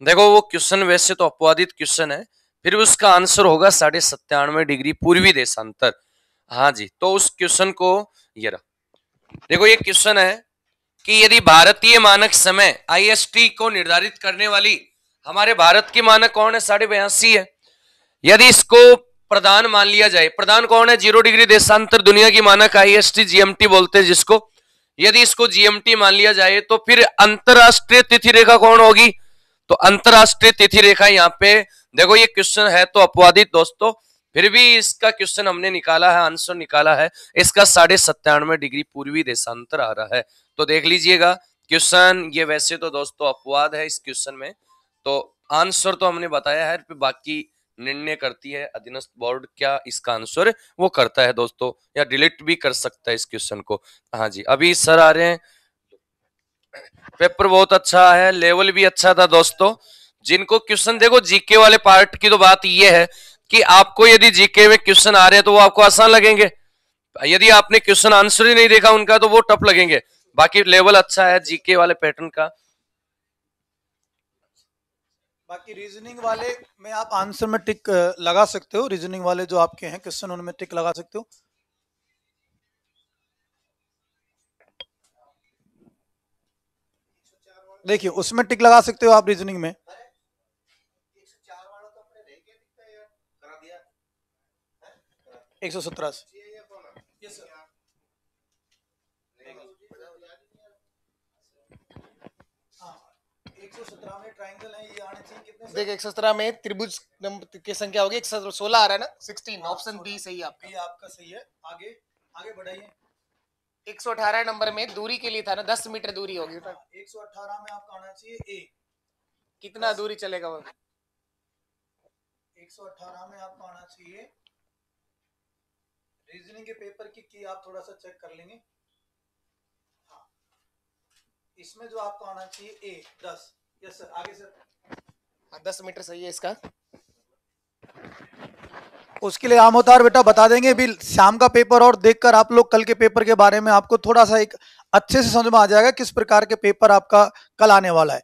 देखो वो क्वेश्चन वैसे तो अपवादित क्वेश्चन है फिर उसका आंसर होगा साढ़े सत्तानवे डिग्री पूर्वी देशांतर हाँ जी तो उस क्वेश्चन को ये रहा देखो ये क्वेश्चन है कि यदि भारतीय मानक समय आईएसटी को निर्धारित करने वाली हमारे भारत की मानक कौन है साढ़े बयासी है यदि इसको प्रधान मान लिया जाए प्रधान कौन है जीरो डिग्री देशांतर दुनिया की मानक आईएसटी जीएमटी बोलते हैं जिसको यदि इसको जीएमटी मान लिया जाए तो फिर अंतरराष्ट्रीय तिथि रेखा कौन होगी तो अंतरराष्ट्रीय तिथि रेखा यहाँ पे देखो ये क्वेश्चन है तो अपवादित दोस्तों फिर भी इसका क्वेश्चन हमने निकाला है आंसर निकाला है इसका साढ़े सत्तानवे डिग्री पूर्वी देशांतर आ रहा है तो देख लीजिएगा क्वेश्चन ये वैसे तो दोस्तों अपवाद है इस क्वेश्चन में तो आंसर तो हमने बताया है फिर बाकी निर्णय करती है अधीनस्थ बोर्ड क्या इसका आंसर वो करता है दोस्तों या डिलीट भी कर सकता है इस क्वेश्चन को हाँ जी अभी सर आ रहे हैं पेपर बहुत अच्छा है लेवल भी अच्छा था दोस्तों जिनको क्वेश्चन देखो जीके वाले पार्ट की तो बात यह है कि आपको यदि जीके में क्वेश्चन आ रहे हैं तो वो आपको आसान लगेंगे यदि आपने क्वेश्चन आंसर ही नहीं देखा उनका तो वो टफ लगेंगे बाकी लेवल अच्छा है जीके वाले पैटर्न का बाकी रीजनिंग वाले में आप आंसर में टिक लगा सकते हो रीजनिंग वाले जो आपके हैं क्वेश्चन उनमें टिक लगा सकते हो देखिए उसमें टिक लगा सकते हो आप रीजनिंग में एक सौ सत्रह देख एक सौ सत्रह में त्रिभुज की संख्या होगी एक सौ सोलह आ रहा है ना सिक्सटीन ऑप्शन बी सही है आपका सही है आगे आगे बढ़ाइए 118 नंबर में दूरी के लिए था ना 10 मीटर दूरी होगी हाँ, अठारह में आपका आना चाहिए ए कितना दूरी चलेगा वो 118 में आपका आना चाहिए रीजनिंग के पेपर की की आप थोड़ा सा चेक कर लेंगे हाँ। इसमें जो आपको आना चाहिए ए दस यस सर आगे सर हाँ दस मीटर सही है इसका उसके लिए आम होता बेटा बता देंगे अभी शाम का पेपर और देखकर आप लोग कल के पेपर के बारे में आपको थोड़ा सा एक अच्छे से समझ में आ जाएगा किस प्रकार के पेपर आपका कल आने वाला है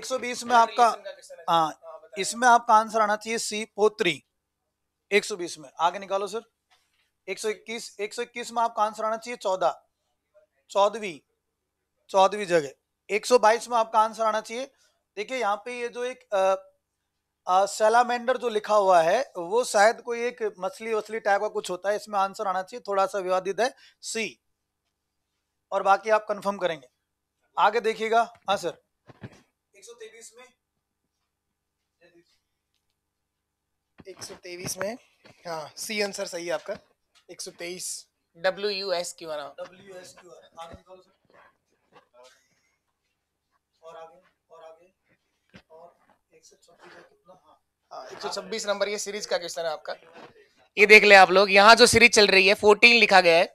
120 में आपका हाँ, हाँ इसमें आपका आंसर आना चाहिए सी पोत्री 120 में आगे निकालो सर 121 121 में आपका आंसर आना चाहिए चौदह चौदवी चौदवी जगह एक में आपका आंसर आना चाहिए देखिये यहाँ पे ये जो एक सेलामेंडर जो लिखा हुआ है वो शायद कोई एक मछली वसली टाइप का कुछ होता है इसमें आंसर आना चाहिए थोड़ा सा विवादित है सी और बाकी आप कंफर्म करेंगे आगे देखिएगा हाँ सर एक में एक सौ तेईस में हाँ सी आंसर सही है आपका एक सौ तेईस W U S Q R W S Q R आगे निकालो सर और आगे नंबर ये सीरीज का क्वेश्चन है आपका ये देख ले आप लोग यहाँ जो सीरीज चल रही है लिखा गया है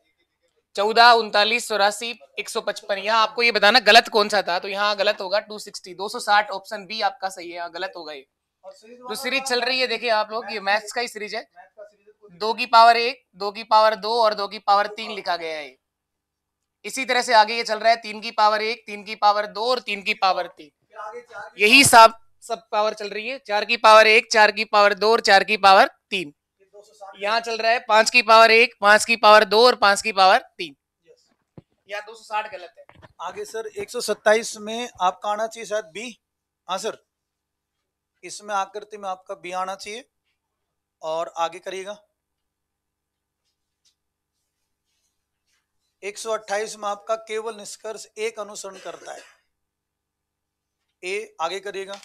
चौदह उनतालीस चौरासी एक सौ पचपन यहाँ आपको ये बताना गलत कौन सा था तो यहाँ गलत होगा टू सिक्सटी दो सौ साठ ऑप्शन बी आपका सही है यहाँ गलत होगा ये जो सीरीज चल रही है देखिए आप लोग ये मैथ्स का ही सीरीज है दो की पावर एक दो की पावर दो और दो की पावर तीन लिखा गया है इसी तरह से आगे ये चल रहा है तीन की पावर एक तीन की पावर दो और तीन की पावर तीन यही सब सब पावर चल रही है चार की पावर एक चार की पावर दो और चार की पावर तीन यहाँ चल रहा है पांच की पावर एक पांच की पावर दो और पांच की पावर तीन यहाँ दो सौ साठ गलत है आगे सर एक सौ सत्ताईस में आपका आना चाहिए शायद बी हाँ सर इसमें आकृति में आपका बी आना चाहिए और आगे करिएगा 128 में आपका केवल निष्कर्ष एक अनुसरण करता है ए आगे करिएगा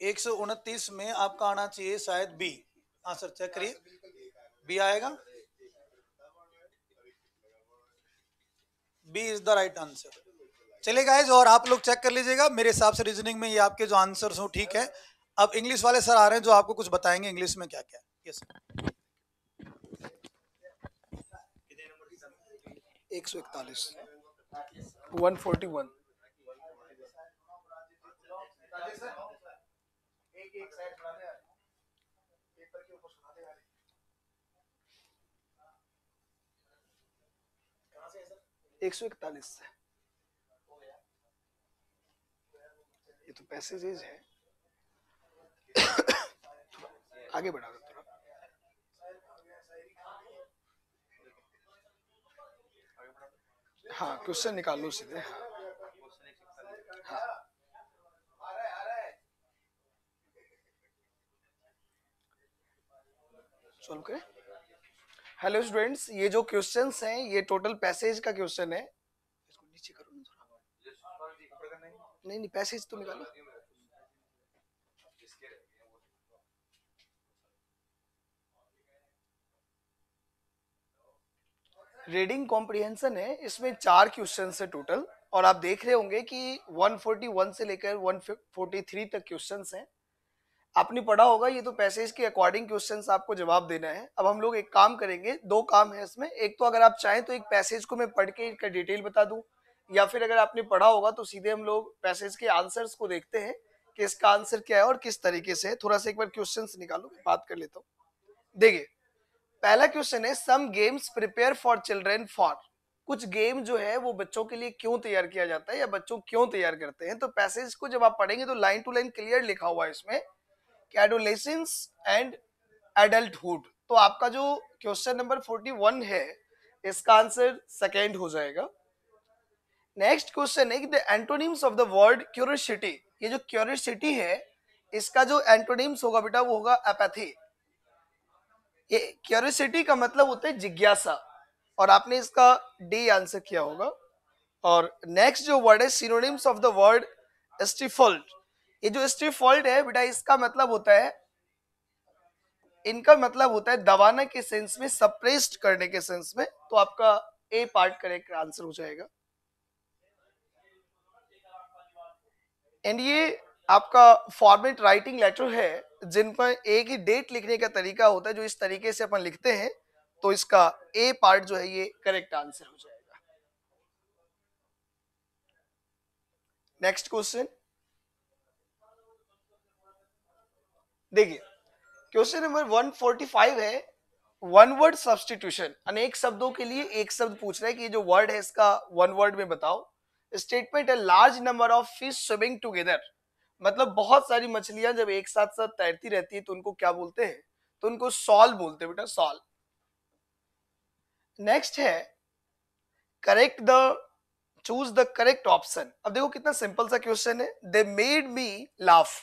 एक सौ उनतीस में आपका आना चाहिए शायद बी आंसर चेक करिए बी आएगा B is the right answer चलिए गाइज और आप लोग चेक कर लीजिएगा मेरे हिसाब से रीजनिंग में ये आपके जो आंसर हो ठीक है अब इंग्लिश वाले सर आ रहे हैं जो आपको कुछ बताएंगे इंग्लिश में क्या क्या यस एक सौ इकतालीस वन फोर्टी वन एक सौ इकतालीस से ये तो पैसेजेज है आगे बढ़ा दो थोड़ा हाँ क्वेश्चन निकाल लो सीधे हाँ, हाँ। सॉल्व करें हेलो स्टूडेंट्स ये जो क्वेश्चंस हैं ये टोटल पैसेज का क्वेश्चन है इसको नीचे करो नहीं नहीं पैसेज तो निकालो रीडिंग कॉम्प्रिहेंशन है इसमें चार क्वेश्चन है टोटल और आप देख रहे होंगे कि 141 से लेकर 143 तक क्वेश्चन हैं आपने पढ़ा होगा ये तो पैसेज के अकॉर्डिंग क्वेश्चन आपको जवाब देना है अब हम लोग एक काम करेंगे दो काम है इसमें एक तो अगर आप चाहें तो एक पैसेज को मैं पढ़ के इसका डिटेल बता दूं या फिर अगर आपने पढ़ा होगा तो सीधे हम लोग पैसेज के आंसर्स को देखते हैं कि इसका आंसर क्या है और किस तरीके से थोड़ा सा एक बार क्वेश्चन निकालो बात कर लेता हूँ देखिए पहला क्वेश्चन है some games prepare for children for कुछ गेम जो है वो बच्चों के लिए क्यों तैयार किया जाता है या बच्चों क्यों तैयार करते हैं तो पैसेज को जब आप पढ़ेंगे तो लाइन टू लाइन क्लियर लिखा हुआ है इसमें एडोलेसेंस एंड एडल्टहुड तो आपका जो क्वेश्चन नंबर फोर्टी वन है इसका आंसर सेकेंड हो जाएगा नेक्स्ट क्वेश्चन है कि the antonyms of the word curiosity ये जो क्यूरियसिटी है इसका जो एंटोनिम्स होगा बेटा वो होगा एपैथी ये क्यूरियसिटी का मतलब होता है जिज्ञासा और आपने इसका डी आंसर किया होगा और नेक्स्ट जो वर्ड है synonyms of the word stifled ये जो स्ट्री फॉल्ट है बेटा इसका मतलब होता है इनका मतलब होता है दबाना के सेंस में सप्रेस्ड करने के सेंस में तो आपका ए पार्ट करेक्ट आंसर हो जाएगा एंड ये आपका फॉर्मेट राइटिंग लेटर है जिन पर एक ही डेट लिखने का तरीका होता है जो इस तरीके से अपन लिखते हैं तो इसका ए पार्ट जो है ये करेक्ट आंसर हो जाएगा नेक्स्ट क्वेश्चन देखिए क्वेश्चन नंबर 145 है वन वर्ड सब्सटीट्यूशन अनेक शब्दों के लिए एक शब्द पूछ रहा है कि ये जो वर्ड है इसका वन वर्ड में बताओ स्टेटमेंट है large number of fish swimming together मतलब बहुत सारी मछलियां जब एक साथ साथ तैरती रहती है तो उनको क्या बोलते हैं तो उनको सॉल बोलते हैं बेटा सॉल नेक्स्ट है correct the choose the correct option अब देखो कितना सिंपल सा क्वेश्चन है दे मेड मी लाफ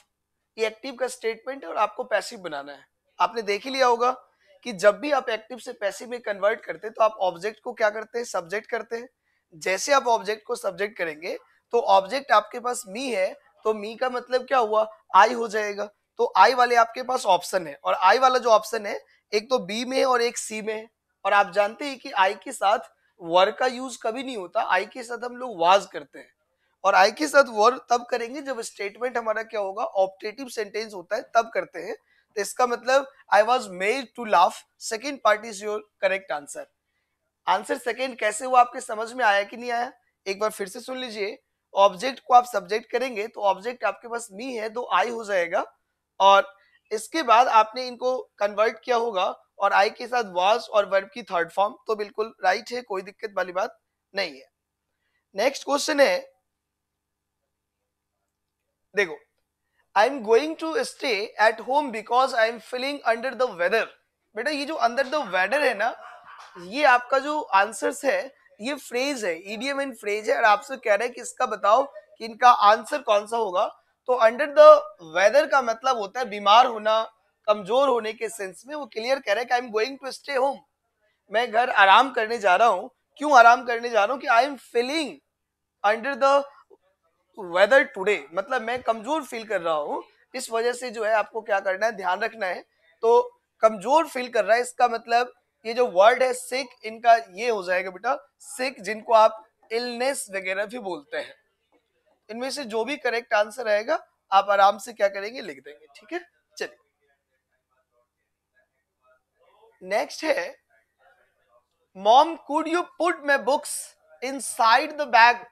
ये एक्टिव का स्टेटमेंट है और आपको पैसिव बनाना है आपने देख ही लिया होगा कि जब भी आप एक्टिव से पैसिव में कन्वर्ट करते हैं तो आप ऑब्जेक्ट को क्या करते हैं सब्जेक्ट करते हैं जैसे आप ऑब्जेक्ट को सब्जेक्ट करेंगे तो ऑब्जेक्ट आपके पास मी है तो मी का मतलब क्या हुआ आई हो जाएगा तो आई वाले आपके पास ऑप्शन है और आई वाला जो ऑप्शन है एक तो बी में है और एक सी में है और आप जानते हैं कि आई के साथ वर का यूज कभी नहीं होता आई के साथ हम लोग वाज करते हैं और आई के साथ वर्ब तब करेंगे जब स्टेटमेंट हमारा क्या होगा ऑप्टेटिव सेंटेंस होता है तब करते हैं तो इसका मतलब I was made to laugh second part is your correct answer answer second कैसे हुआ आपके समझ में आया कि नहीं आया एक बार फिर से सुन लीजिए ऑब्जेक्ट को आप सब्जेक्ट करेंगे तो ऑब्जेक्ट आपके पास मी है तो आई हो जाएगा और इसके बाद आपने इनको कन्वर्ट किया होगा और आई के साथ वॉज और वर्ब की थर्ड फॉर्म तो बिल्कुल राइट है कोई दिक्कत वाली बात नहीं है नेक्स्ट क्वेश्चन है देखो I am going to stay at home because I am feeling under the weather बेटा ये जो अंडर द वेदर है ना ये आपका जो आंसर्स है ये फ्रेज है ईडीएम इन फ्रेज है और आपसे कह रहे हैं कि इसका बताओ कि इनका आंसर कौन सा होगा तो अंडर द वेदर का मतलब होता है बीमार होना कमजोर होने के सेंस में वो क्लियर कह रहे हैं कि I am going to stay home मैं घर आराम करने जा रहा हूँ क्यों आराम करने जा रहा हूँ कि I am feeling under the weather today मतलब मैं कमजोर फील कर रहा हूँ इस वजह से जो है आपको क्या करना है ध्यान रखना है तो कमजोर फील कर रहा है इसका मतलब ये जो वर्ड है सिक इनका ये हो जाएगा बेटा सिक जिनको आप इलनेस वगैरह भी बोलते हैं इनमें से जो भी करेक्ट आंसर आएगा आप आराम से क्या करेंगे लिख देंगे ठीक है चलिए नेक्स्ट है mom could you put my books inside the bag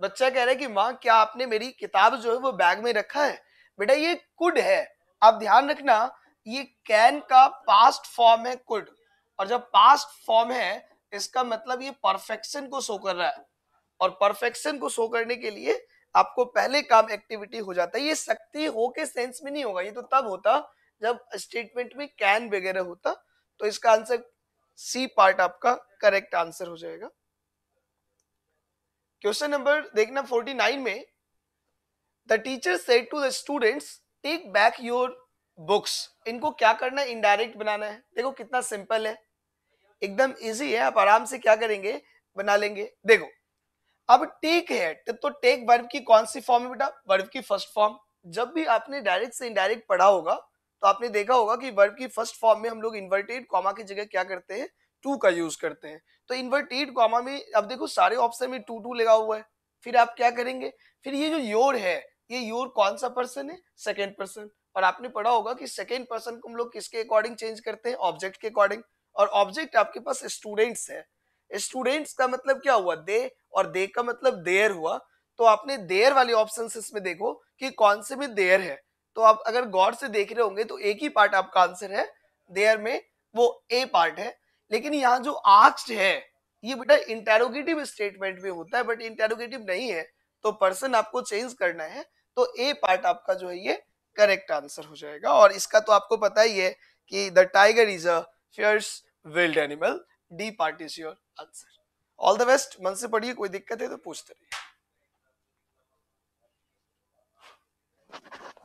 बच्चा कह रहा है कि माँ क्या आपने मेरी किताब जो है वो बैग में रखा है बेटा ये कुड है आप ध्यान रखना ये कैन का पास्ट फॉर्म है कुड और जब पास्ट फॉर्म है इसका मतलब ये परफेक्शन को शो कर रहा है और परफेक्शन को शो करने के लिए आपको पहले काम एक्टिविटी हो जाता है ये शक्ति हो के सेंस में नहीं होगा ये तो तब होता जब स्टेटमेंट में कैन वगैरह होता तो इसका आंसर सी पार्ट आपका करेक्ट आंसर हो जाएगा क्वेश्चन नंबर देखना 49 में the teacher said to the students take back your books इनको क्या करना है इनडायरेक्ट बनाना है देखो कितना सिंपल है एकदम इजी है आप आराम से क्या करेंगे बना लेंगे देखो अब टेक है तो टेक वर्ब की कौन सी फॉर्म है बेटा वर्ब की फर्स्ट फॉर्म जब भी आपने डायरेक्ट से इनडायरेक्ट पढ़ा होगा तो आपने देखा होगा कि वर्ब की फर्स्ट फॉर्म में हम लोग इन्वर्टेड कॉमा की जगह क्या करते हैं टू का यूज करते हैं तो इन्वर्टेड कॉमा में अब देखो सारे ऑप्शन में टू टू लगा हुआ है फिर आप क्या करेंगे फिर ये जो योर है ये योर कौन सा पर्सन है सेकेंड पर्सन और आपने पढ़ा होगा कि सेकेंड पर्सन को हम लोग किसके अकॉर्डिंग चेंज करते हैं ऑब्जेक्ट के अकॉर्डिंग और ऑब्जेक्ट आपके पास स्टूडेंट्स है स्टूडेंट्स का मतलब क्या हुआ दे और दे का मतलब देयर हुआ तो आपने देयर वाले ऑप्शन इसमें देखो कि कौन से में देयर है तो आप अगर गौर से देख रहे होंगे तो एक ही पार्ट आपका आंसर है देयर में वो ए पार्ट है लेकिन यहाँ जो आस्ट है ये बेटा इंटेरोगेटिव स्टेटमेंट में होता है बट इंटेरोगेटिव नहीं है तो पर्सन आपको चेंज करना है तो ए पार्ट आपका जो है ये करेक्ट आंसर हो जाएगा और इसका तो आपको पता ही है कि the tiger is a fierce animal D part is your answer all the best मन से पढ़िए कोई दिक्कत है तो पूछते रहिए